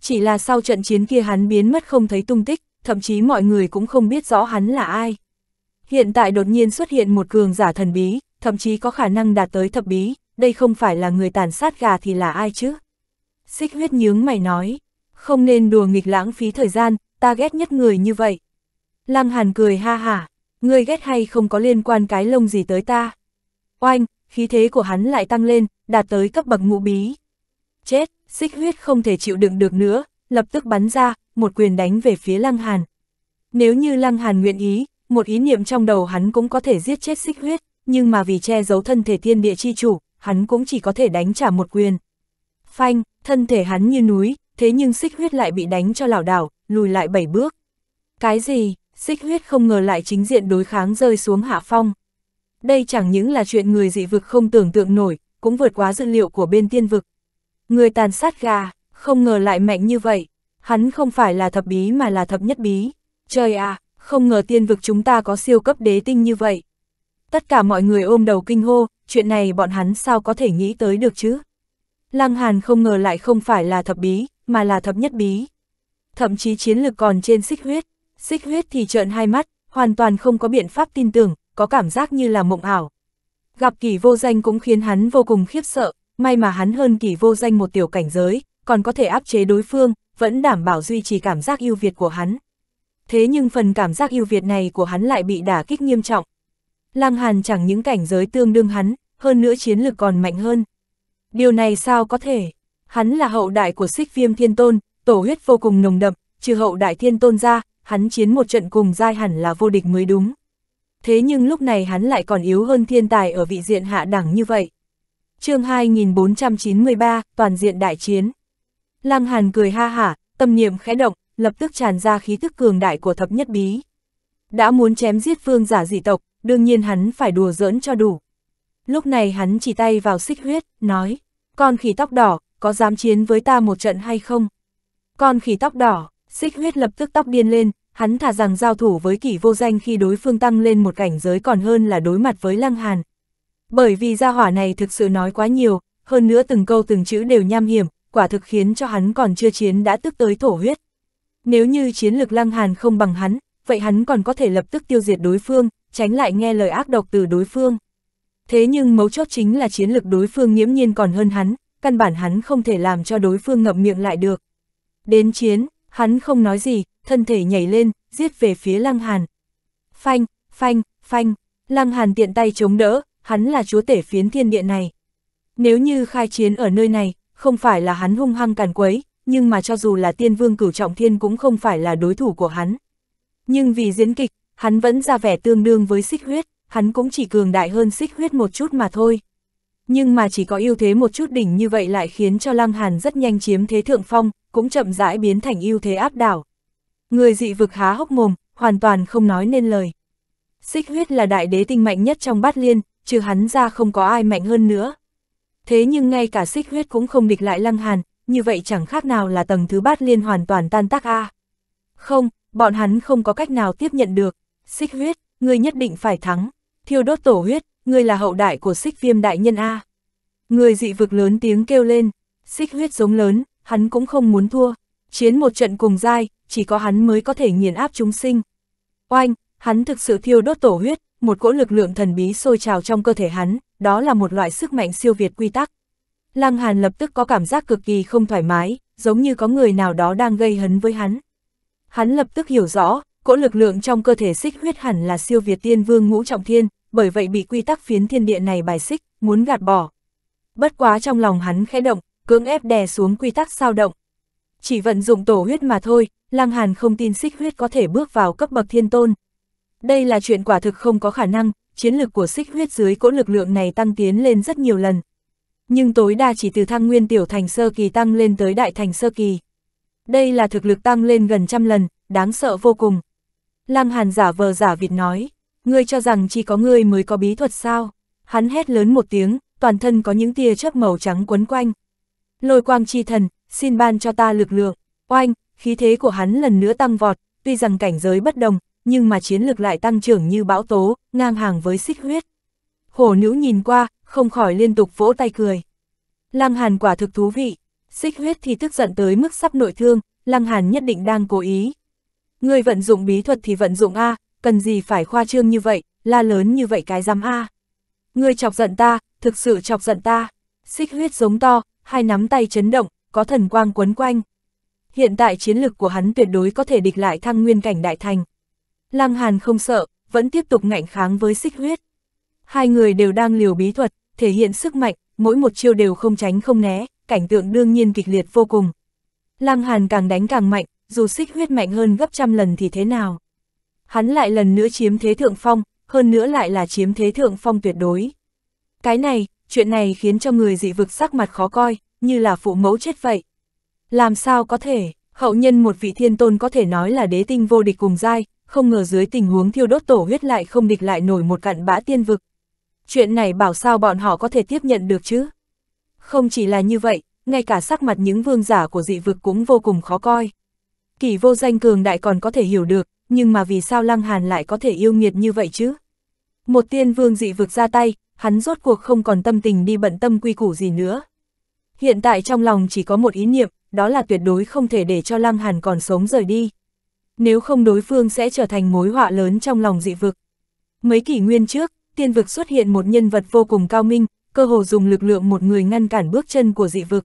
Chỉ là sau trận chiến kia hắn biến mất không thấy tung tích, thậm chí mọi người cũng không biết rõ hắn là ai. Hiện tại đột nhiên xuất hiện một cường giả thần bí, thậm chí có khả năng đạt tới thập bí, đây không phải là người tàn sát gà thì là ai chứ? Xích huyết nhướng mày nói, không nên đùa nghịch lãng phí thời gian, ta ghét nhất người như vậy. Lăng Hàn cười ha hả, người ghét hay không có liên quan cái lông gì tới ta. Oanh, khí thế của hắn lại tăng lên, đạt tới cấp bậc ngũ bí. Chết, xích huyết không thể chịu đựng được nữa, lập tức bắn ra, một quyền đánh về phía Lăng Hàn. Nếu như Lăng Hàn nguyện ý, một ý niệm trong đầu hắn cũng có thể giết chết xích huyết, nhưng mà vì che giấu thân thể thiên địa chi chủ, hắn cũng chỉ có thể đánh trả một quyền. Phanh, thân thể hắn như núi, thế nhưng xích huyết lại bị đánh cho lảo đảo, lùi lại bảy bước. Cái gì, xích huyết không ngờ lại chính diện đối kháng rơi xuống hạ phong. Đây chẳng những là chuyện người dị vực không tưởng tượng nổi, cũng vượt quá dự liệu của bên tiên vực. Người tàn sát gà, không ngờ lại mạnh như vậy. Hắn không phải là thập bí mà là thập nhất bí. Trời à, không ngờ tiên vực chúng ta có siêu cấp đế tinh như vậy. Tất cả mọi người ôm đầu kinh hô, chuyện này bọn hắn sao có thể nghĩ tới được chứ? Lăng Hàn không ngờ lại không phải là thập bí, mà là thập nhất bí. Thậm chí chiến lực còn trên xích huyết, xích huyết thì trợn hai mắt, hoàn toàn không có biện pháp tin tưởng, có cảm giác như là mộng ảo. Gặp kỷ vô danh cũng khiến hắn vô cùng khiếp sợ, may mà hắn hơn kỷ vô danh một tiểu cảnh giới, còn có thể áp chế đối phương, vẫn đảm bảo duy trì cảm giác ưu việt của hắn. Thế nhưng phần cảm giác ưu việt này của hắn lại bị đả kích nghiêm trọng, Lăng Hàn chẳng những cảnh giới tương đương hắn, hơn nữa chiến lực còn mạnh hơn. Điều này sao có thể? Hắn là hậu đại của Sích viêm thiên tôn, tổ huyết vô cùng nồng đậm, trừ hậu đại thiên tôn ra, hắn chiến một trận cùng giai hẳn là vô địch mới đúng. Thế nhưng lúc này hắn lại còn yếu hơn thiên tài ở vị diện hạ đẳng như vậy. chương 2493, toàn diện đại chiến. Lăng Hàn cười ha hả, tâm niệm khẽ động, lập tức tràn ra khí thức cường đại của thập nhất bí. Đã muốn chém giết Phương giả dị tộc, đương nhiên hắn phải đùa giỡn cho đủ. Lúc này hắn chỉ tay vào xích huyết, nói, con khỉ tóc đỏ, có dám chiến với ta một trận hay không? Con khỉ tóc đỏ, xích huyết lập tức tóc điên lên, hắn thà rằng giao thủ với kỷ vô danh khi đối phương tăng lên một cảnh giới còn hơn là đối mặt với lăng hàn. Bởi vì gia hỏa này thực sự nói quá nhiều, hơn nữa từng câu từng chữ đều nham hiểm, quả thực khiến cho hắn còn chưa chiến đã tức tới thổ huyết. Nếu như chiến lực lăng hàn không bằng hắn, vậy hắn còn có thể lập tức tiêu diệt đối phương, tránh lại nghe lời ác độc từ đối phương. Thế nhưng mấu chốt chính là chiến lực đối phương nghiễm nhiên còn hơn hắn, căn bản hắn không thể làm cho đối phương ngậm miệng lại được. Đến chiến, hắn không nói gì, thân thể nhảy lên, giết về phía Lăng Hàn. Phanh, phanh, phanh, Lăng Hàn tiện tay chống đỡ, hắn là chúa tể phiến thiên địa này. Nếu như khai chiến ở nơi này, không phải là hắn hung hăng càn quấy, nhưng mà cho dù là tiên vương cửu trọng thiên cũng không phải là đối thủ của hắn. Nhưng vì diễn kịch, hắn vẫn ra vẻ tương đương với xích huyết, hắn cũng chỉ cường đại hơn xích huyết một chút mà thôi. Nhưng mà chỉ có ưu thế một chút đỉnh như vậy lại khiến cho Lăng Hàn rất nhanh chiếm thế thượng phong, cũng chậm rãi biến thành ưu thế áp đảo. Người dị vực há hốc mồm, hoàn toàn không nói nên lời. Xích huyết là đại đế tinh mạnh nhất trong bát liên, trừ hắn ra không có ai mạnh hơn nữa. Thế nhưng ngay cả xích huyết cũng không địch lại Lăng Hàn, như vậy chẳng khác nào là tầng thứ bát liên hoàn toàn tan tác a. Không, bọn hắn không có cách nào tiếp nhận được. Xích huyết, ngươi nhất định phải thắng. Thiêu đốt tổ huyết, ngươi là hậu đại của xích viêm đại nhân A. Người dị vực lớn tiếng kêu lên, xích huyết giống lớn, hắn cũng không muốn thua. Chiến một trận cùng dai, chỉ có hắn mới có thể nghiền áp chúng sinh. Oanh, hắn thực sự thiêu đốt tổ huyết, một cỗ lực lượng thần bí sôi trào trong cơ thể hắn, đó là một loại sức mạnh siêu việt quy tắc. Lăng Hàn lập tức có cảm giác cực kỳ không thoải mái, giống như có người nào đó đang gây hấn với hắn. Hắn lập tức hiểu rõ, cỗ lực lượng trong cơ thể xích huyết hẳn là siêu việt tiên vương ngũ trọng thiên, bởi vậy bị quy tắc phiến thiên địa này bài xích, muốn gạt bỏ. Bất quá trong lòng hắn khẽ động, cưỡng ép đè xuống quy tắc sao động. Chỉ vận dụng tổ huyết mà thôi, Lăng Hàn không tin xích huyết có thể bước vào cấp bậc thiên tôn. Đây là chuyện quả thực không có khả năng, chiến lực của xích huyết dưới cỗ lực lượng này tăng tiến lên rất nhiều lần. Nhưng tối đa chỉ từ thăng nguyên tiểu thành sơ kỳ tăng lên tới đại thành sơ kỳ. Đây là thực lực tăng lên gần trăm lần, đáng sợ vô cùng. Lăng Hàn giả vờ giả vịt nói, ngươi cho rằng chỉ có ngươi mới có bí thuật sao? Hắn hét lớn một tiếng, toàn thân có những tia chớp màu trắng quấn quanh. Lôi quang chi thần, xin ban cho ta lực lượng. Oanh, khí thế của hắn lần nữa tăng vọt, tuy rằng cảnh giới bất đồng, nhưng mà chiến lực lại tăng trưởng như bão tố, ngang hàng với xích huyết. Hổ nữ nhìn qua, không khỏi liên tục vỗ tay cười. Lăng Hàn quả thực thú vị, xích huyết thì tức giận tới mức sắp nội thương, Lăng Hàn nhất định đang cố ý, Ngươi vận dụng bí thuật thì vận dụng A, cần gì phải khoa trương như vậy, la lớn như vậy cái dám A. Ngươi chọc giận ta, thực sự chọc giận ta. Xích huyết giống to, hai nắm tay chấn động, có thần quang quấn quanh. Hiện tại chiến lực của hắn tuyệt đối có thể địch lại thăng nguyên cảnh đại thành. Lăng Hàn không sợ, vẫn tiếp tục ngạnh kháng với xích huyết. Hai người đều đang liều bí thuật, thể hiện sức mạnh, mỗi một chiêu đều không tránh không né, cảnh tượng đương nhiên kịch liệt vô cùng. Lăng Hàn càng đánh càng mạnh, dù xích huyết mạnh hơn gấp trăm lần thì thế nào. Hắn lại lần nữa chiếm thế thượng phong, hơn nữa lại là chiếm thế thượng phong tuyệt đối. Cái này, chuyện này khiến cho người dị vực sắc mặt khó coi, như là phụ mẫu chết vậy. Làm sao có thể, hậu nhân một vị thiên tôn có thể nói là đế tinh vô địch cùng giai, không ngờ dưới tình huống thiêu đốt tổ huyết lại không địch lại nổi một cặn bã tiên vực. Chuyện này bảo sao bọn họ có thể tiếp nhận được chứ? Không chỉ là như vậy, ngay cả sắc mặt những vương giả của dị vực cũng vô cùng khó coi kỳ vô danh cường đại còn có thể hiểu được, nhưng mà vì sao Lăng Hàn lại có thể yêu nghiệt như vậy chứ? Một tiên vương dị vực ra tay, hắn rốt cuộc không còn tâm tình đi bận tâm quy củ gì nữa. Hiện tại trong lòng chỉ có một ý niệm, đó là tuyệt đối không thể để cho Lăng Hàn còn sống rời đi. Nếu không đối phương sẽ trở thành mối họa lớn trong lòng dị vực. Mấy kỷ nguyên trước, tiên vực xuất hiện một nhân vật vô cùng cao minh, cơ hồ dùng lực lượng một người ngăn cản bước chân của dị vực.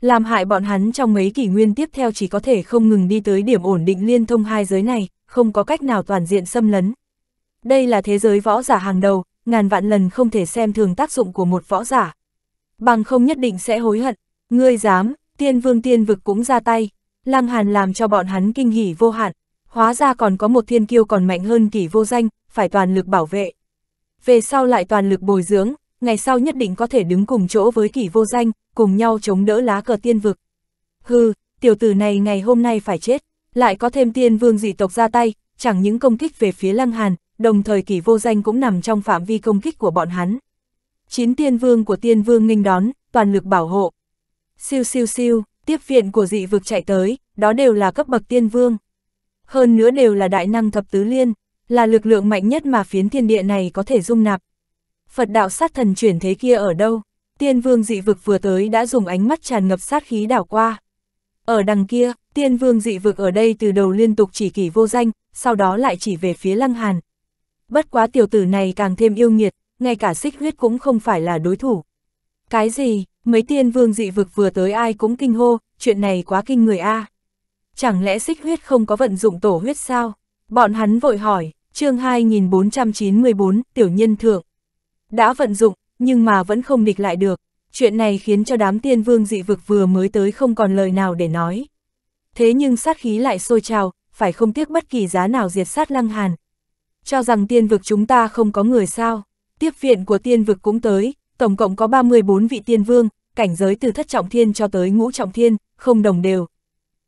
Làm hại bọn hắn trong mấy kỷ nguyên tiếp theo chỉ có thể không ngừng đi tới điểm ổn định liên thông hai giới này, không có cách nào toàn diện xâm lấn. Đây là thế giới võ giả hàng đầu, ngàn vạn lần không thể xem thường tác dụng của một võ giả. Bằng không nhất định sẽ hối hận, ngươi dám, tiên vương tiên vực cũng ra tay, Lăng Hàn làm cho bọn hắn kinh hỉ vô hạn, hóa ra còn có một thiên kiêu còn mạnh hơn kỷ vô danh, phải toàn lực bảo vệ. Về sau lại toàn lực bồi dưỡng, ngày sau nhất định có thể đứng cùng chỗ với kỷ vô danh, cùng nhau chống đỡ lá cờ tiên vực. Hừ, tiểu tử này ngày hôm nay phải chết, lại có thêm tiên vương dị tộc ra tay, chẳng những công kích về phía Lăng Hàn, đồng thời kỷ vô danh cũng nằm trong phạm vi công kích của bọn hắn. Chín tiên vương của tiên vương nghênh đón, toàn lực bảo hộ. Siêu siêu siêu, tiếp viện của dị vực chạy tới, đó đều là cấp bậc tiên vương. Hơn nữa đều là đại năng thập tứ liên, là lực lượng mạnh nhất mà phiến thiên địa này có thể dung nạp, Phật đạo sát thần chuyển thế kia ở đâu? Tiên vương dị vực vừa tới đã dùng ánh mắt tràn ngập sát khí đảo qua. Ở đằng kia, tiên vương dị vực ở đây từ đầu liên tục chỉ kỷ vô danh, sau đó lại chỉ về phía lăng hàn. Bất quá tiểu tử này càng thêm yêu nghiệt, ngay cả xích huyết cũng không phải là đối thủ. Cái gì, mấy tiên vương dị vực vừa tới ai cũng kinh hô, chuyện này quá kinh người a. À. Chẳng lẽ xích huyết không có vận dụng tổ huyết sao? Bọn hắn vội hỏi, chương 2494, tiểu nhân thượng đã vận dụng, nhưng mà vẫn không địch lại được. Chuyện này khiến cho đám tiên vương dị vực vừa mới tới không còn lời nào để nói. Thế nhưng sát khí lại sôi trào, phải không tiếc bất kỳ giá nào diệt sát lăng hàn. Cho rằng tiên vực chúng ta không có người sao. Tiếp viện của tiên vực cũng tới, tổng cộng có 34 vị tiên vương, cảnh giới từ thất trọng thiên cho tới ngũ trọng thiên, không đồng đều.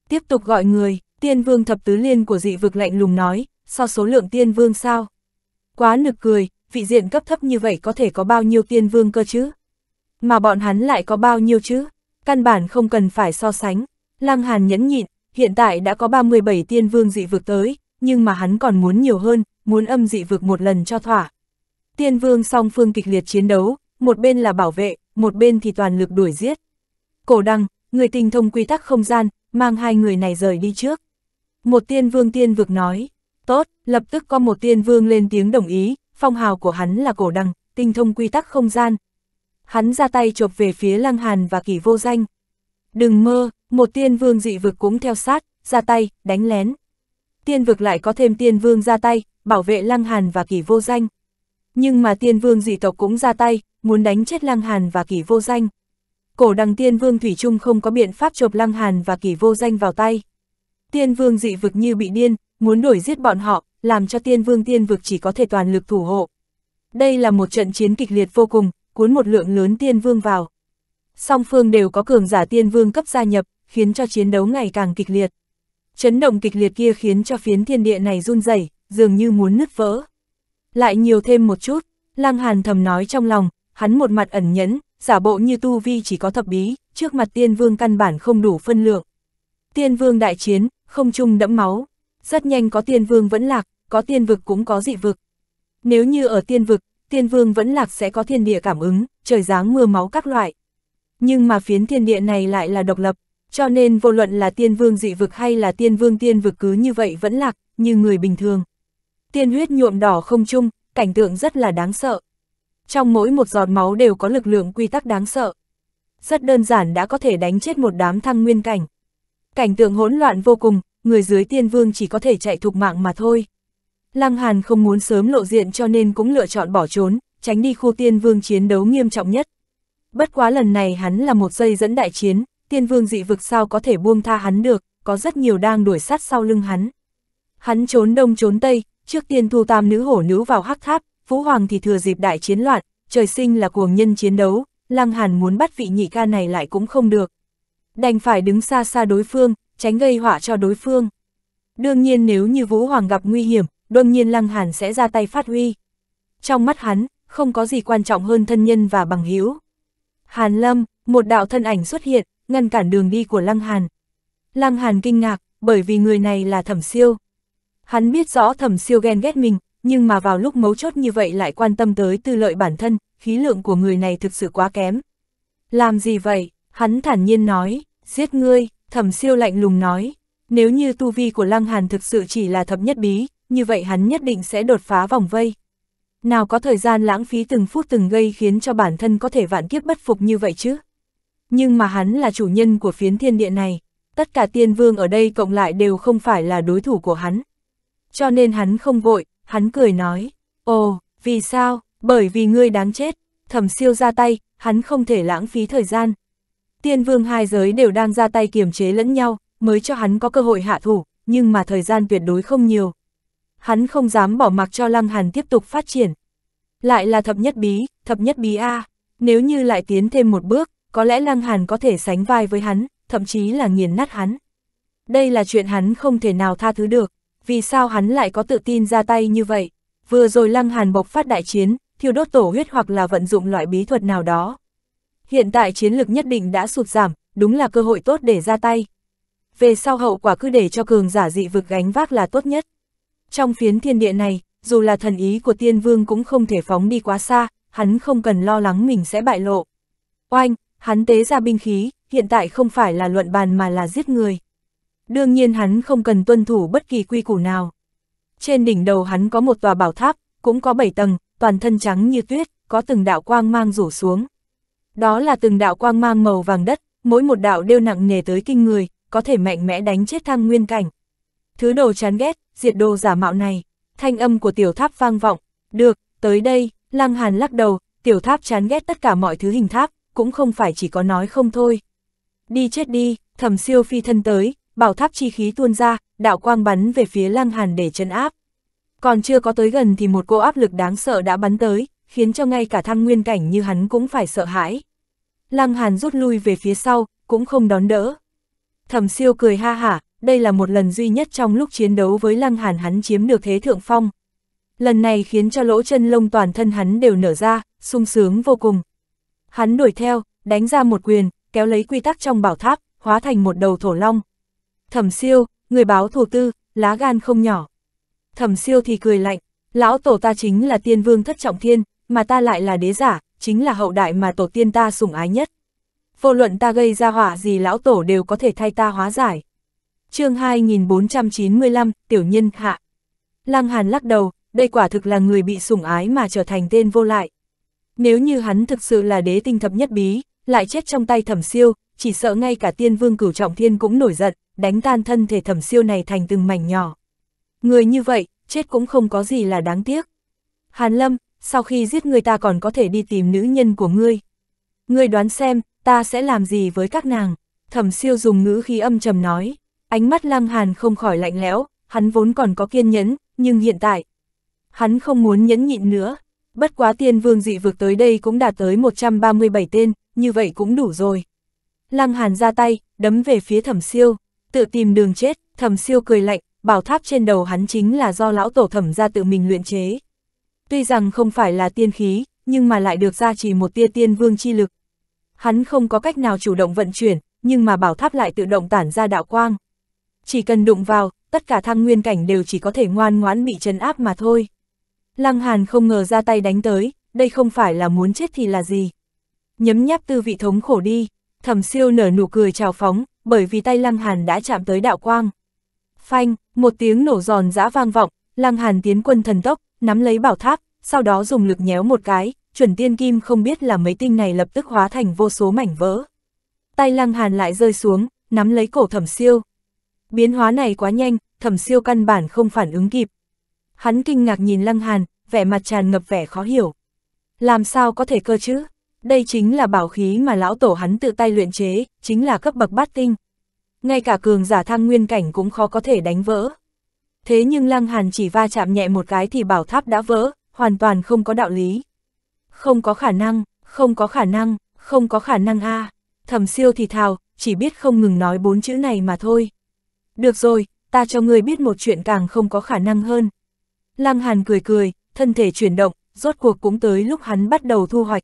Tiếp tục gọi người, tiên vương thập tứ liên của dị vực lạnh lùng nói, so số lượng tiên vương sao? Quá nực cười, vị diện cấp thấp như vậy có thể có bao nhiêu tiên vương cơ chứ? Mà bọn hắn lại có bao nhiêu chứ? Căn bản không cần phải so sánh. Lăng Hàn nhẫn nhịn, hiện tại đã có 37 tiên vương dị vực tới, nhưng mà hắn còn muốn nhiều hơn, muốn âm dị vực một lần cho thỏa. Tiên vương song phương kịch liệt chiến đấu, một bên là bảo vệ, một bên thì toàn lực đuổi giết. Cổ đăng, người tình thông quy tắc không gian, mang hai người này rời đi trước. Một tiên vương tiên vực nói, tốt, lập tức có một tiên vương lên tiếng đồng ý, phong hào của hắn là cổ đằng, tinh thông quy tắc không gian. Hắn ra tay chộp về phía Lăng Hàn và Kỷ Vô Danh. Đừng mơ, một tiên vương dị vực cũng theo sát, ra tay, đánh lén. Tiên vực lại có thêm tiên vương ra tay, bảo vệ Lăng Hàn và Kỷ Vô Danh. Nhưng mà tiên vương dị tộc cũng ra tay, muốn đánh chết Lăng Hàn và Kỷ Vô Danh. Cổ đằng tiên vương Thủy Trung không có biện pháp chộp Lăng Hàn và Kỷ Vô Danh vào tay. Tiên vương dị vực như bị điên, muốn đuổi giết bọn họ, làm cho tiên vương tiên vực chỉ có thể toàn lực thủ hộ. Đây là một trận chiến kịch liệt vô cùng, cuốn một lượng lớn tiên vương vào. Song phương đều có cường giả tiên vương cấp gia nhập, khiến cho chiến đấu ngày càng kịch liệt. Chấn động kịch liệt kia khiến cho phiến thiên địa này run rẩy, dường như muốn nứt vỡ. Lại nhiều thêm một chút, Lăng Hàn thầm nói trong lòng, hắn một mặt ẩn nhẫn, giả bộ như tu vi chỉ có thập bí, trước mặt tiên vương căn bản không đủ phân lượng. Tiên vương đại chiến, không chung đẫm máu, rất nhanh có tiên vương vẫn lạc, có tiên vực cũng có dị vực. Nếu như ở tiên vực, tiên vương vẫn lạc sẽ có thiên địa cảm ứng, trời giáng mưa máu các loại. Nhưng mà phiến thiên địa này lại là độc lập, cho nên vô luận là tiên vương dị vực hay là tiên vương tiên vực cứ như vậy vẫn lạc, như người bình thường. Tiên huyết nhuộm đỏ không chung, cảnh tượng rất là đáng sợ. Trong mỗi một giọt máu đều có lực lượng quy tắc đáng sợ. Rất đơn giản đã có thể đánh chết một đám thăng nguyên cảnh. Cảnh tượng hỗn loạn vô cùng, người dưới tiên vương chỉ có thể chạy thục mạng mà thôi. Lăng Hàn không muốn sớm lộ diện cho nên cũng lựa chọn bỏ trốn, tránh đi khu tiên vương chiến đấu nghiêm trọng nhất. Bất quá lần này hắn là một dây dẫn đại chiến, tiên vương dị vực sao có thể buông tha hắn được, có rất nhiều đang đuổi sát sau lưng hắn. Hắn trốn đông trốn tây, trước tiên thu tam nữ hổ nữ vào hắc tháp, Vũ Hoàng thì thừa dịp đại chiến loạn, trời sinh là cuồng nhân chiến đấu, Lăng Hàn muốn bắt vị nhị ca này lại cũng không được. Đành phải đứng xa xa đối phương, tránh gây họa cho đối phương. Đương nhiên nếu như Vũ Hoàng gặp nguy hiểm, đương nhiên Lăng Hàn sẽ ra tay phát huy. Trong mắt hắn, không có gì quan trọng hơn thân nhân và bằng hữu. Hàn Lâm, một đạo thân ảnh xuất hiện, ngăn cản đường đi của Lăng Hàn. Lăng Hàn kinh ngạc, bởi vì người này là Thẩm Siêu. Hắn biết rõ Thẩm Siêu ghen ghét mình, nhưng mà vào lúc mấu chốt như vậy lại quan tâm tới tư lợi bản thân, khí lượng của người này thực sự quá kém. Làm gì vậy? Hắn thản nhiên nói, giết ngươi, Thẩm siêu lạnh lùng nói, nếu như tu vi của Lăng Hàn thực sự chỉ là thập nhất bí, như vậy hắn nhất định sẽ đột phá vòng vây. Nào có thời gian lãng phí từng phút từng gây khiến cho bản thân có thể vạn kiếp bất phục như vậy chứ? Nhưng mà hắn là chủ nhân của phiến thiên địa này, tất cả tiên vương ở đây cộng lại đều không phải là đối thủ của hắn. Cho nên hắn không vội, hắn cười nói, ồ, vì sao, bởi vì ngươi đáng chết, thẩm siêu ra tay, hắn không thể lãng phí thời gian, Tiên vương hai giới đều đang ra tay kiềm chế lẫn nhau, mới cho hắn có cơ hội hạ thủ, nhưng mà thời gian tuyệt đối không nhiều. Hắn không dám bỏ mặc cho Lăng Hàn tiếp tục phát triển. Lại là thập nhất bí, thập nhất bí A, nếu như lại tiến thêm một bước, có lẽ Lăng Hàn có thể sánh vai với hắn, thậm chí là nghiền nát hắn. Đây là chuyện hắn không thể nào tha thứ được, vì sao hắn lại có tự tin ra tay như vậy? Vừa rồi Lăng Hàn bộc phát đại chiến, thiêu đốt tổ huyết hoặc là vận dụng loại bí thuật nào đó, hiện tại chiến lực nhất định đã sụt giảm, đúng là cơ hội tốt để ra tay. Về sau hậu quả cứ để cho cường giả dị vực gánh vác là tốt nhất. Trong phiến thiên địa này, dù là thần ý của tiên vương cũng không thể phóng đi quá xa, hắn không cần lo lắng mình sẽ bại lộ. Oanh, hắn tế ra binh khí, hiện tại không phải là luận bàn mà là giết người. Đương nhiên hắn không cần tuân thủ bất kỳ quy củ nào. Trên đỉnh đầu hắn có một tòa bảo tháp, cũng có bảy tầng, toàn thân trắng như tuyết, có từng đạo quang mang rủ xuống đó là từng đạo quang mang màu vàng đất, mỗi một đạo đều nặng nề tới kinh người, có thể mạnh mẽ đánh chết thăng nguyên cảnh. Thứ đồ chán ghét, diệt đồ giả mạo này, thanh âm của tiểu tháp vang vọng, được, tới đây, lăng hàn lắc đầu, tiểu tháp chán ghét tất cả mọi thứ hình tháp, cũng không phải chỉ có nói không thôi. Đi chết đi, thẩm siêu phi thân tới, bảo tháp chi khí tuôn ra, đạo quang bắn về phía lăng hàn để chân áp. Còn chưa có tới gần thì một cô áp lực đáng sợ đã bắn tới, khiến cho ngay cả thăng nguyên cảnh như hắn cũng phải sợ hãi. Lăng Hàn rút lui về phía sau, cũng không đón đỡ. Thẩm siêu cười ha hả, đây là một lần duy nhất trong lúc chiến đấu với Lăng Hàn hắn chiếm được thế thượng phong. Lần này khiến cho lỗ chân lông toàn thân hắn đều nở ra, sung sướng vô cùng. Hắn đuổi theo, đánh ra một quyền, kéo lấy quy tắc trong bảo tháp, hóa thành một đầu thổ long. Thẩm siêu, người báo thủ tư, lá gan không nhỏ. Thẩm siêu thì cười lạnh, lão tổ ta chính là tiên vương thất trọng thiên, mà ta lại là đế giả, chính là hậu đại mà tổ tiên ta sủng ái nhất. Vô luận ta gây ra họa gì lão tổ đều có thể thay ta hóa giải. chương 2495, Tiểu Nhân Hạ. Lăng Hàn lắc đầu, đây quả thực là người bị sủng ái mà trở thành tên vô lại. Nếu như hắn thực sự là đế tinh thập nhất bí, lại chết trong tay thẩm siêu, chỉ sợ ngay cả tiên vương cửu trọng thiên cũng nổi giận, đánh tan thân thể thẩm siêu này thành từng mảnh nhỏ. Người như vậy, chết cũng không có gì là đáng tiếc. Hàn Lâm, sau khi giết người ta còn có thể đi tìm nữ nhân của ngươi. Ngươi đoán xem, ta sẽ làm gì với các nàng? Thẩm siêu dùng ngữ khí âm trầm nói, ánh mắt lăng hàn không khỏi lạnh lẽo, hắn vốn còn có kiên nhẫn, nhưng hiện tại, hắn không muốn nhẫn nhịn nữa. Bất quá tiên vương dị vực tới đây cũng đạt tới 137 tên, như vậy cũng đủ rồi. Lăng hàn ra tay, đấm về phía thẩm siêu, tự tìm đường chết, thẩm siêu cười lạnh, bảo tháp trên đầu hắn chính là do lão tổ thẩm ra tự mình luyện chế tuy rằng không phải là tiên khí, nhưng mà lại được gia trì một tia tiên vương chi lực. Hắn không có cách nào chủ động vận chuyển, nhưng mà bảo tháp lại tự động tản ra đạo quang. Chỉ cần đụng vào, tất cả thăng nguyên cảnh đều chỉ có thể ngoan ngoãn bị chấn áp mà thôi. Lăng Hàn không ngờ ra tay đánh tới, đây không phải là muốn chết thì là gì. Nhấm nháp tư vị thống khổ đi, thẩm siêu nở nụ cười trào phóng, bởi vì tay Lăng Hàn đã chạm tới đạo quang. Phanh, một tiếng nổ giòn giã vang vọng, Lăng Hàn tiến quân thần tốc, nắm lấy bảo tháp, sau đó dùng lực nhéo một cái, chuẩn tiên kim không biết là mấy tinh này lập tức hóa thành vô số mảnh vỡ. Tay lăng hàn lại rơi xuống, nắm lấy cổ thẩm siêu. Biến hóa này quá nhanh, thẩm siêu căn bản không phản ứng kịp. Hắn kinh ngạc nhìn lăng hàn, vẻ mặt tràn ngập vẻ khó hiểu. Làm sao có thể cơ chứ? Đây chính là bảo khí mà lão tổ hắn tự tay luyện chế, chính là cấp bậc bát tinh. Ngay cả cường giả thăng nguyên cảnh cũng khó có thể đánh vỡ thế nhưng Lăng Hàn chỉ va chạm nhẹ một cái thì bảo tháp đã vỡ, hoàn toàn không có đạo lý. Không có khả năng, không có khả năng, không có khả năng a Thẩm siêu thì thào, chỉ biết không ngừng nói bốn chữ này mà thôi. Được rồi, ta cho ngươi biết một chuyện càng không có khả năng hơn. Lăng Hàn cười cười, thân thể chuyển động, rốt cuộc cũng tới lúc hắn bắt đầu thu hoạch.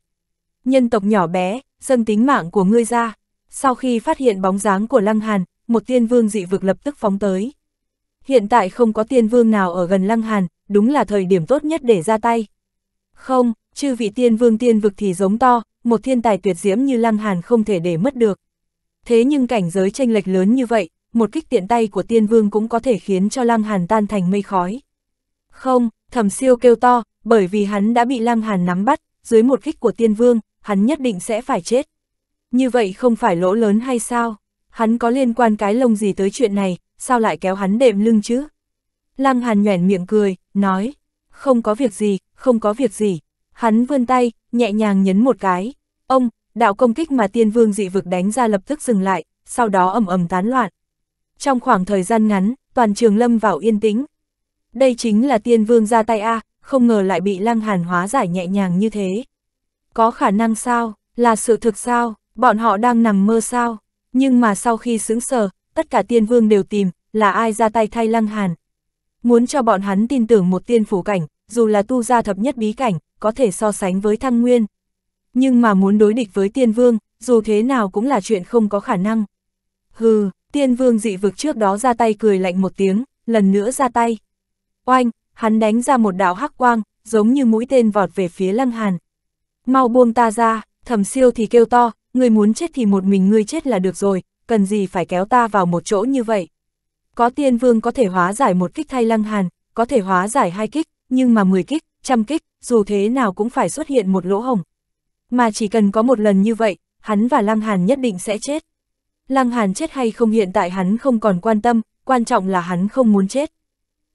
Nhân tộc nhỏ bé, dân tính mạng của ngươi ra. Sau khi phát hiện bóng dáng của Lăng Hàn, một tiên vương dị vực lập tức phóng tới hiện tại không có tiên vương nào ở gần Lăng Hàn, đúng là thời điểm tốt nhất để ra tay. Không, chư vị tiên vương tiên vực thì giống to, một thiên tài tuyệt diễm như Lăng Hàn không thể để mất được. Thế nhưng cảnh giới tranh lệch lớn như vậy, một kích tiện tay của tiên vương cũng có thể khiến cho Lăng Hàn tan thành mây khói. Không, thẩm siêu kêu to, bởi vì hắn đã bị Lăng Hàn nắm bắt, dưới một kích của tiên vương, hắn nhất định sẽ phải chết. Như vậy không phải lỗ lớn hay sao? Hắn có liên quan cái lông gì tới chuyện này, sao lại kéo hắn đệm lưng chứ? Lăng Hàn nhoẻn miệng cười, nói, không có việc gì, không có việc gì. Hắn vươn tay, nhẹ nhàng nhấn một cái. Ông, đạo công kích mà tiên vương dị vực đánh ra lập tức dừng lại, sau đó ầm ầm tán loạn. Trong khoảng thời gian ngắn, toàn trường lâm vào yên tĩnh. Đây chính là tiên vương ra tay A, không ngờ lại bị lăng hàn hóa giải nhẹ nhàng như thế. Có khả năng sao, là sự thực sao, bọn họ đang nằm mơ sao. Nhưng mà sau khi sững sờ, tất cả tiên vương đều tìm, là ai ra tay thay lăng hàn. Muốn cho bọn hắn tin tưởng một tiên phủ cảnh, dù là tu gia thập nhất bí cảnh, có thể so sánh với thăng nguyên. Nhưng mà muốn đối địch với tiên vương, dù thế nào cũng là chuyện không có khả năng. Hừ, tiên vương dị vực trước đó ra tay cười lạnh một tiếng, lần nữa ra tay. Oanh, hắn đánh ra một đạo hắc quang, giống như mũi tên vọt về phía lăng hàn. Mau buông ta ra, thầm siêu thì kêu to, người muốn chết thì một mình ngươi chết là được rồi, cần gì phải kéo ta vào một chỗ như vậy. Có tiên vương có thể hóa giải một kích thay lăng hàn, có thể hóa giải hai kích, nhưng mà 10 kích, trăm kích, dù thế nào cũng phải xuất hiện một lỗ hồng. Mà chỉ cần có một lần như vậy, hắn và lăng hàn nhất định sẽ chết. Lăng hàn chết hay không hiện tại hắn không còn quan tâm, quan trọng là hắn không muốn chết.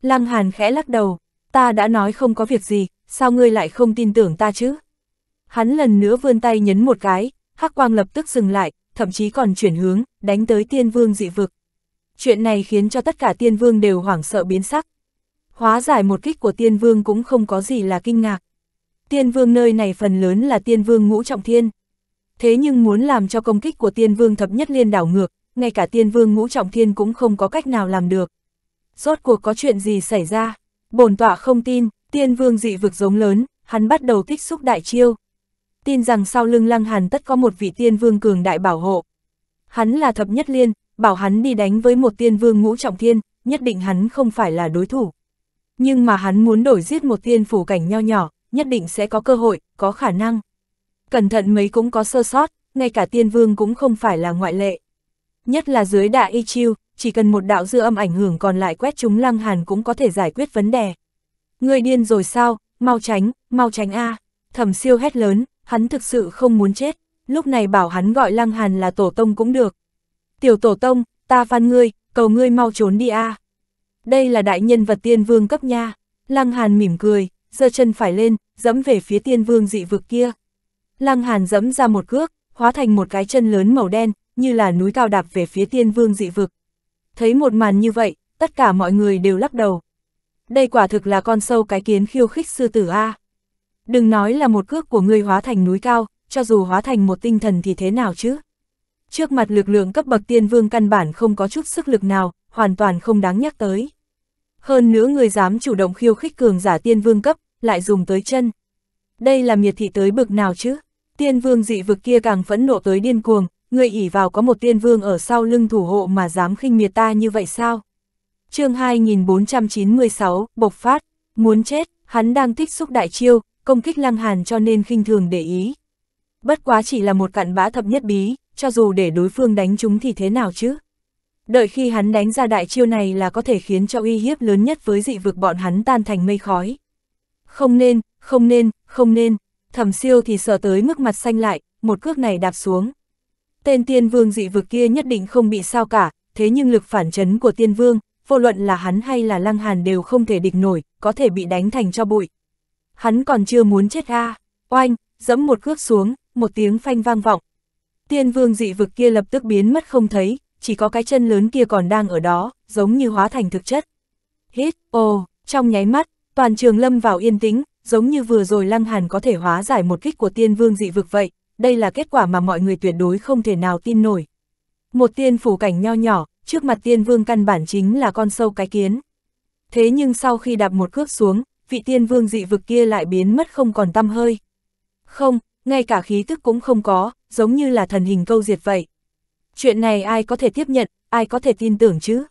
Lăng hàn khẽ lắc đầu, ta đã nói không có việc gì, sao ngươi lại không tin tưởng ta chứ? Hắn lần nữa vươn tay nhấn một cái, hắc quang lập tức dừng lại, thậm chí còn chuyển hướng, đánh tới tiên vương dị vực. Chuyện này khiến cho tất cả tiên vương đều hoảng sợ biến sắc. Hóa giải một kích của tiên vương cũng không có gì là kinh ngạc. Tiên vương nơi này phần lớn là tiên vương ngũ trọng thiên. Thế nhưng muốn làm cho công kích của tiên vương thập nhất liên đảo ngược, ngay cả tiên vương ngũ trọng thiên cũng không có cách nào làm được. Rốt cuộc có chuyện gì xảy ra? Bồn tọa không tin, tiên vương dị vực giống lớn, hắn bắt đầu tích xúc đại chiêu, tin rằng sau lưng Lăng Hàn tất có một vị tiên vương cường đại bảo hộ. Hắn là thập nhất liên, bảo hắn đi đánh với một tiên vương ngũ trọng thiên, nhất định hắn không phải là đối thủ. Nhưng mà hắn muốn đổi giết một tiên phủ cảnh nho nhỏ, nhất định sẽ có cơ hội, có khả năng. Cẩn thận mấy cũng có sơ sót, ngay cả tiên vương cũng không phải là ngoại lệ. Nhất là dưới đạ y chiêu, chỉ cần một đạo dư âm ảnh hưởng còn lại quét chúng lăng hàn cũng có thể giải quyết vấn đề. Người điên rồi sao, mau tránh, mau tránh a Thẩm siêu hét lớn, hắn thực sự không muốn chết, lúc này bảo hắn gọi Lăng Hàn là tổ tông cũng được. Tiểu tổ tông, ta van ngươi, cầu ngươi mau trốn đi a. À. Đây là đại nhân vật tiên vương cấp nha. Lăng Hàn mỉm cười, giơ chân phải lên, dẫm về phía tiên vương dị vực kia. Lăng Hàn dẫm ra một cước, hóa thành một cái chân lớn màu đen, như là núi cao đạp về phía tiên vương dị vực. Thấy một màn như vậy, tất cả mọi người đều lắc đầu. Đây quả thực là con sâu cái kiến khiêu khích sư tử A. Đừng nói là một cước của ngươi hóa thành núi cao, cho dù hóa thành một tinh thần thì thế nào chứ? Trước mặt lực lượng cấp bậc tiên vương căn bản không có chút sức lực nào, hoàn toàn không đáng nhắc tới. Hơn nữa người dám chủ động khiêu khích cường giả tiên vương cấp, lại dùng tới chân. Đây là miệt thị tới bực nào chứ? Tiên vương dị vực kia càng phẫn nộ tới điên cuồng, người ỉ vào có một tiên vương ở sau lưng thủ hộ mà dám khinh miệt ta như vậy sao? chương 2496, bộc phát, muốn chết, hắn đang thích xúc đại chiêu, công kích Lăng Hàn cho nên khinh thường để ý. Bất quá chỉ là một cặn bã thập nhất bí, cho dù để đối phương đánh chúng thì thế nào chứ? Đợi khi hắn đánh ra đại chiêu này là có thể khiến cho uy hiếp lớn nhất với dị vực bọn hắn tan thành mây khói. Không nên, không nên, không nên, thẩm siêu thì sợ tới mức mặt xanh lại, một cước này đạp xuống. Tên tiên vương dị vực kia nhất định không bị sao cả, thế nhưng lực phản chấn của tiên vương, vô luận là hắn hay là lăng hàn đều không thể địch nổi, có thể bị đánh thành cho bụi hắn còn chưa muốn chết a oanh, dẫm một cước xuống, một tiếng phanh vang vọng. Tiên vương dị vực kia lập tức biến mất không thấy, chỉ có cái chân lớn kia còn đang ở đó, giống như hóa thành thực chất. Hít, ô trong nháy mắt, toàn trường lâm vào yên tĩnh, giống như vừa rồi Lăng Hàn có thể hóa giải một kích của tiên vương dị vực vậy, đây là kết quả mà mọi người tuyệt đối không thể nào tin nổi. Một tiên phủ cảnh nho nhỏ, trước mặt tiên vương căn bản chính là con sâu cái kiến. Thế nhưng sau khi đạp một cước xuống, vị tiên vương dị vực kia lại biến mất không còn tăm hơi. Không, ngay cả khí tức cũng không có, giống như là thần hình câu diệt vậy. Chuyện này ai có thể tiếp nhận, ai có thể tin tưởng chứ?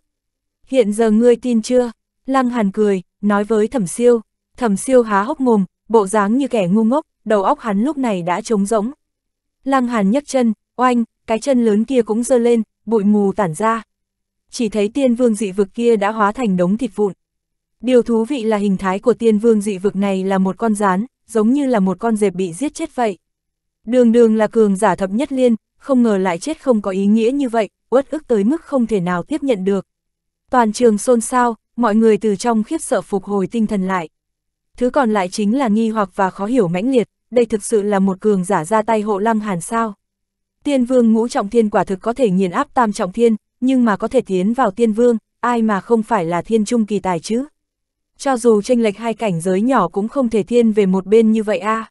Hiện giờ ngươi tin chưa? Lăng Hàn cười, nói với thẩm siêu. Thẩm siêu há hốc mồm, bộ dáng như kẻ ngu ngốc, đầu óc hắn lúc này đã trống rỗng. Lăng Hàn nhấc chân, oanh, cái chân lớn kia cũng dơ lên, bụi mù tản ra. Chỉ thấy tiên vương dị vực kia đã hóa thành đống thịt vụn. Điều thú vị là hình thái của tiên vương dị vực này là một con rán, giống như là một con dẹp bị giết chết vậy. Đường đường là cường giả thập nhất liên, không ngờ lại chết không có ý nghĩa như vậy, uất ức tới mức không thể nào tiếp nhận được. Toàn trường xôn xao, mọi người từ trong khiếp sợ phục hồi tinh thần lại. Thứ còn lại chính là nghi hoặc và khó hiểu mãnh liệt, đây thực sự là một cường giả ra tay hộ lăng hàn sao. Tiên vương ngũ trọng thiên quả thực có thể nghiền áp tam trọng thiên, nhưng mà có thể tiến vào tiên vương, ai mà không phải là thiên trung kỳ tài chứ cho dù tranh lệch hai cảnh giới nhỏ cũng không thể thiên về một bên như vậy a. À.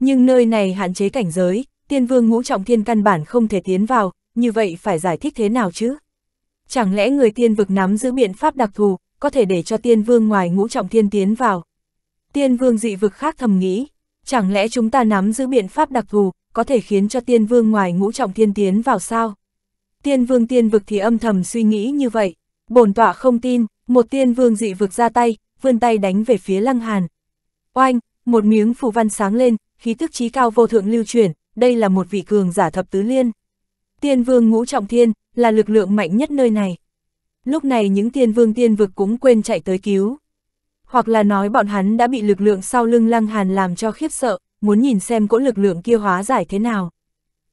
Nhưng nơi này hạn chế cảnh giới, tiên vương ngũ trọng thiên căn bản không thể tiến vào, như vậy phải giải thích thế nào chứ? Chẳng lẽ người tiên vực nắm giữ biện pháp đặc thù, có thể để cho tiên vương ngoài ngũ trọng thiên tiến vào? Tiên vương dị vực khác thầm nghĩ, chẳng lẽ chúng ta nắm giữ biện pháp đặc thù, có thể khiến cho tiên vương ngoài ngũ trọng thiên tiến vào sao? Tiên vương tiên vực thì âm thầm suy nghĩ như vậy, bổn tọa không tin, một tiên vương dị vực ra tay, vươn tay đánh về phía Lăng Hàn. Oanh, một miếng phù văn sáng lên, khí tức trí cao vô thượng lưu chuyển, đây là một vị cường giả thập tứ liên. Tiên vương ngũ trọng thiên, là lực lượng mạnh nhất nơi này. Lúc này những tiên vương tiên vực cũng quên chạy tới cứu. Hoặc là nói bọn hắn đã bị lực lượng sau lưng lăng hàn làm cho khiếp sợ, muốn nhìn xem cỗ lực lượng kia hóa giải thế nào.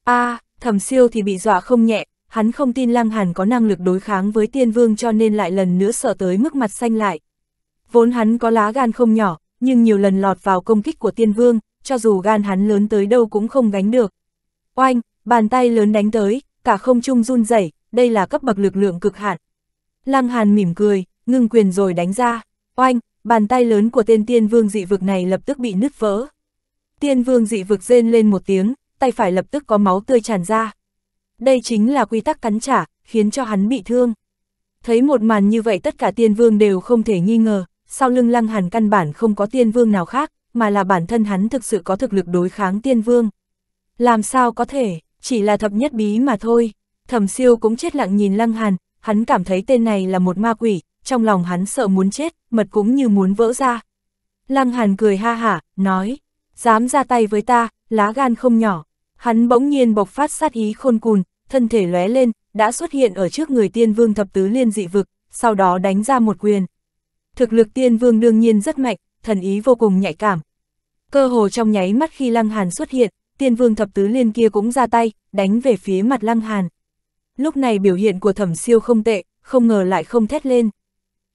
a à, thẩm siêu thì bị dọa không nhẹ, hắn không tin lăng hàn có năng lực đối kháng với tiên vương cho nên lại lần nữa sợ tới mức mặt xanh lại, Vốn hắn có lá gan không nhỏ, nhưng nhiều lần lọt vào công kích của tiên vương, cho dù gan hắn lớn tới đâu cũng không gánh được. Oanh, bàn tay lớn đánh tới, cả không trung run rẩy, đây là cấp bậc lực lượng cực hạn. Lăng Hàn mỉm cười, ngưng quyền rồi đánh ra. Oanh, bàn tay lớn của tên tiên vương dị vực này lập tức bị nứt vỡ. Tiên vương dị vực rên lên một tiếng, tay phải lập tức có máu tươi tràn ra. Đây chính là quy tắc cắn trả, khiến cho hắn bị thương. Thấy một màn như vậy tất cả tiên vương đều không thể nghi ngờ, sau lưng lăng hàn căn bản không có tiên vương nào khác, mà là bản thân hắn thực sự có thực lực đối kháng tiên vương. Làm sao có thể, chỉ là thập nhất bí mà thôi. Thẩm siêu cũng chết lặng nhìn lăng hàn, hắn cảm thấy tên này là một ma quỷ, trong lòng hắn sợ muốn chết, mật cũng như muốn vỡ ra. Lăng hàn cười ha hả, nói, dám ra tay với ta, lá gan không nhỏ. Hắn bỗng nhiên bộc phát sát ý khôn cùn, thân thể lóe lên, đã xuất hiện ở trước người tiên vương thập tứ liên dị vực, sau đó đánh ra một quyền. Thực lực tiên vương đương nhiên rất mạnh, thần ý vô cùng nhạy cảm. Cơ hồ trong nháy mắt khi Lăng Hàn xuất hiện, tiên vương thập tứ liên kia cũng ra tay, đánh về phía mặt Lăng Hàn. Lúc này biểu hiện của thẩm siêu không tệ, không ngờ lại không thét lên.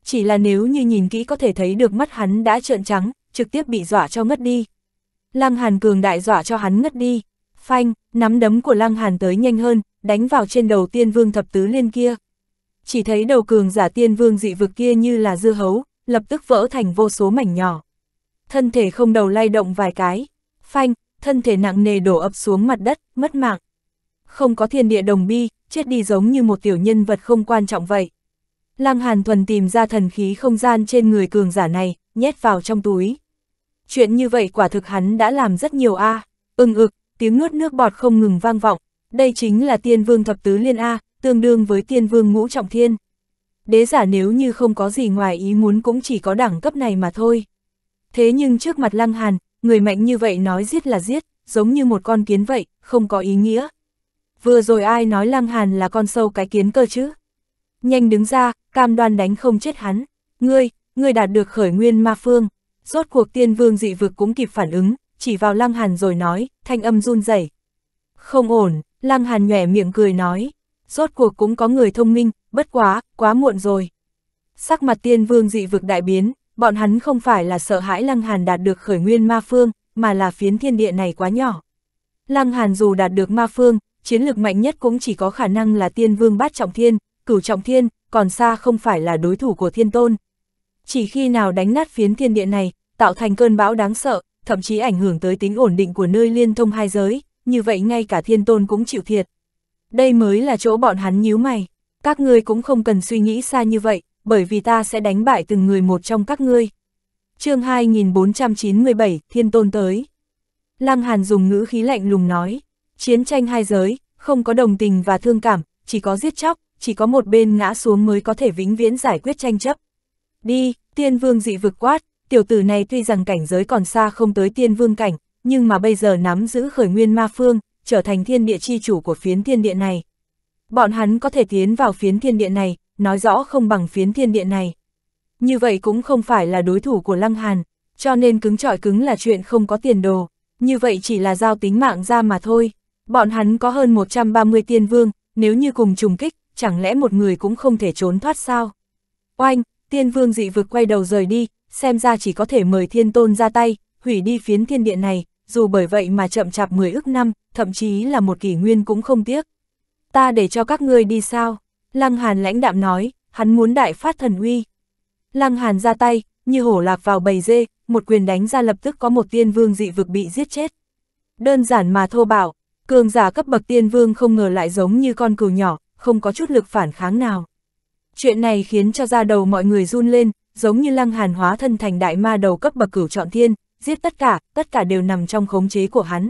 Chỉ là nếu như nhìn kỹ có thể thấy được mắt hắn đã trợn trắng, trực tiếp bị dọa cho ngất đi. Lăng Hàn cường đại dọa cho hắn ngất đi. Phanh, nắm đấm của Lăng Hàn tới nhanh hơn, đánh vào trên đầu tiên vương thập tứ liên kia chỉ thấy đầu cường giả tiên vương dị vực kia như là dưa hấu, lập tức vỡ thành vô số mảnh nhỏ. Thân thể không đầu lay động vài cái, phanh, thân thể nặng nề đổ ập xuống mặt đất, mất mạng. Không có thiên địa đồng bi, chết đi giống như một tiểu nhân vật không quan trọng vậy. Lăng Hàn Thuần tìm ra thần khí không gian trên người cường giả này, nhét vào trong túi. Chuyện như vậy quả thực hắn đã làm rất nhiều a. À. Ưng ực, tiếng nuốt nước bọt không ngừng vang vọng, đây chính là tiên vương thập tứ liên a, tương đương với tiên vương ngũ trọng thiên. Đế giả nếu như không có gì ngoài ý muốn cũng chỉ có đẳng cấp này mà thôi. Thế nhưng trước mặt Lăng Hàn, người mạnh như vậy nói giết là giết, giống như một con kiến vậy, không có ý nghĩa. Vừa rồi ai nói Lăng Hàn là con sâu cái kiến cơ chứ? Nhanh đứng ra, cam đoan đánh không chết hắn. Ngươi, ngươi đạt được khởi nguyên ma phương. Rốt cuộc tiên vương dị vực cũng kịp phản ứng, chỉ vào Lăng Hàn rồi nói, thanh âm run rẩy. Không ổn, Lăng Hàn nhòe miệng cười nói rốt cuộc cũng có người thông minh, bất quá, quá muộn rồi. Sắc mặt tiên vương dị vực đại biến, bọn hắn không phải là sợ hãi Lăng Hàn đạt được khởi nguyên ma phương, mà là phiến thiên địa này quá nhỏ. Lăng Hàn dù đạt được ma phương, chiến lực mạnh nhất cũng chỉ có khả năng là tiên vương bát trọng thiên, cửu trọng thiên, còn xa không phải là đối thủ của thiên tôn. Chỉ khi nào đánh nát phiến thiên địa này, tạo thành cơn bão đáng sợ, thậm chí ảnh hưởng tới tính ổn định của nơi liên thông hai giới, như vậy ngay cả thiên tôn cũng chịu thiệt. Đây mới là chỗ bọn hắn nhíu mày. Các ngươi cũng không cần suy nghĩ xa như vậy, bởi vì ta sẽ đánh bại từng người một trong các ngươi. chương 2497, Thiên Tôn tới. Lăng Hàn dùng ngữ khí lạnh lùng nói, chiến tranh hai giới, không có đồng tình và thương cảm, chỉ có giết chóc, chỉ có một bên ngã xuống mới có thể vĩnh viễn giải quyết tranh chấp. Đi, tiên vương dị vực quát, tiểu tử này tuy rằng cảnh giới còn xa không tới tiên vương cảnh, nhưng mà bây giờ nắm giữ khởi nguyên ma phương, trở thành thiên địa chi chủ của phiến thiên địa này. Bọn hắn có thể tiến vào phiến thiên địa này, nói rõ không bằng phiến thiên địa này. Như vậy cũng không phải là đối thủ của Lăng Hàn, cho nên cứng trọi cứng là chuyện không có tiền đồ, như vậy chỉ là giao tính mạng ra mà thôi. Bọn hắn có hơn 130 tiên vương, nếu như cùng trùng kích, chẳng lẽ một người cũng không thể trốn thoát sao? Oanh, tiên vương dị vực quay đầu rời đi, xem ra chỉ có thể mời thiên tôn ra tay, hủy đi phiến thiên địa này, dù bởi vậy mà chậm chạp 10 ức năm, thậm chí là một kỷ nguyên cũng không tiếc. Ta để cho các ngươi đi sao? Lăng Hàn lãnh đạm nói, hắn muốn đại phát thần uy. Lăng Hàn ra tay, như hổ lạc vào bầy dê, một quyền đánh ra lập tức có một tiên vương dị vực bị giết chết. Đơn giản mà thô bạo, cường giả cấp bậc tiên vương không ngờ lại giống như con cừu nhỏ, không có chút lực phản kháng nào. Chuyện này khiến cho da đầu mọi người run lên, giống như lăng hàn hóa thân thành đại ma đầu cấp bậc cửu trọn thiên, giết tất cả, tất cả đều nằm trong khống chế của hắn.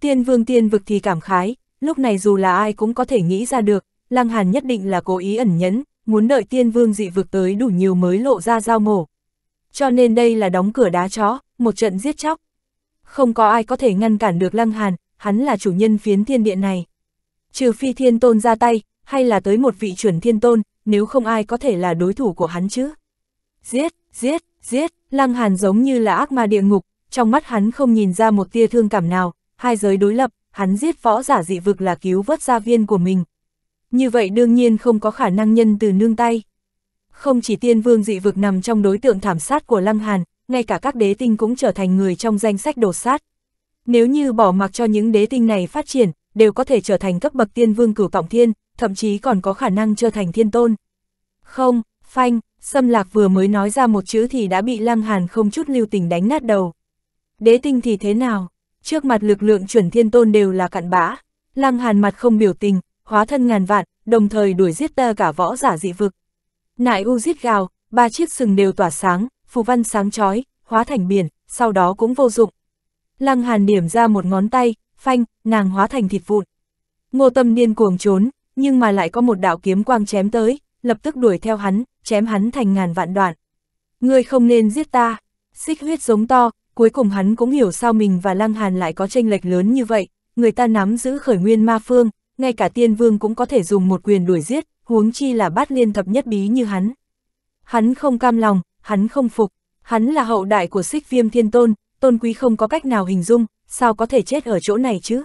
Tiên vương tiên vực thì cảm khái, lúc này dù là ai cũng có thể nghĩ ra được, Lăng Hàn nhất định là cố ý ẩn nhẫn, muốn đợi tiên vương dị vực tới đủ nhiều mới lộ ra dao mổ. Cho nên đây là đóng cửa đá chó, một trận giết chóc. Không có ai có thể ngăn cản được Lăng Hàn, hắn là chủ nhân phiến thiên địa này. Trừ phi thiên tôn ra tay, hay là tới một vị chuẩn thiên tôn, nếu không ai có thể là đối thủ của hắn chứ. Giết, giết, giết, Lăng Hàn giống như là ác ma địa ngục, trong mắt hắn không nhìn ra một tia thương cảm nào, hai giới đối lập, hắn giết võ giả dị vực là cứu vớt gia viên của mình. Như vậy đương nhiên không có khả năng nhân từ nương tay. Không chỉ tiên vương dị vực nằm trong đối tượng thảm sát của Lăng Hàn, ngay cả các đế tinh cũng trở thành người trong danh sách đổ sát. Nếu như bỏ mặc cho những đế tinh này phát triển, đều có thể trở thành cấp bậc tiên vương cửu tổng thiên, thậm chí còn có khả năng trở thành thiên tôn. Không, phanh, Xâm lạc vừa mới nói ra một chữ thì đã bị Lăng Hàn không chút lưu tình đánh nát đầu. Đế tinh thì thế nào? Trước mặt lực lượng chuẩn thiên tôn đều là cặn bã. Lăng Hàn mặt không biểu tình, hóa thân ngàn vạn, đồng thời đuổi giết tơ cả võ giả dị vực. Nại u giết gào, ba chiếc sừng đều tỏa sáng, phù văn sáng chói, hóa thành biển, sau đó cũng vô dụng. Lăng Hàn điểm ra một ngón tay, phanh, nàng hóa thành thịt vụn. Ngô Tâm điên cuồng trốn, nhưng mà lại có một đạo kiếm quang chém tới, lập tức đuổi theo hắn, chém hắn thành ngàn vạn đoạn. Ngươi không nên giết ta, xích huyết giống to, cuối cùng hắn cũng hiểu sao mình và Lăng Hàn lại có tranh lệch lớn như vậy, người ta nắm giữ khởi nguyên ma phương, ngay cả tiên vương cũng có thể dùng một quyền đuổi giết, huống chi là bát liên thập nhất bí như hắn. Hắn không cam lòng, hắn không phục, hắn là hậu đại của xích viêm thiên tôn, tôn quý không có cách nào hình dung, sao có thể chết ở chỗ này chứ?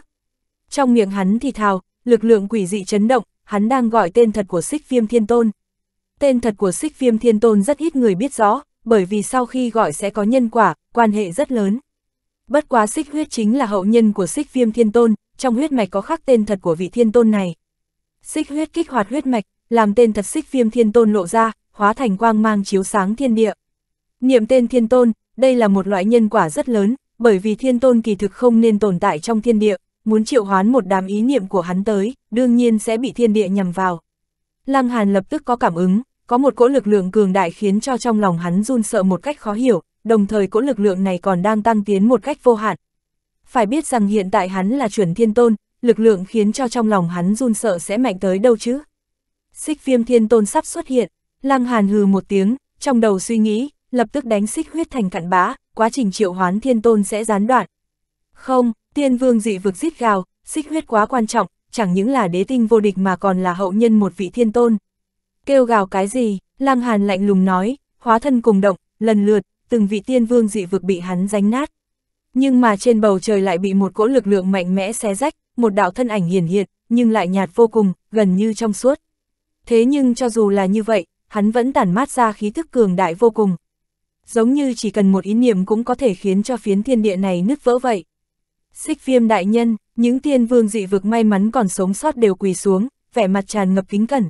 Trong miệng hắn thì thào, lực lượng quỷ dị chấn động, hắn đang gọi tên thật của xích viêm thiên tôn. Tên thật của Sích viêm thiên tôn rất ít người biết rõ, bởi vì sau khi gọi sẽ có nhân quả, quan hệ rất lớn. Bất quá Sích huyết chính là hậu nhân của Sích viêm thiên tôn, trong huyết mạch có khắc tên thật của vị thiên tôn này. Sích huyết kích hoạt huyết mạch, làm tên thật Sích viêm thiên tôn lộ ra, hóa thành quang mang chiếu sáng thiên địa. Niệm tên thiên tôn, đây là một loại nhân quả rất lớn, bởi vì thiên tôn kỳ thực không nên tồn tại trong thiên địa, muốn triệu hoán một đám ý niệm của hắn tới, đương nhiên sẽ bị thiên địa nhằm vào. Lăng Hàn lập tức có cảm ứng, có một cỗ lực lượng cường đại khiến cho trong lòng hắn run sợ một cách khó hiểu, đồng thời cỗ lực lượng này còn đang tăng tiến một cách vô hạn. Phải biết rằng hiện tại hắn là chuẩn thiên tôn, lực lượng khiến cho trong lòng hắn run sợ sẽ mạnh tới đâu chứ. Xích viêm thiên tôn sắp xuất hiện, Lăng Hàn hừ một tiếng, trong đầu suy nghĩ, lập tức đánh xích huyết thành cặn bã, quá trình triệu hoán thiên tôn sẽ gián đoạn. Không, tiên vương dị vực giết gào, xích huyết quá quan trọng, chẳng những là đế tinh vô địch mà còn là hậu nhân một vị thiên tôn. Kêu gào cái gì, Lăng Hàn lạnh lùng nói, hóa thân cùng động, lần lượt, từng vị tiên vương dị vực bị hắn ránh nát. Nhưng mà trên bầu trời lại bị một cỗ lực lượng mạnh mẽ xé rách, một đạo thân ảnh hiển hiện, nhưng lại nhạt vô cùng, gần như trong suốt. Thế nhưng cho dù là như vậy, hắn vẫn tản mát ra khí thức cường đại vô cùng. Giống như chỉ cần một ý niệm cũng có thể khiến cho phiến thiên địa này nứt vỡ vậy. Xích viêm đại nhân, những tiên vương dị vực may mắn còn sống sót đều quỳ xuống, vẻ mặt tràn ngập kính cẩn,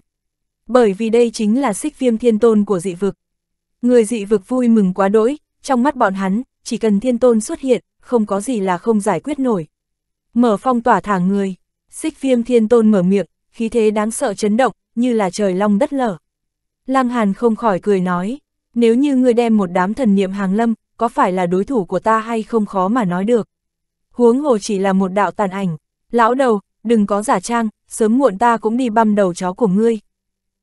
bởi vì đây chính là xích viêm thiên tôn của dị vực. Người dị vực vui mừng quá đỗi, trong mắt bọn hắn, chỉ cần thiên tôn xuất hiện, không có gì là không giải quyết nổi. Mở phong tỏa thả người, xích viêm thiên tôn mở miệng, khí thế đáng sợ chấn động, như là trời long đất lở. Lăng Hàn không khỏi cười nói, nếu như ngươi đem một đám thần niệm hàng lâm, có phải là đối thủ của ta hay không khó mà nói được. Huống hồ chỉ là một đạo tàn ảnh, lão đầu, đừng có giả trang, sớm muộn ta cũng đi băm đầu chó của ngươi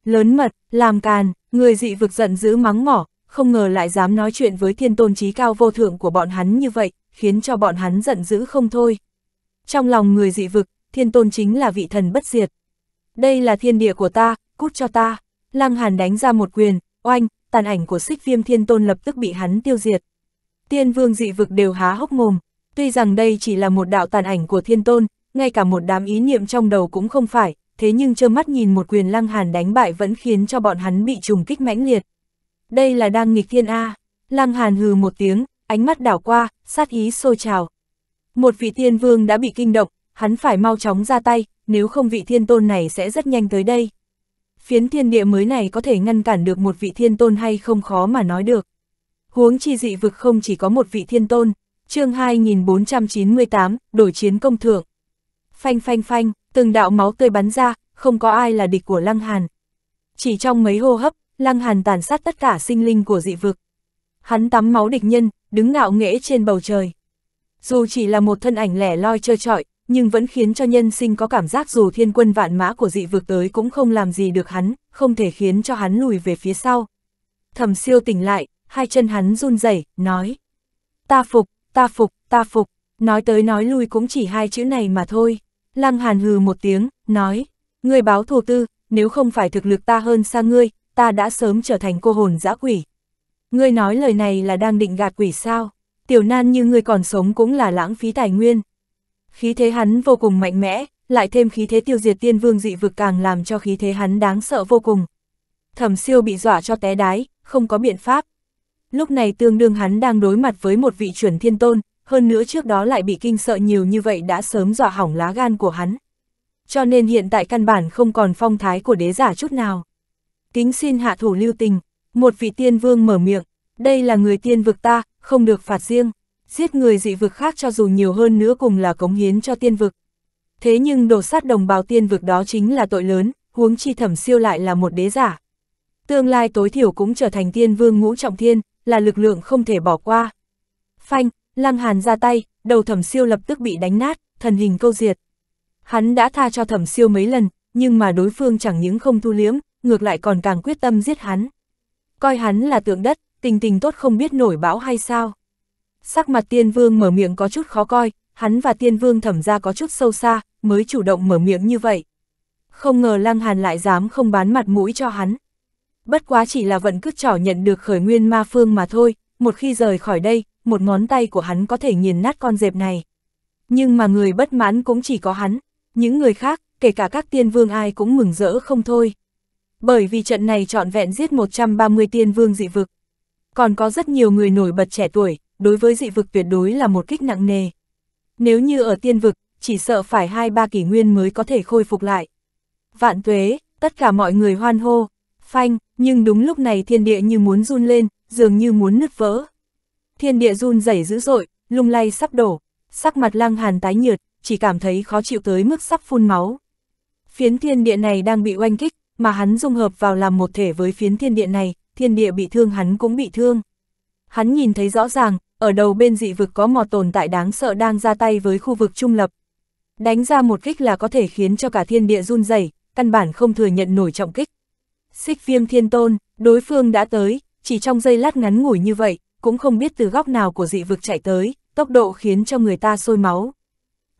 lớn mật, làm càn, người dị vực giận dữ mắng mỏ, không ngờ lại dám nói chuyện với thiên tôn trí cao vô thượng của bọn hắn như vậy, khiến cho bọn hắn giận dữ không thôi. Trong lòng người dị vực, thiên tôn chính là vị thần bất diệt. Đây là thiên địa của ta, cút cho ta. Lăng Hàn đánh ra một quyền, oanh, tàn ảnh của xích viêm thiên tôn lập tức bị hắn tiêu diệt. Tiên vương dị vực đều há hốc mồm, tuy rằng đây chỉ là một đạo tàn ảnh của thiên tôn, ngay cả một đám ý niệm trong đầu cũng không phải, thế nhưng trơ mắt nhìn một quyền lăng hàn đánh bại vẫn khiến cho bọn hắn bị trùng kích mãnh liệt. Đây là đang nghịch thiên A, lăng hàn hừ một tiếng, ánh mắt đảo qua, sát ý sôi trào. Một vị thiên vương đã bị kinh động, hắn phải mau chóng ra tay, nếu không vị thiên tôn này sẽ rất nhanh tới đây. Phiến thiên địa mới này có thể ngăn cản được một vị thiên tôn hay không khó mà nói được. Huống chi dị vực không chỉ có một vị thiên tôn, chương 2498, đổi chiến công thượng. Phanh phanh phanh, Từng đạo máu tươi bắn ra, không có ai là địch của Lăng Hàn. Chỉ trong mấy hô hấp, Lăng Hàn tàn sát tất cả sinh linh của dị vực. Hắn tắm máu địch nhân, đứng ngạo nghễ trên bầu trời. Dù chỉ là một thân ảnh lẻ loi trơ trọi, nhưng vẫn khiến cho nhân sinh có cảm giác dù thiên quân vạn mã của dị vực tới cũng không làm gì được hắn, không thể khiến cho hắn lùi về phía sau. Thẩm siêu tỉnh lại, hai chân hắn run rẩy nói. Ta phục, ta phục, ta phục, nói tới nói lui cũng chỉ hai chữ này mà thôi. Lăng Hàn hừ một tiếng, nói, ngươi báo thù tư, nếu không phải thực lực ta hơn xa ngươi, ta đã sớm trở thành cô hồn dã quỷ. Ngươi nói lời này là đang định gạt quỷ sao, tiểu nan như ngươi còn sống cũng là lãng phí tài nguyên. Khí thế hắn vô cùng mạnh mẽ, lại thêm khí thế tiêu diệt tiên vương dị vực càng làm cho khí thế hắn đáng sợ vô cùng. Thẩm siêu bị dọa cho té đái, không có biện pháp. Lúc này tương đương hắn đang đối mặt với một vị chuẩn thiên tôn, hơn nữa trước đó lại bị kinh sợ nhiều như vậy đã sớm dọa hỏng lá gan của hắn. Cho nên hiện tại căn bản không còn phong thái của đế giả chút nào. Kính xin hạ thủ lưu tình, một vị tiên vương mở miệng, đây là người tiên vực ta, không được phạt riêng, giết người dị vực khác cho dù nhiều hơn nữa cùng là cống hiến cho tiên vực. Thế nhưng đổ sát đồng bào tiên vực đó chính là tội lớn, huống chi thẩm siêu lại là một đế giả. Tương lai tối thiểu cũng trở thành tiên vương ngũ trọng thiên, là lực lượng không thể bỏ qua. Phanh, Lăng Hàn ra tay, đầu thẩm siêu lập tức bị đánh nát, thần hình câu diệt. Hắn đã tha cho thẩm siêu mấy lần, nhưng mà đối phương chẳng những không thu liếm, ngược lại còn càng quyết tâm giết hắn. Coi hắn là tượng đất, tình tình tốt không biết nổi bão hay sao. Sắc mặt tiên vương mở miệng có chút khó coi, hắn và tiên vương thẩm ra có chút sâu xa, mới chủ động mở miệng như vậy. Không ngờ Lăng Hàn lại dám không bán mặt mũi cho hắn. Bất quá chỉ là vận cứt trỏ nhận được khởi nguyên ma phương mà thôi, một khi rời khỏi đây, một ngón tay của hắn có thể nghiền nát con dẹp này. Nhưng mà người bất mãn cũng chỉ có hắn, những người khác, kể cả các tiên vương ai cũng mừng rỡ không thôi. Bởi vì trận này trọn vẹn giết 130 tiên vương dị vực. Còn có rất nhiều người nổi bật trẻ tuổi, đối với dị vực tuyệt đối là một kích nặng nề. Nếu như ở tiên vực, chỉ sợ phải hai ba kỷ nguyên mới có thể khôi phục lại. Vạn tuế, tất cả mọi người hoan hô, phanh, nhưng đúng lúc này thiên địa như muốn run lên, dường như muốn nứt vỡ. Thiên địa run rẩy dữ dội, lung lay sắp đổ, sắc mặt lăng hàn tái nhợt, chỉ cảm thấy khó chịu tới mức sắp phun máu. Phiến thiên địa này đang bị oanh kích, mà hắn dung hợp vào làm một thể với phiến thiên địa này, thiên địa bị thương hắn cũng bị thương. Hắn nhìn thấy rõ ràng, ở đầu bên dị vực có một tồn tại đáng sợ đang ra tay với khu vực trung lập. Đánh ra một kích là có thể khiến cho cả thiên địa run rẩy, căn bản không thừa nhận nổi trọng kích. Xích viêm thiên tôn, đối phương đã tới, chỉ trong giây lát ngắn ngủi như vậy, cũng không biết từ góc nào của dị vực chạy tới, tốc độ khiến cho người ta sôi máu.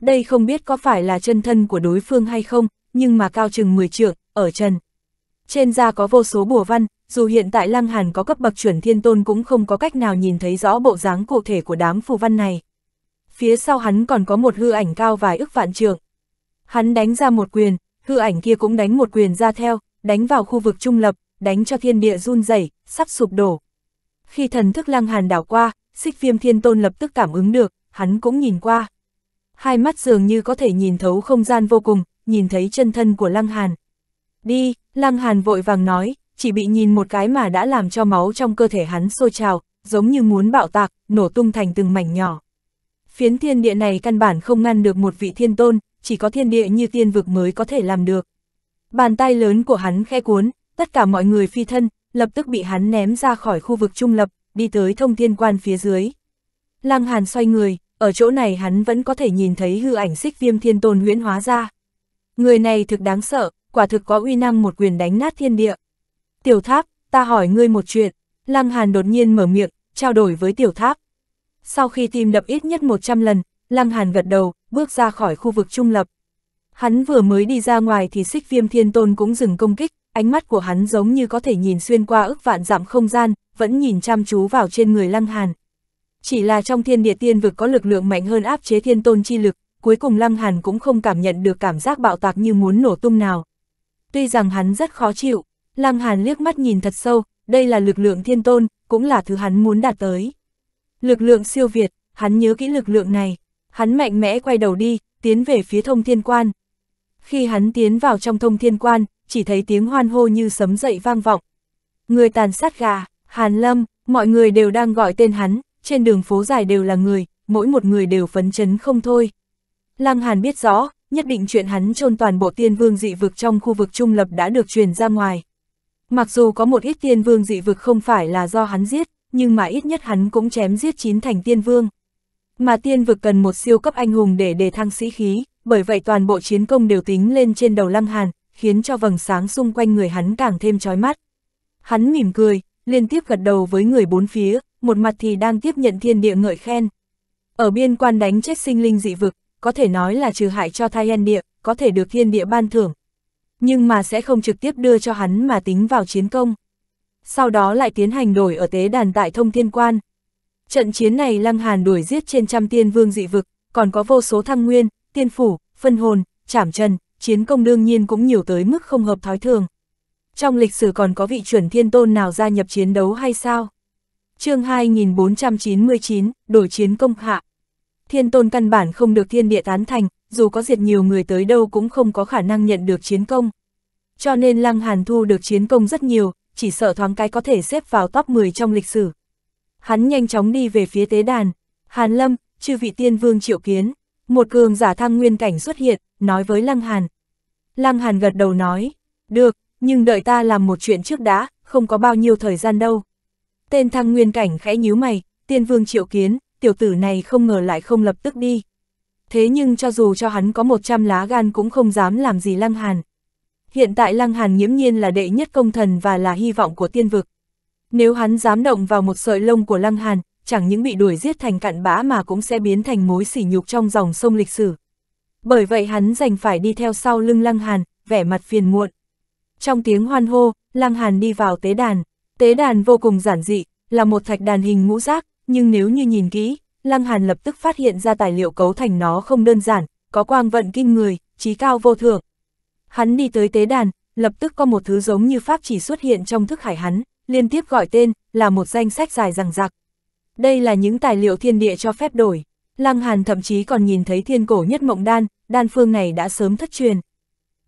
Đây không biết có phải là chân thân của đối phương hay không, nhưng mà cao chừng 10 trượng, ở chân. Trên da có vô số bùa văn, dù hiện tại Lăng Hàn có cấp bậc chuẩn thiên tôn cũng không có cách nào nhìn thấy rõ bộ dáng cụ thể của đám phù văn này. Phía sau hắn còn có một hư ảnh cao vài ức vạn trượng. Hắn đánh ra một quyền, hư ảnh kia cũng đánh một quyền ra theo, đánh vào khu vực trung lập, đánh cho thiên địa run rẩy, sắp sụp đổ. Khi thần thức lăng hàn đảo qua, xích viêm thiên tôn lập tức cảm ứng được, hắn cũng nhìn qua. Hai mắt dường như có thể nhìn thấu không gian vô cùng, nhìn thấy chân thân của lăng hàn. Đi, lăng hàn vội vàng nói, chỉ bị nhìn một cái mà đã làm cho máu trong cơ thể hắn sôi trào, giống như muốn bạo tạc, nổ tung thành từng mảnh nhỏ. Phiến thiên địa này căn bản không ngăn được một vị thiên tôn, chỉ có thiên địa như tiên vực mới có thể làm được. Bàn tay lớn của hắn khe cuốn, tất cả mọi người phi thân, lập tức bị hắn ném ra khỏi khu vực trung lập, đi tới thông thiên quan phía dưới. Lăng Hàn xoay người, ở chỗ này hắn vẫn có thể nhìn thấy hư ảnh xích viêm thiên tôn huyễn hóa ra. Người này thực đáng sợ, quả thực có uy năng một quyền đánh nát thiên địa. Tiểu tháp, ta hỏi ngươi một chuyện, Lăng Hàn đột nhiên mở miệng, trao đổi với tiểu tháp. Sau khi tìm đập ít nhất 100 lần, Lăng Hàn gật đầu, bước ra khỏi khu vực trung lập. Hắn vừa mới đi ra ngoài thì xích viêm thiên tôn cũng dừng công kích, ánh mắt của hắn giống như có thể nhìn xuyên qua ức vạn dặm không gian, vẫn nhìn chăm chú vào trên người Lăng Hàn. Chỉ là trong thiên địa tiên vực có lực lượng mạnh hơn áp chế thiên tôn chi lực, cuối cùng Lăng Hàn cũng không cảm nhận được cảm giác bạo tạc như muốn nổ tung nào. Tuy rằng hắn rất khó chịu, Lăng Hàn liếc mắt nhìn thật sâu, đây là lực lượng thiên tôn, cũng là thứ hắn muốn đạt tới. Lực lượng siêu việt, hắn nhớ kỹ lực lượng này, hắn mạnh mẽ quay đầu đi, tiến về phía thông thiên quan. Khi hắn tiến vào trong thông thiên quan, chỉ thấy tiếng hoan hô như sấm dậy vang vọng. Người tàn sát gà, Hàn Lâm, mọi người đều đang gọi tên hắn, trên đường phố dài đều là người, mỗi một người đều phấn chấn không thôi. Lăng Hàn biết rõ, nhất định chuyện hắn trôn toàn bộ tiên vương dị vực trong khu vực trung lập đã được truyền ra ngoài. Mặc dù có một ít tiên vương dị vực không phải là do hắn giết, nhưng mà ít nhất hắn cũng chém giết chín thành tiên vương. Mà tiên vực cần một siêu cấp anh hùng để đề thăng sĩ khí, bởi vậy toàn bộ chiến công đều tính lên trên đầu Lăng Hàn, khiến cho vầng sáng xung quanh người hắn càng thêm chói mắt. Hắn mỉm cười, liên tiếp gật đầu với người bốn phía, một mặt thì đang tiếp nhận thiên địa ngợi khen. Ở biên quan đánh chết sinh linh dị vực, có thể nói là trừ hại cho thai en địa, có thể được thiên địa ban thưởng. Nhưng mà sẽ không trực tiếp đưa cho hắn mà tính vào chiến công. Sau đó lại tiến hành đổi ở tế đàn tại thông thiên quan. Trận chiến này lăng hàn đuổi giết trên trăm tiên vương dị vực, còn có vô số thăng nguyên, tiên phủ, phân hồn, trảm trần, chiến công đương nhiên cũng nhiều tới mức không hợp thói thường. Trong lịch sử còn có vị chuẩn thiên tôn nào gia nhập chiến đấu hay sao? chương 2499, đổi chiến công hạ. Thiên tôn căn bản không được thiên địa tán thành, dù có diệt nhiều người tới đâu cũng không có khả năng nhận được chiến công. Cho nên Lăng Hàn thu được chiến công rất nhiều, chỉ sợ thoáng cái có thể xếp vào top 10 trong lịch sử. Hắn nhanh chóng đi về phía tế đàn. Hàn Lâm, chư vị tiên vương triệu kiến, một cường giả thăng nguyên cảnh xuất hiện, nói với Lăng Hàn. Lăng Hàn gật đầu nói, được, nhưng đợi ta làm một chuyện trước đã, không có bao nhiêu thời gian đâu. Tên thăng nguyên cảnh khẽ nhíu mày, tiên vương triệu kiến, tiểu tử này không ngờ lại không lập tức đi. Thế nhưng cho dù cho hắn có 100 lá gan cũng không dám làm gì Lăng Hàn. Hiện tại Lăng Hàn nghiễm nhiên là đệ nhất công thần và là hy vọng của tiên vực. Nếu hắn dám động vào một sợi lông của Lăng Hàn, chẳng những bị đuổi giết thành cặn bã mà cũng sẽ biến thành mối sỉ nhục trong dòng sông lịch sử bởi vậy hắn dành phải đi theo sau lưng Lăng Hàn, vẻ mặt phiền muộn. Trong tiếng hoan hô, Lăng Hàn đi vào tế đàn. Tế đàn vô cùng giản dị, là một thạch đàn hình ngũ giác, nhưng nếu như nhìn kỹ, Lăng Hàn lập tức phát hiện ra tài liệu cấu thành nó không đơn giản, có quang vận kinh người, trí cao vô thượng. Hắn đi tới tế đàn, lập tức có một thứ giống như pháp chỉ xuất hiện trong thức hải hắn, liên tiếp gọi tên, là một danh sách dài rằng rạc. Đây là những tài liệu thiên địa cho phép đổi. Lăng Hàn thậm chí còn nhìn thấy thiên cổ nhất mộng đan, đan phương này đã sớm thất truyền.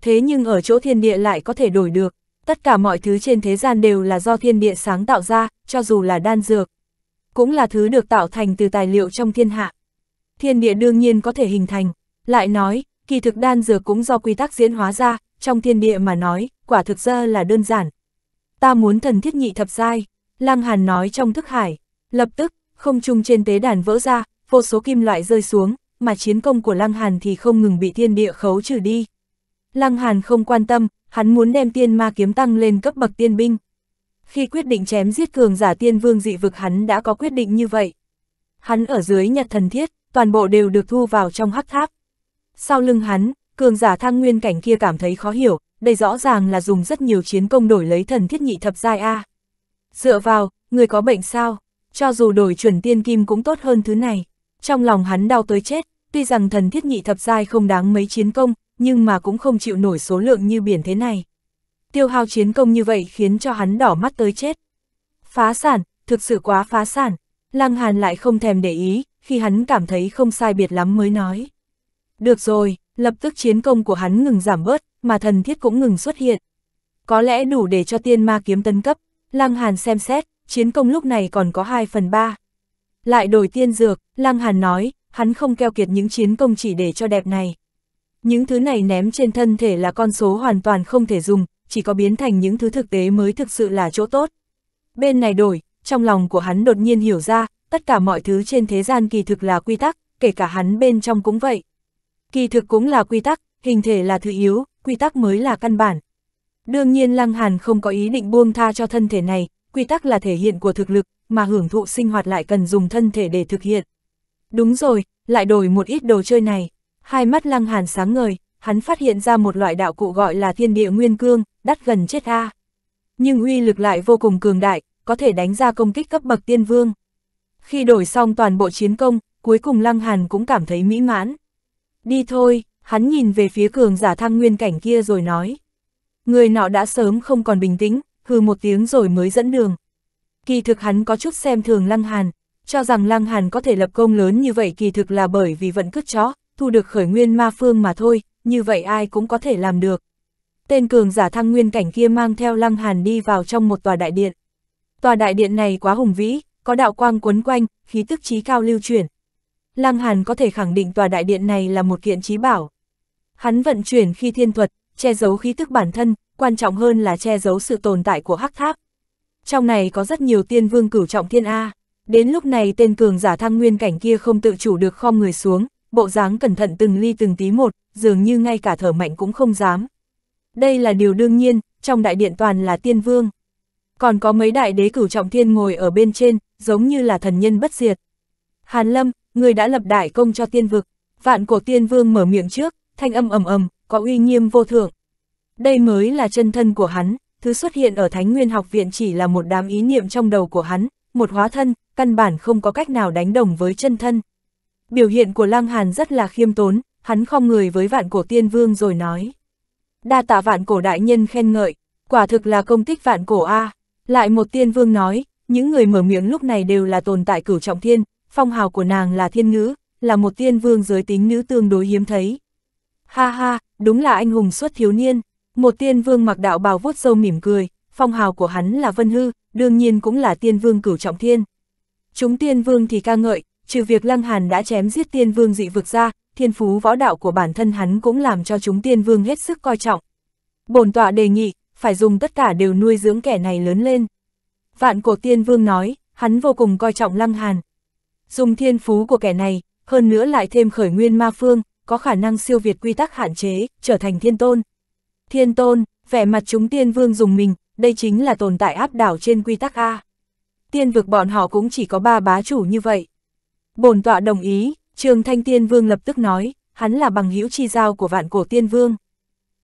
Thế nhưng ở chỗ thiên địa lại có thể đổi được, tất cả mọi thứ trên thế gian đều là do thiên địa sáng tạo ra, cho dù là đan dược. Cũng là thứ được tạo thành từ tài liệu trong thiên hạ. Thiên địa đương nhiên có thể hình thành, lại nói, kỳ thực đan dược cũng do quy tắc diễn hóa ra, trong thiên địa mà nói, quả thực ra là đơn giản. Ta muốn thần thiết nhị thập giai, Lăng Hàn nói trong thức hải, lập tức, không trung trên tế đàn vỡ ra, vô số kim loại rơi xuống, mà chiến công của Lăng Hàn thì không ngừng bị thiên địa khấu trừ đi. Lăng Hàn không quan tâm, hắn muốn đem tiên ma kiếm tăng lên cấp bậc tiên binh. Khi quyết định chém giết cường giả tiên vương dị vực hắn đã có quyết định như vậy. Hắn ở dưới nhật thần thiết, toàn bộ đều được thu vào trong hắc tháp. Sau lưng hắn, cường giả thang nguyên cảnh kia cảm thấy khó hiểu, đây rõ ràng là dùng rất nhiều chiến công đổi lấy thần thiết nhị thập giai A. Dựa vào, người có bệnh sao? Cho dù đổi chuẩn tiên kim cũng tốt hơn thứ này trong lòng hắn đau tới chết, tuy rằng thần thiết nhị thập giai không đáng mấy chiến công, nhưng mà cũng không chịu nổi số lượng như biển thế này. Tiêu hao chiến công như vậy khiến cho hắn đỏ mắt tới chết. Phá sản, thực sự quá phá sản, Lăng Hàn lại không thèm để ý, khi hắn cảm thấy không sai biệt lắm mới nói. Được rồi, lập tức chiến công của hắn ngừng giảm bớt, mà thần thiết cũng ngừng xuất hiện. Có lẽ đủ để cho tiên ma kiếm tân cấp, Lăng Hàn xem xét, chiến công lúc này còn có 2 phần 3 lại đổi tiên dược, Lăng Hàn nói, hắn không keo kiệt những chiến công chỉ để cho đẹp này. Những thứ này ném trên thân thể là con số hoàn toàn không thể dùng, chỉ có biến thành những thứ thực tế mới thực sự là chỗ tốt. Bên này đổi, trong lòng của hắn đột nhiên hiểu ra, tất cả mọi thứ trên thế gian kỳ thực là quy tắc, kể cả hắn bên trong cũng vậy. Kỳ thực cũng là quy tắc, hình thể là thứ yếu, quy tắc mới là căn bản. Đương nhiên Lăng Hàn không có ý định buông tha cho thân thể này, quy tắc là thể hiện của thực lực, mà hưởng thụ sinh hoạt lại cần dùng thân thể để thực hiện. Đúng rồi, lại đổi một ít đồ chơi này. Hai mắt lăng hàn sáng ngời, hắn phát hiện ra một loại đạo cụ gọi là thiên địa nguyên cương, đắt gần chết a. Nhưng uy lực lại vô cùng cường đại, có thể đánh ra công kích cấp bậc tiên vương. Khi đổi xong toàn bộ chiến công, cuối cùng lăng hàn cũng cảm thấy mỹ mãn. Đi thôi, hắn nhìn về phía cường giả thăng nguyên cảnh kia rồi nói. Người nọ đã sớm không còn bình tĩnh, hừ một tiếng rồi mới dẫn đường. Kỳ thực hắn có chút xem thường Lăng Hàn, cho rằng Lăng Hàn có thể lập công lớn như vậy kỳ thực là bởi vì vận cứt chó, thu được khởi nguyên ma phương mà thôi, như vậy ai cũng có thể làm được. Tên cường giả thăng nguyên cảnh kia mang theo Lăng Hàn đi vào trong một tòa đại điện. Tòa đại điện này quá hùng vĩ, có đạo quang quấn quanh, khí tức trí cao lưu chuyển. Lăng Hàn có thể khẳng định tòa đại điện này là một kiện trí bảo. Hắn vận chuyển khi thiên thuật, che giấu khí tức bản thân, quan trọng hơn là che giấu sự tồn tại của hắc tháp, trong này có rất nhiều tiên vương cửu trọng thiên A. Đến lúc này tên cường giả thăng nguyên cảnh kia không tự chủ được khom người xuống, bộ dáng cẩn thận từng ly từng tí một, dường như ngay cả thở mạnh cũng không dám. Đây là điều đương nhiên, trong đại điện toàn là tiên vương. Còn có mấy đại đế cửu trọng thiên ngồi ở bên trên, giống như là thần nhân bất diệt. Hàn Lâm, người đã lập đại công cho tiên vực, vạn cổ tiên vương mở miệng trước, thanh âm ầm ầm, có uy nghiêm vô thượng. Đây mới là chân thân của hắn, thứ xuất hiện ở Thánh Nguyên học viện chỉ là một đám ý niệm trong đầu của hắn, một hóa thân, căn bản không có cách nào đánh đồng với chân thân. Biểu hiện của Lăng Hàn rất là khiêm tốn, hắn không người với vạn cổ tiên vương rồi nói. Đa tạ vạn cổ đại nhân khen ngợi, quả thực là công tích vạn cổ A. Lại một tiên vương nói, những người mở miệng lúc này đều là tồn tại cửu trọng thiên, phong hào của nàng là thiên nữ, là một tiên vương giới tính nữ tương đối hiếm thấy. Ha ha, đúng là anh hùng xuất thiếu niên. Một tiên vương mặc đạo bào vuốt sâu mỉm cười, phong hào của hắn là Vân Hư, đương nhiên cũng là tiên vương cửu trọng thiên. Chúng tiên vương thì ca ngợi, trừ việc Lăng Hàn đã chém giết tiên vương dị vực ra, thiên phú võ đạo của bản thân hắn cũng làm cho chúng tiên vương hết sức coi trọng. Bổn tọa đề nghị, phải dùng tất cả đều nuôi dưỡng kẻ này lớn lên. Vạn cổ tiên vương nói, hắn vô cùng coi trọng Lăng Hàn. Dùng thiên phú của kẻ này, hơn nữa lại thêm khởi nguyên ma phương, có khả năng siêu việt quy tắc hạn chế, trở thành thiên tôn. Thiên tôn, vẻ mặt chúng tiên vương dùng mình, đây chính là tồn tại áp đảo trên quy tắc A. Tiên vực bọn họ cũng chỉ có ba bá chủ như vậy. Bồn tọa đồng ý, trường thanh tiên vương lập tức nói, hắn là bằng hữu chi giao của vạn cổ tiên vương.